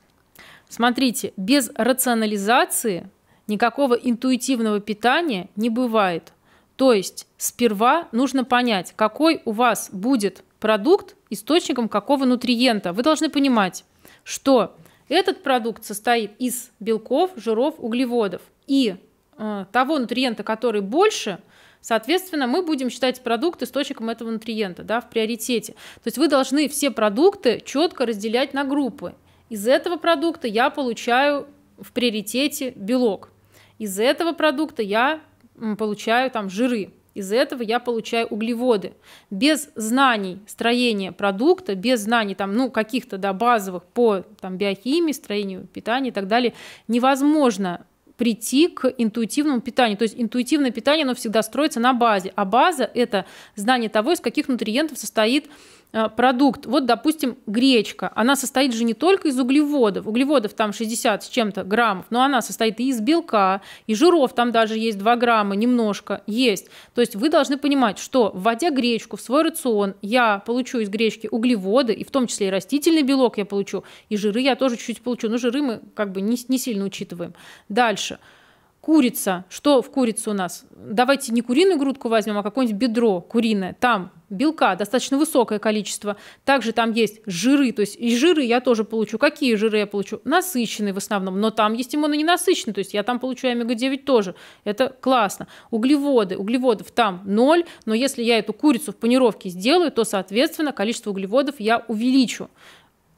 Смотрите, без рационализации никакого интуитивного питания не бывает. То есть сперва нужно понять, какой у вас будет продукт источником какого нутриента. Вы должны понимать, что этот продукт состоит из белков, жиров, углеводов. И э, того нутриента, который больше, соответственно, мы будем считать продукт источником этого нутриента да, в приоритете. То есть вы должны все продукты четко разделять на группы. Из этого продукта я получаю в приоритете белок. Из этого продукта я получаю там жиры. Из этого я получаю углеводы. Без знаний строения продукта, без знаний там, ну, каких-то да, базовых по там, биохимии, строению питания и так далее, невозможно прийти к интуитивному питанию. То есть интуитивное питание, оно всегда строится на базе. А база – это знание того, из каких нутриентов состоит Э, продукт. Вот, допустим, гречка. Она состоит же не только из углеводов. Углеводов там 60 с чем-то граммов, но она состоит и из белка, и жиров там даже есть 2 грамма, немножко есть. То есть вы должны понимать, что вводя гречку в свой рацион, я получу из гречки углеводы, и в том числе и растительный белок я получу, и жиры я тоже чуть-чуть получу. Но жиры мы как бы не, не сильно учитываем. Дальше. Дальше курица. Что в курице у нас? Давайте не куриную грудку возьмем, а какое-нибудь бедро куриное. Там белка достаточно высокое количество. Также там есть жиры, то есть и жиры я тоже получу. Какие жиры я получу? Насыщенные в основном, но там есть ненасыщенные то есть я там получу омега-9 тоже. Это классно. Углеводы. Углеводов там ноль но если я эту курицу в панировке сделаю, то, соответственно, количество углеводов я увеличу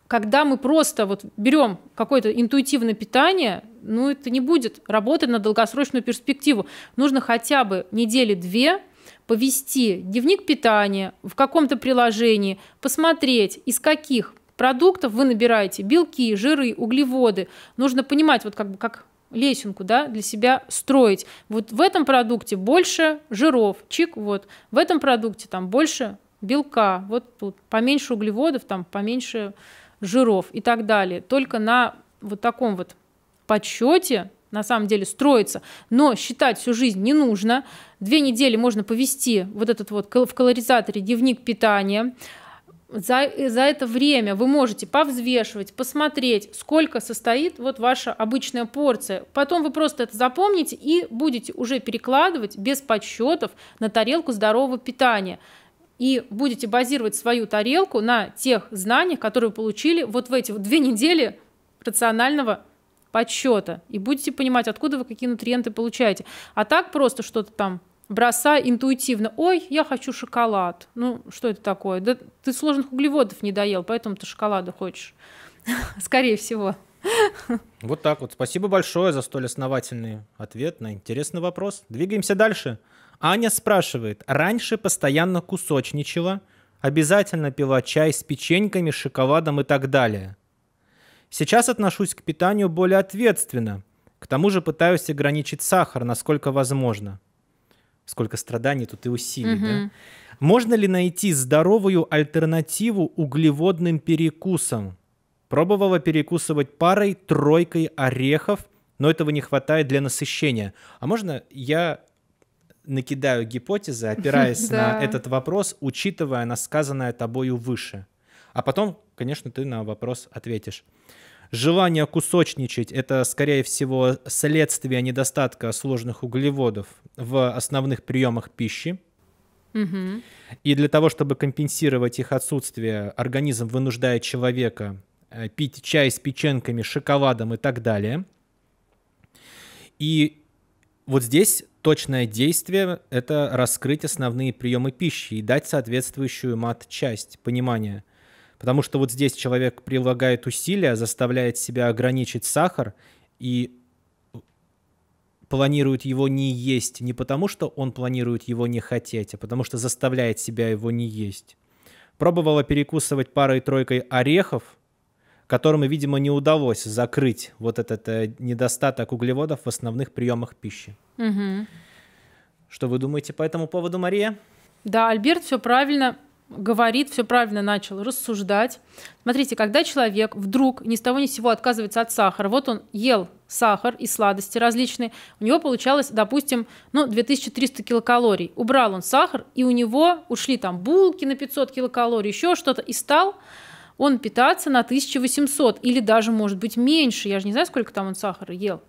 когда мы просто вот берем какое-то интуитивное питание, ну это не будет работать на долгосрочную перспективу. Нужно хотя бы недели две повести дневник питания в каком-то приложении, посмотреть, из каких продуктов вы набираете белки, жиры, углеводы. Нужно понимать, вот как как лесенку да, для себя строить. Вот в этом продукте больше жиров, чик, вот. В этом продукте там больше белка, вот тут поменьше углеводов, там поменьше жиров и так далее. Только на вот таком вот подсчете на самом деле строится. Но считать всю жизнь не нужно. Две недели можно повести вот этот вот в калоризаторе дневник питания. За, за это время вы можете повзвешивать, посмотреть, сколько состоит вот ваша обычная порция. Потом вы просто это запомните и будете уже перекладывать без подсчетов на тарелку здорового питания и будете базировать свою тарелку на тех знаниях, которые вы получили вот в эти вот две недели рационального подсчета. И будете понимать, откуда вы какие нутриенты получаете. А так просто что-то там бросай интуитивно. Ой, я хочу шоколад. Ну, что это такое? Да ты сложных углеводов не доел, поэтому ты шоколада хочешь. Скорее всего. Вот так вот. Спасибо большое за столь основательный ответ на интересный вопрос. Двигаемся дальше. Аня спрашивает, раньше постоянно кусочничала, обязательно пила чай с печеньками, шоколадом и так далее. Сейчас отношусь к питанию более ответственно. К тому же пытаюсь ограничить сахар, насколько возможно. Сколько страданий тут и усилий, угу. да? Можно ли найти здоровую альтернативу углеводным перекусам? Пробовала перекусывать парой, тройкой орехов, но этого не хватает для насыщения. А можно я накидаю гипотезы, опираясь на этот вопрос, учитывая на сказанное тобою выше. А потом, конечно, ты на вопрос ответишь. Желание кусочничать – это, скорее всего, следствие недостатка сложных углеводов в основных приемах пищи. И для того, чтобы компенсировать их отсутствие, организм вынуждает человека э, пить чай с печенками, шоколадом и так далее. И вот здесь Точное действие – это раскрыть основные приемы пищи и дать соответствующую мат-часть понимания. Потому что вот здесь человек прилагает усилия, заставляет себя ограничить сахар и планирует его не есть не потому, что он планирует его не хотеть, а потому что заставляет себя его не есть. Пробовала перекусывать парой-тройкой орехов – которому, видимо, не удалось закрыть вот этот э, недостаток углеводов в основных приемах пищи. Угу. Что вы думаете по этому поводу, Мария? Да, Альберт все правильно говорит, все правильно начал рассуждать. Смотрите, когда человек вдруг ни с того ни с сего отказывается от сахара, вот он ел сахар и сладости различные, у него получалось, допустим, ну, 2300 килокалорий. Убрал он сахар, и у него ушли там булки на 500 килокалорий, еще что-то, и стал он питаться на 1800 или даже, может быть, меньше. Я же не знаю, сколько там он сахара ел.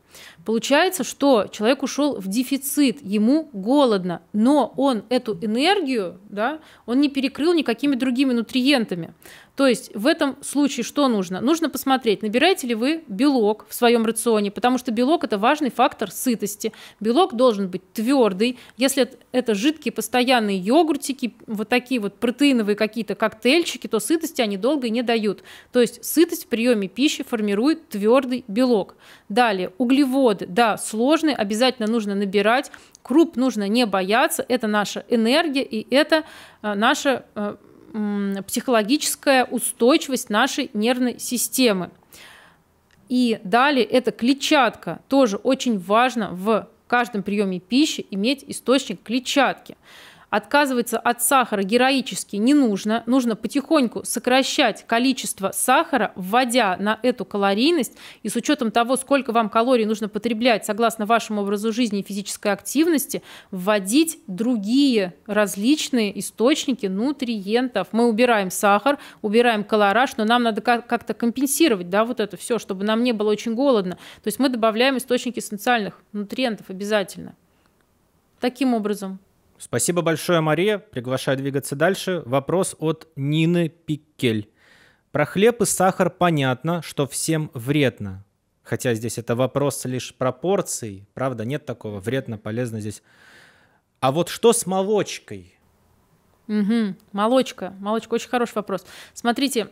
Получается, что человек ушел в дефицит, ему голодно, но он эту энергию, да, он не перекрыл никакими другими нутриентами. То есть в этом случае что нужно? Нужно посмотреть, набираете ли вы белок в своем рационе, потому что белок – это важный фактор сытости. Белок должен быть твердый. Если это жидкие постоянные йогуртики, вот такие вот протеиновые какие-то коктейльчики, то сытости они долго не дают. То есть сытость в приеме пищи формирует твердый белок. Далее, углеводы, да, сложные, обязательно нужно набирать. Круп нужно не бояться, это наша энергия и это э, наша э, психологическая устойчивость нашей нервной системы. И далее это клетчатка. Тоже очень важно в каждом приеме пищи иметь источник клетчатки. Отказываться от сахара героически не нужно. Нужно потихоньку сокращать количество сахара, вводя на эту калорийность. И с учетом того, сколько вам калорий нужно потреблять согласно вашему образу жизни и физической активности, вводить другие различные источники нутриентов. Мы убираем сахар, убираем колораж, но нам надо как-то компенсировать да, вот это все, чтобы нам не было очень голодно. То есть мы добавляем источники эссенциальных нутриентов обязательно. Таким образом, Спасибо большое, Мария. Приглашаю двигаться дальше. Вопрос от Нины Пикель. Про хлеб и сахар понятно, что всем вредно. Хотя здесь это вопрос лишь пропорций. Правда, нет такого. Вредно, полезно здесь. А вот что с молочкой? Угу. Молочка. Молочка. Очень хороший вопрос. Смотрите,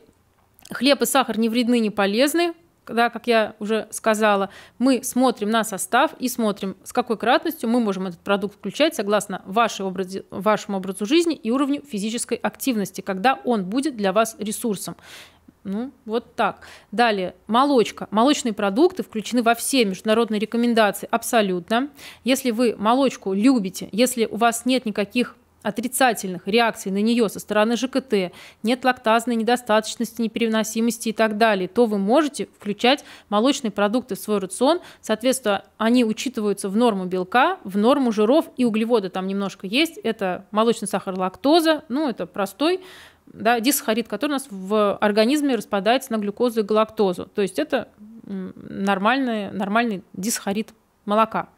хлеб и сахар не вредны, не полезны да, как я уже сказала, мы смотрим на состав и смотрим, с какой кратностью мы можем этот продукт включать согласно вашей образе, вашему образу жизни и уровню физической активности, когда он будет для вас ресурсом. Ну, вот так. Далее, молочка. Молочные продукты включены во все международные рекомендации абсолютно. Если вы молочку любите, если у вас нет никаких отрицательных реакций на нее со стороны ЖКТ, нет лактазной недостаточности, непереносимости и так далее, то вы можете включать молочные продукты в свой рацион. Соответственно, они учитываются в норму белка, в норму жиров и углеводы там немножко есть. Это молочный сахар лактоза, ну это простой да, дисахарид, который у нас в организме распадается на глюкозу и галактозу. То есть это нормальный, нормальный дисахарид молока.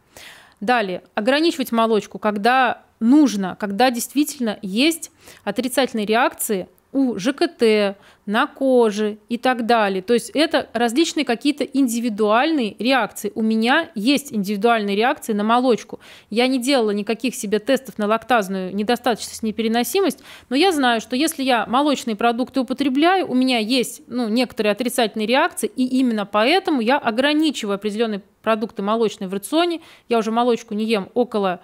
Далее, ограничивать молочку, когда нужно, когда действительно есть отрицательные реакции у ЖКТ, на коже и так далее. То есть это различные какие-то индивидуальные реакции. У меня есть индивидуальные реакции на молочку. Я не делала никаких себе тестов на лактазную недостаточность, непереносимость, но я знаю, что если я молочные продукты употребляю, у меня есть ну, некоторые отрицательные реакции, и именно поэтому я ограничиваю определенные продукты молочные в рационе. Я уже молочку не ем около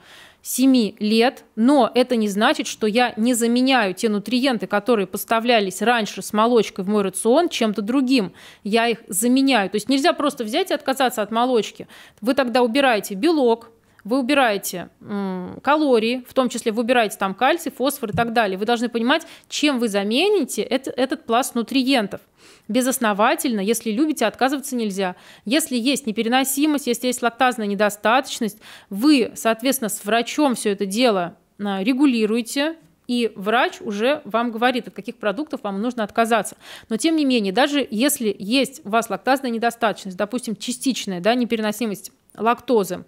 7 лет, но это не значит, что я не заменяю те нутриенты, которые поставлялись раньше с молочкой в мой рацион чем-то другим. Я их заменяю. То есть нельзя просто взять и отказаться от молочки. Вы тогда убираете белок, вы убираете м, калории, в том числе вы убираете там кальций, фосфор и так далее. Вы должны понимать, чем вы замените это, этот пласт нутриентов безосновательно, если любите, отказываться нельзя. Если есть непереносимость, если есть лактазная недостаточность, вы, соответственно, с врачом все это дело а, регулируете, и врач уже вам говорит, от каких продуктов вам нужно отказаться. Но тем не менее, даже если есть у вас лактазная недостаточность, допустим, частичная да, непереносимость лактозы,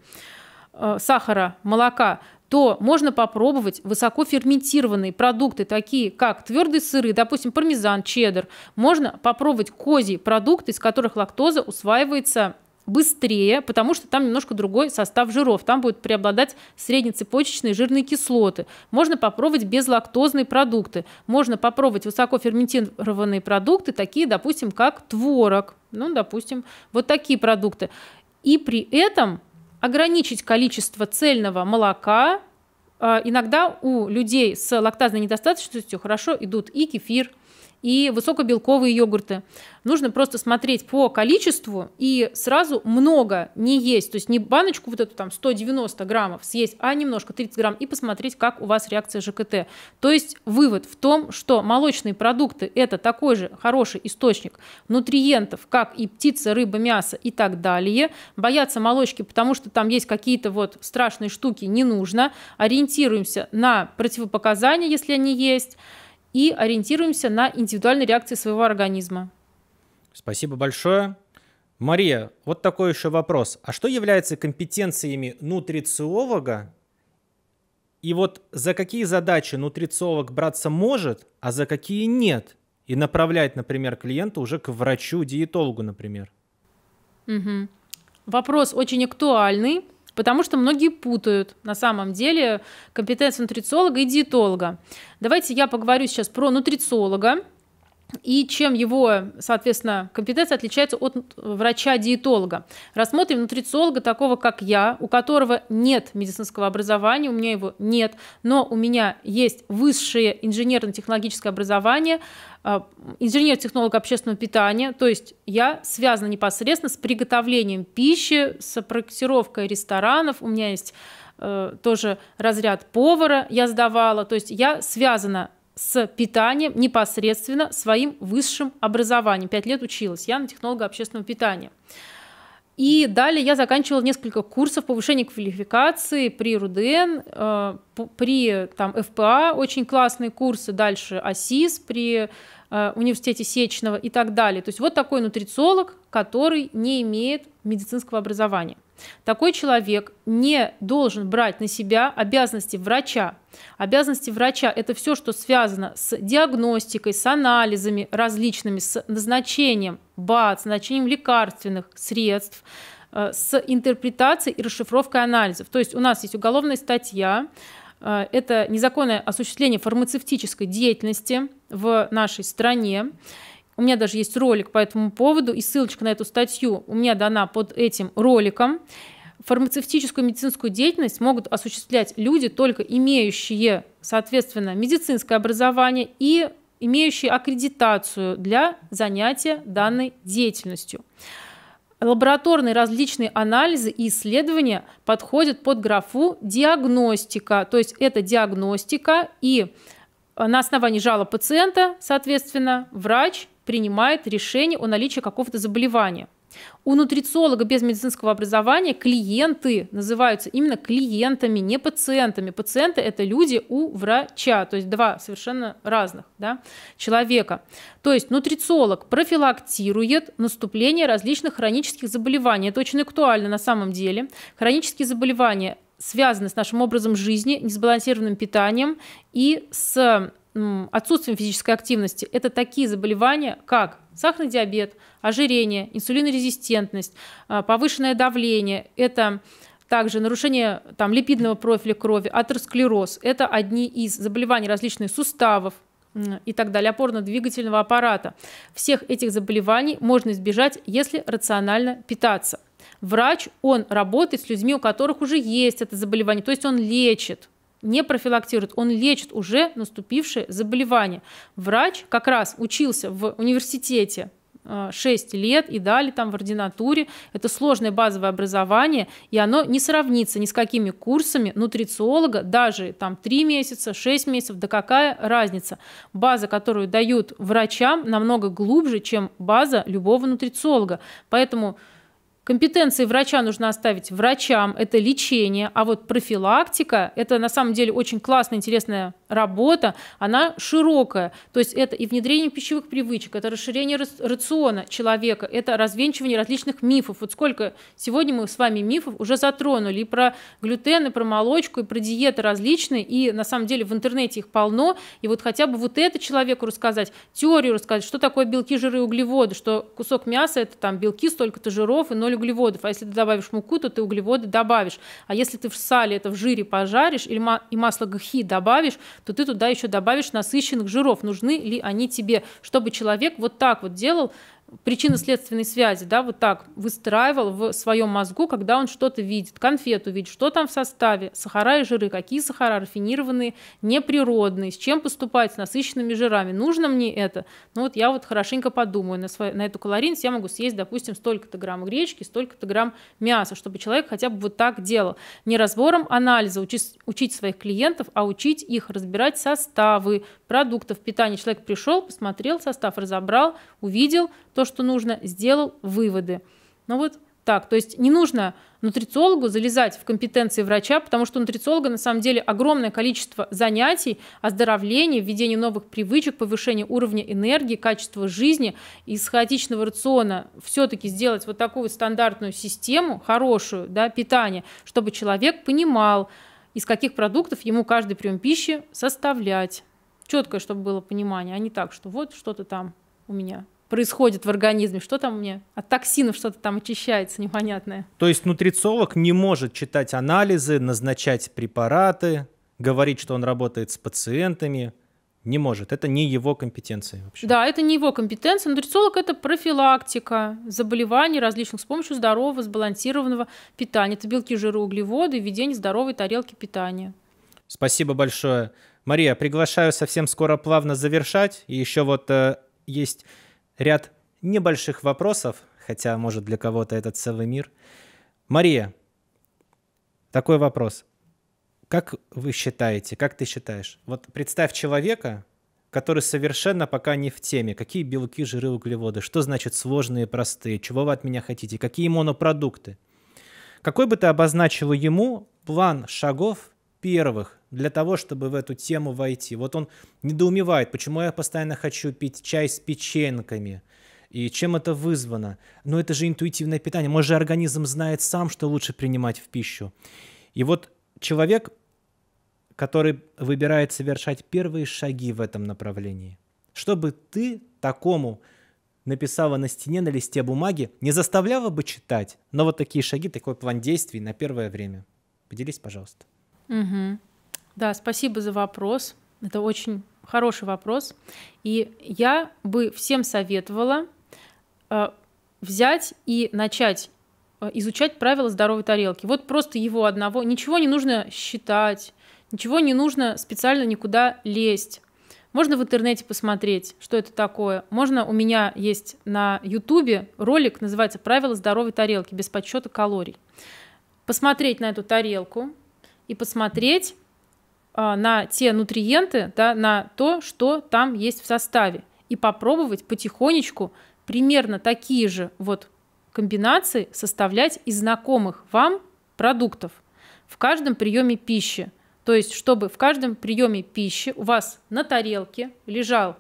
э, сахара, молока, то можно попробовать высокоферментированные продукты, такие как твердые сыры, допустим, пармезан, чеддер. Можно попробовать козьи продукты, из которых лактоза усваивается быстрее, потому что там немножко другой состав жиров. Там будет преобладать среднецепочечные жирные кислоты. Можно попробовать безлактозные продукты. Можно попробовать высокоферментированные продукты, такие, допустим, как творог. Ну, допустим, вот такие продукты. И при этом ограничить количество цельного молока. Э, иногда у людей с лактазной недостаточностью хорошо идут и кефир – и высокобелковые йогурты. Нужно просто смотреть по количеству и сразу много не есть. То есть не баночку вот эту там 190 граммов съесть, а немножко 30 грамм и посмотреть, как у вас реакция ЖКТ. То есть вывод в том, что молочные продукты – это такой же хороший источник нутриентов, как и птица, рыба, мясо и так далее. Бояться молочки, потому что там есть какие-то вот страшные штуки, не нужно. Ориентируемся на противопоказания, если они есть и ориентируемся на индивидуальные реакции своего организма. Спасибо большое. Мария, вот такой еще вопрос. А что является компетенциями нутрициолога? И вот за какие задачи нутрициолог браться может, а за какие нет? И направлять, например, клиента уже к врачу-диетологу, например. Угу. Вопрос очень актуальный потому что многие путают на самом деле компетенции нутрициолога и диетолога. Давайте я поговорю сейчас про нутрициолога, и чем его, соответственно, компетенция отличается от врача-диетолога. Рассмотрим нутрициолога такого, как я, у которого нет медицинского образования, у меня его нет, но у меня есть высшее инженерно-технологическое образование, а, инженер-технолог общественного питания, то есть я связана непосредственно с приготовлением пищи, с проектировкой ресторанов, у меня есть э, тоже разряд повара я сдавала, то есть я связана с питанием непосредственно своим высшим образованием. Пять лет училась я на технолога общественного питания. И далее я заканчивала несколько курсов повышения квалификации при РУДН, э, при там, ФПА, очень классные курсы, дальше АСИС при э, университете Сечного и так далее. То есть вот такой нутрициолог, который не имеет медицинского образования. Такой человек не должен брать на себя обязанности врача. Обязанности врача – это все, что связано с диагностикой, с анализами различными, с назначением БАД, с назначением лекарственных средств, э, с интерпретацией и расшифровкой анализов. То есть у нас есть уголовная статья, э, это незаконное осуществление фармацевтической деятельности в нашей стране. У меня даже есть ролик по этому поводу и ссылочка на эту статью у меня дана под этим роликом. Фармацевтическую медицинскую деятельность могут осуществлять люди, только имеющие, соответственно, медицинское образование и имеющие аккредитацию для занятия данной деятельностью. Лабораторные различные анализы и исследования подходят под графу диагностика, то есть это диагностика и на основании жалоб пациента, соответственно, врач принимает решение о наличии какого-то заболевания. У нутрициолога без медицинского образования клиенты называются именно клиентами, не пациентами. Пациенты – это люди у врача, то есть два совершенно разных да, человека. То есть нутрициолог профилактирует наступление различных хронических заболеваний. Это очень актуально на самом деле. Хронические заболевания связаны с нашим образом жизни, несбалансированным питанием и с отсутствием физической активности. Это такие заболевания, как сахарный диабет, ожирение, инсулинорезистентность, а, повышенное давление. Это также нарушение там, липидного профиля крови, атеросклероз. Это одни из заболеваний различных суставов и так далее, опорно-двигательного аппарата. Всех этих заболеваний можно избежать, если рационально питаться. Врач, он работает с людьми, у которых уже есть это заболевание, то есть он лечит не профилактирует, он лечит уже наступившее заболевание. Врач как раз учился в университете 6 э, лет и далее там в ординатуре. Это сложное базовое образование, и оно не сравнится ни с какими курсами нутрициолога, даже там 3 месяца, 6 месяцев, да какая разница. База, которую дают врачам, намного глубже, чем база любого нутрициолога. Поэтому Компетенции врача нужно оставить врачам, это лечение, а вот профилактика, это на самом деле очень классная, интересная работа, она широкая, то есть это и внедрение пищевых привычек, это расширение рациона человека, это развенчивание различных мифов. Вот сколько сегодня мы с вами мифов уже затронули и про глютен, и про молочку, и про диеты различные, и на самом деле в интернете их полно, и вот хотя бы вот это человеку рассказать, теорию рассказать, что такое белки, жиры и углеводы, что кусок мяса это там белки, столько-то жиров и ноль углеводов. А если ты добавишь муку, то ты углеводы добавишь. А если ты в сале это в жире пожаришь или ма- и масло гхи добавишь, то ты туда еще добавишь насыщенных жиров. Нужны ли они тебе, чтобы человек вот так вот делал причинно-следственной связи, да, вот так выстраивал в своем мозгу, когда он что-то видит, конфету видит, что там в составе, сахара и жиры, какие сахара рафинированные, неприродные, с чем поступать, с насыщенными жирами, нужно мне это? Ну вот я вот хорошенько подумаю, на, свою, на эту калорийность я могу съесть, допустим, столько-то грамм гречки, столько-то грамм мяса, чтобы человек хотя бы вот так делал. Не разбором анализа учить, учить своих клиентов, а учить их разбирать составы продуктов питания. Человек пришел, посмотрел состав, разобрал, увидел, то, что нужно, сделал выводы. Ну вот так. То есть не нужно нутрициологу залезать в компетенции врача, потому что у нутрициолога на самом деле огромное количество занятий, оздоровления, введения новых привычек, повышения уровня энергии, качества жизни. Из хаотичного рациона все-таки сделать вот такую стандартную систему, хорошую, да, питание, чтобы человек понимал, из каких продуктов ему каждый прием пищи составлять. Четкое, чтобы было понимание, а не так, что вот что-то там у меня происходит в организме, что там мне от токсинов что-то там очищается непонятное. То есть нутрициолог не может читать анализы, назначать препараты, говорить, что он работает с пациентами, не может. Это не его компетенция вообще. Да, это не его компетенция. Нутрициолог — это профилактика заболеваний различных с помощью здорового, сбалансированного питания. Это белки, жиры, углеводы, введение здоровой тарелки питания. Спасибо большое. Мария, приглашаю совсем скоро плавно завершать. И еще вот э, есть ряд небольших вопросов, хотя, может, для кого-то этот целый мир. Мария, такой вопрос. Как вы считаете, как ты считаешь? Вот представь человека, который совершенно пока не в теме. Какие белки, жиры, углеводы? Что значит сложные и простые? Чего вы от меня хотите? Какие монопродукты? Какой бы ты обозначил ему план шагов первых для того, чтобы в эту тему войти. Вот он недоумевает, почему я постоянно хочу пить чай с печеньками и чем это вызвано. Но это же интуитивное питание. Может же организм знает сам, что лучше принимать в пищу. И вот человек, который выбирает совершать первые шаги в этом направлении, чтобы ты такому написала на стене, на листе бумаги, не заставляла бы читать, но вот такие шаги, такой план действий на первое время. Поделись, пожалуйста. Угу. Да, спасибо за вопрос. Это очень хороший вопрос. И я бы всем советовала э, взять и начать э, изучать правила здоровой тарелки. Вот просто его одного. Ничего не нужно считать, ничего не нужно специально никуда лезть. Можно в интернете посмотреть, что это такое. Можно, у меня есть на ютубе ролик, называется «Правила здоровой тарелки без подсчета калорий». Посмотреть на эту тарелку и посмотреть, а, на те нутриенты, да, на то, что там есть в составе. И попробовать потихонечку примерно такие же вот комбинации составлять из знакомых вам продуктов в каждом приеме пищи. То есть, чтобы в каждом приеме пищи у вас на тарелке лежал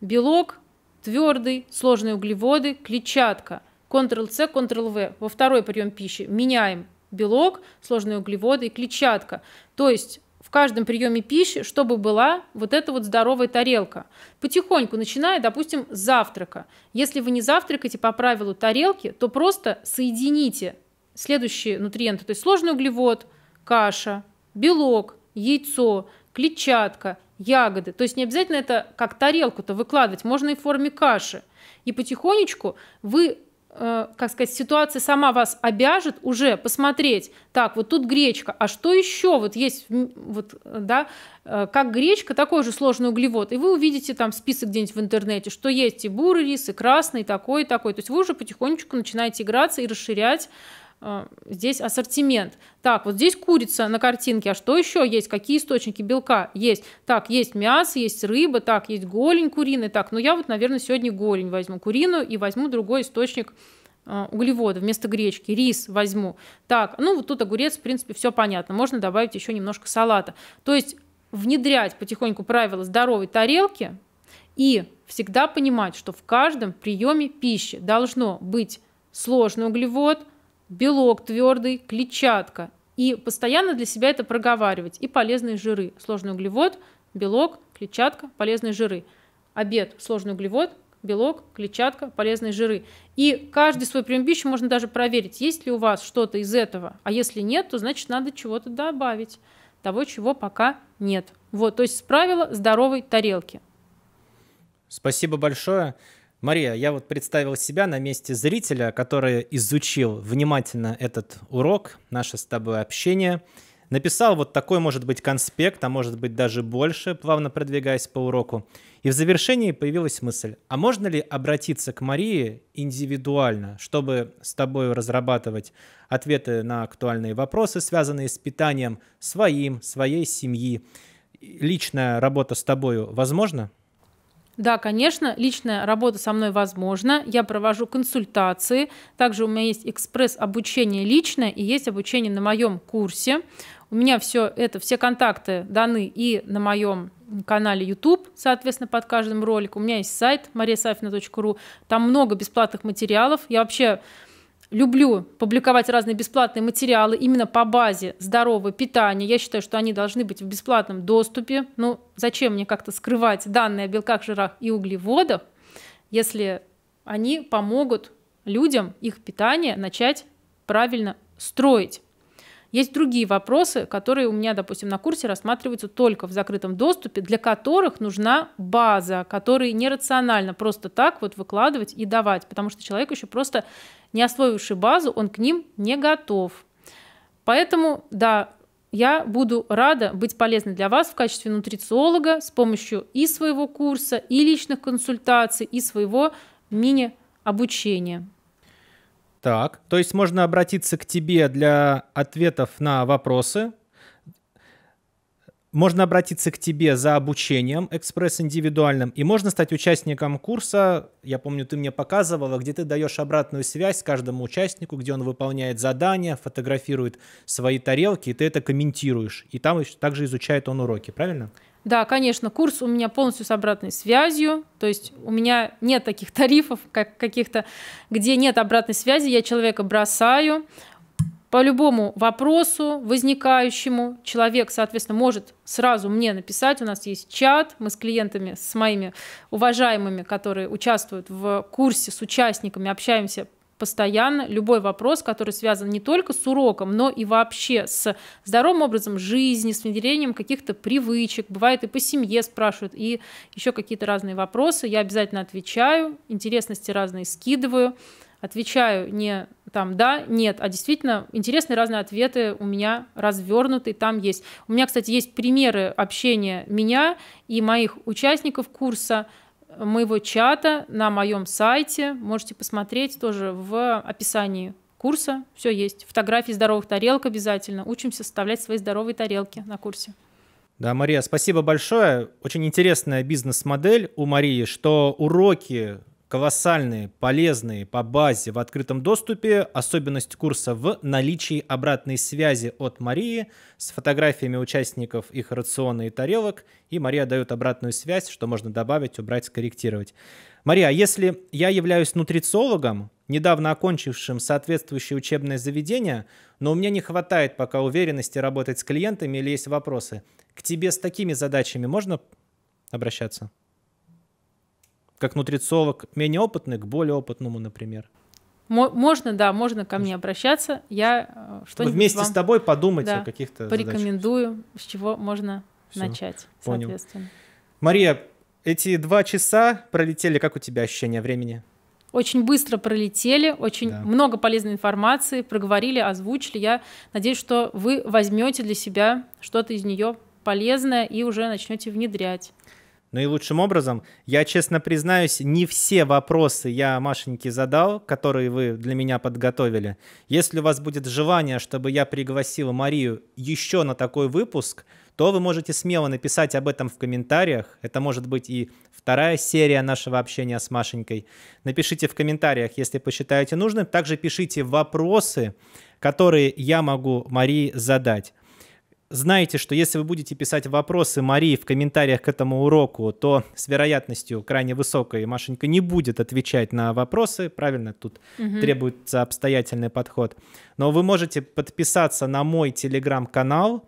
белок, твердый, сложные углеводы, клетчатка. Ctrl-C, Ctrl-V. Во второй прием пищи меняем белок, сложные углеводы и клетчатка. То есть в каждом приеме пищи, чтобы была вот эта вот здоровая тарелка. Потихоньку, начиная, допустим, с завтрака. Если вы не завтракаете по правилу тарелки, то просто соедините следующие нутриенты. То есть сложный углевод, каша, белок, яйцо, клетчатка, ягоды. То есть не обязательно это как тарелку-то выкладывать, можно и в форме каши. И потихонечку вы Э, как сказать, ситуация сама вас обяжет уже посмотреть, так, вот тут гречка, а что еще вот есть, вот, да, э, как гречка, такой же сложный углевод, и вы увидите там список где-нибудь в интернете, что есть и бурый рис, и красный, и такой, и такой, то есть вы уже потихонечку начинаете играться и расширять а, здесь ассортимент. Так, вот здесь курица на картинке, а что еще есть? Какие источники белка есть? Так, есть мясо, есть рыба, так, есть голень куриный, так, ну я вот, наверное, сегодня голень возьму куриную и возьму другой источник а, углеводы вместо гречки, рис возьму. Так, ну вот тут огурец, в принципе, все понятно. Можно добавить еще немножко салата. То есть внедрять потихоньку правила здоровой тарелки и всегда понимать, что в каждом приеме пищи должно быть сложный углевод – белок твердый, клетчатка. И постоянно для себя это проговаривать. И полезные жиры. Сложный углевод, белок, клетчатка, полезные жиры. Обед, сложный углевод, белок, клетчатка, полезные жиры. И каждый свой прием пищи можно даже проверить, есть ли у вас что-то из этого. А если нет, то значит надо чего-то добавить, того, чего пока нет. Вот, то есть правила здоровой тарелки. Спасибо большое. Мария, я вот представил себя на месте зрителя, который изучил внимательно этот урок, наше с тобой общение, написал вот такой, может быть, конспект, а может быть даже больше, плавно продвигаясь по уроку. И в завершении появилась мысль, а можно ли обратиться к Марии индивидуально, чтобы с тобой разрабатывать ответы на актуальные вопросы, связанные с питанием своим, своей семьи? Личная работа с тобою возможна? Да, конечно, личная работа со мной возможна. Я провожу консультации. Также у меня есть экспресс-обучение личное и есть обучение на моем курсе. У меня все это, все контакты даны и на моем канале YouTube, соответственно, под каждым роликом. У меня есть сайт mariasafina.ru. Там много бесплатных материалов. Я вообще люблю публиковать разные бесплатные материалы именно по базе здорового питания. Я считаю, что они должны быть в бесплатном доступе. Ну, зачем мне как-то скрывать данные о белках, жирах и углеводах, если они помогут людям их питание начать правильно строить. Есть другие вопросы, которые у меня, допустим, на курсе рассматриваются только в закрытом доступе, для которых нужна база, которые нерационально просто так вот выкладывать и давать, потому что человек еще просто не освоивший базу, он к ним не готов. Поэтому, да, я буду рада быть полезной для вас в качестве нутрициолога с помощью и своего курса, и личных консультаций, и своего мини-обучения. Так, то есть можно обратиться к тебе для ответов на вопросы, можно обратиться к тебе за обучением экспресс-индивидуальным, и можно стать участником курса, я помню, ты мне показывала, где ты даешь обратную связь каждому участнику, где он выполняет задания, фотографирует свои тарелки, и ты это комментируешь. И там также изучает он уроки, правильно? Да, конечно, курс у меня полностью с обратной связью, то есть у меня нет таких тарифов, как каких-то, где нет обратной связи, я человека бросаю, по любому вопросу возникающему человек, соответственно, может сразу мне написать. У нас есть чат, мы с клиентами, с моими уважаемыми, которые участвуют в курсе, с участниками общаемся постоянно любой вопрос, который связан не только с уроком, но и вообще с здоровым образом жизни, с внедрением каких-то привычек. Бывает и по семье спрашивают, и еще какие-то разные вопросы. Я обязательно отвечаю, интересности разные скидываю отвечаю не там да, нет, а действительно интересные разные ответы у меня развернуты, там есть. У меня, кстати, есть примеры общения меня и моих участников курса, э, моего чата на моем сайте. Можете посмотреть тоже в описании курса. Все есть. Фотографии здоровых тарелок обязательно. Учимся составлять свои здоровые тарелки на курсе. Да, Мария, спасибо большое. Очень интересная бизнес-модель у Марии, что уроки колоссальные, полезные по базе в открытом доступе. Особенность курса в наличии обратной связи от Марии с фотографиями участников их рациона и тарелок. И Мария дает обратную связь, что можно добавить, убрать, скорректировать. Мария, а если я являюсь нутрициологом, недавно окончившим соответствующее учебное заведение, но у меня не хватает пока уверенности работать с клиентами или есть вопросы, к тебе с такими задачами можно обращаться? как нутрициолог, менее опытный к более опытному, например? Можно, да, можно ко мне обращаться. Я э, что Вместе вам... с тобой подумать да, о каких-то Порекомендую, задачах. с чего можно Всё, начать, понял. соответственно. Мария, эти два часа пролетели. Как у тебя ощущение времени? Очень быстро пролетели, очень да. много полезной информации, проговорили, озвучили. Я надеюсь, что вы возьмете для себя что-то из нее полезное и уже начнете внедрять наилучшим образом. Я, честно признаюсь, не все вопросы я Машеньке задал, которые вы для меня подготовили. Если у вас будет желание, чтобы я пригласил Марию еще на такой выпуск, то вы можете смело написать об этом в комментариях. Это может быть и вторая серия нашего общения с Машенькой. Напишите в комментариях, если посчитаете нужным. Также пишите вопросы, которые я могу Марии задать знаете, что если вы будете писать вопросы Марии в комментариях к этому уроку, то с вероятностью крайне высокой Машенька не будет отвечать на вопросы. Правильно, тут угу. требуется обстоятельный подход. Но вы можете подписаться на мой телеграм-канал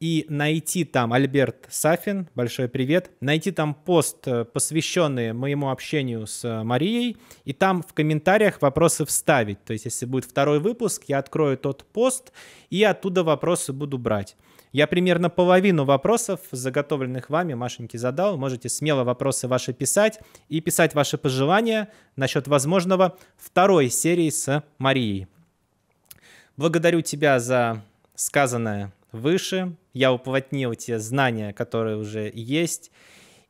и найти там Альберт Сафин, большой привет, найти там пост, э, посвященный моему общению с э, Марией, и там в комментариях вопросы вставить. То есть, если будет второй выпуск, я открою тот пост и оттуда вопросы буду брать. Я примерно половину вопросов, заготовленных вами, Машеньке задал. Можете смело вопросы ваши писать и писать ваши пожелания насчет возможного второй серии с Марией. Благодарю тебя за сказанное выше. Я уплотнил те знания, которые уже есть.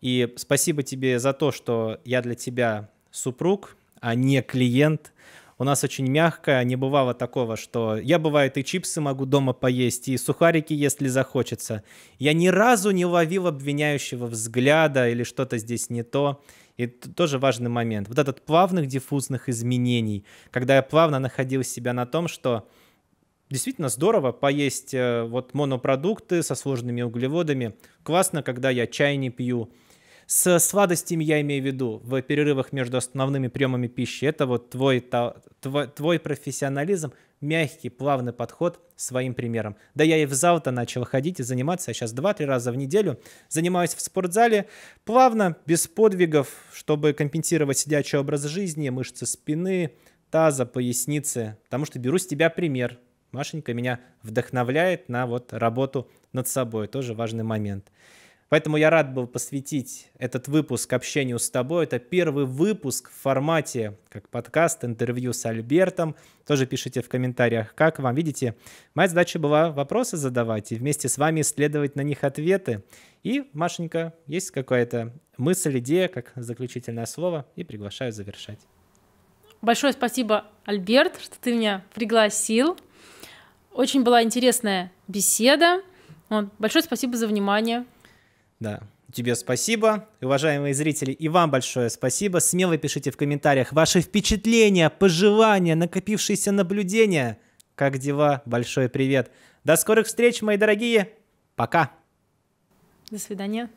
И спасибо тебе за то, что я для тебя супруг, а не клиент – у нас очень мягкая, не бывало такого, что я, бывает, и чипсы могу дома поесть, и сухарики, если захочется. Я ни разу не ловил обвиняющего взгляда или что-то здесь не то. И тоже важный момент. Вот этот плавных диффузных изменений, когда я плавно находил себя на том, что действительно здорово поесть э, вот монопродукты со сложными углеводами. Классно, когда я чай не пью, с сладостями я имею в виду в перерывах между основными приемами пищи. Это вот твой, та, твой, твой профессионализм, мягкий, плавный подход своим примером. Да я и в зал-то начал ходить и заниматься. Я сейчас 2-3 раза в неделю занимаюсь в спортзале. Плавно, без подвигов, чтобы компенсировать сидячий образ жизни, мышцы спины, таза, поясницы. Потому что беру с тебя пример. Машенька меня вдохновляет на вот работу над собой. Тоже важный момент. Поэтому я рад был посвятить этот выпуск общению с тобой. Это первый выпуск в формате как подкаст, интервью с Альбертом. Тоже пишите в комментариях, как вам. Видите, моя задача была вопросы задавать и вместе с вами исследовать на них ответы. И, Машенька, есть какая-то мысль, идея, как заключительное слово? И приглашаю завершать. Большое спасибо, Альберт, что ты меня пригласил. Очень была интересная беседа. Большое спасибо за внимание. Да. Тебе спасибо, уважаемые зрители, и вам большое спасибо. Смело пишите в комментариях ваши впечатления, пожелания, накопившиеся наблюдения. Как дела? Большой привет. До скорых встреч, мои дорогие. Пока. До свидания.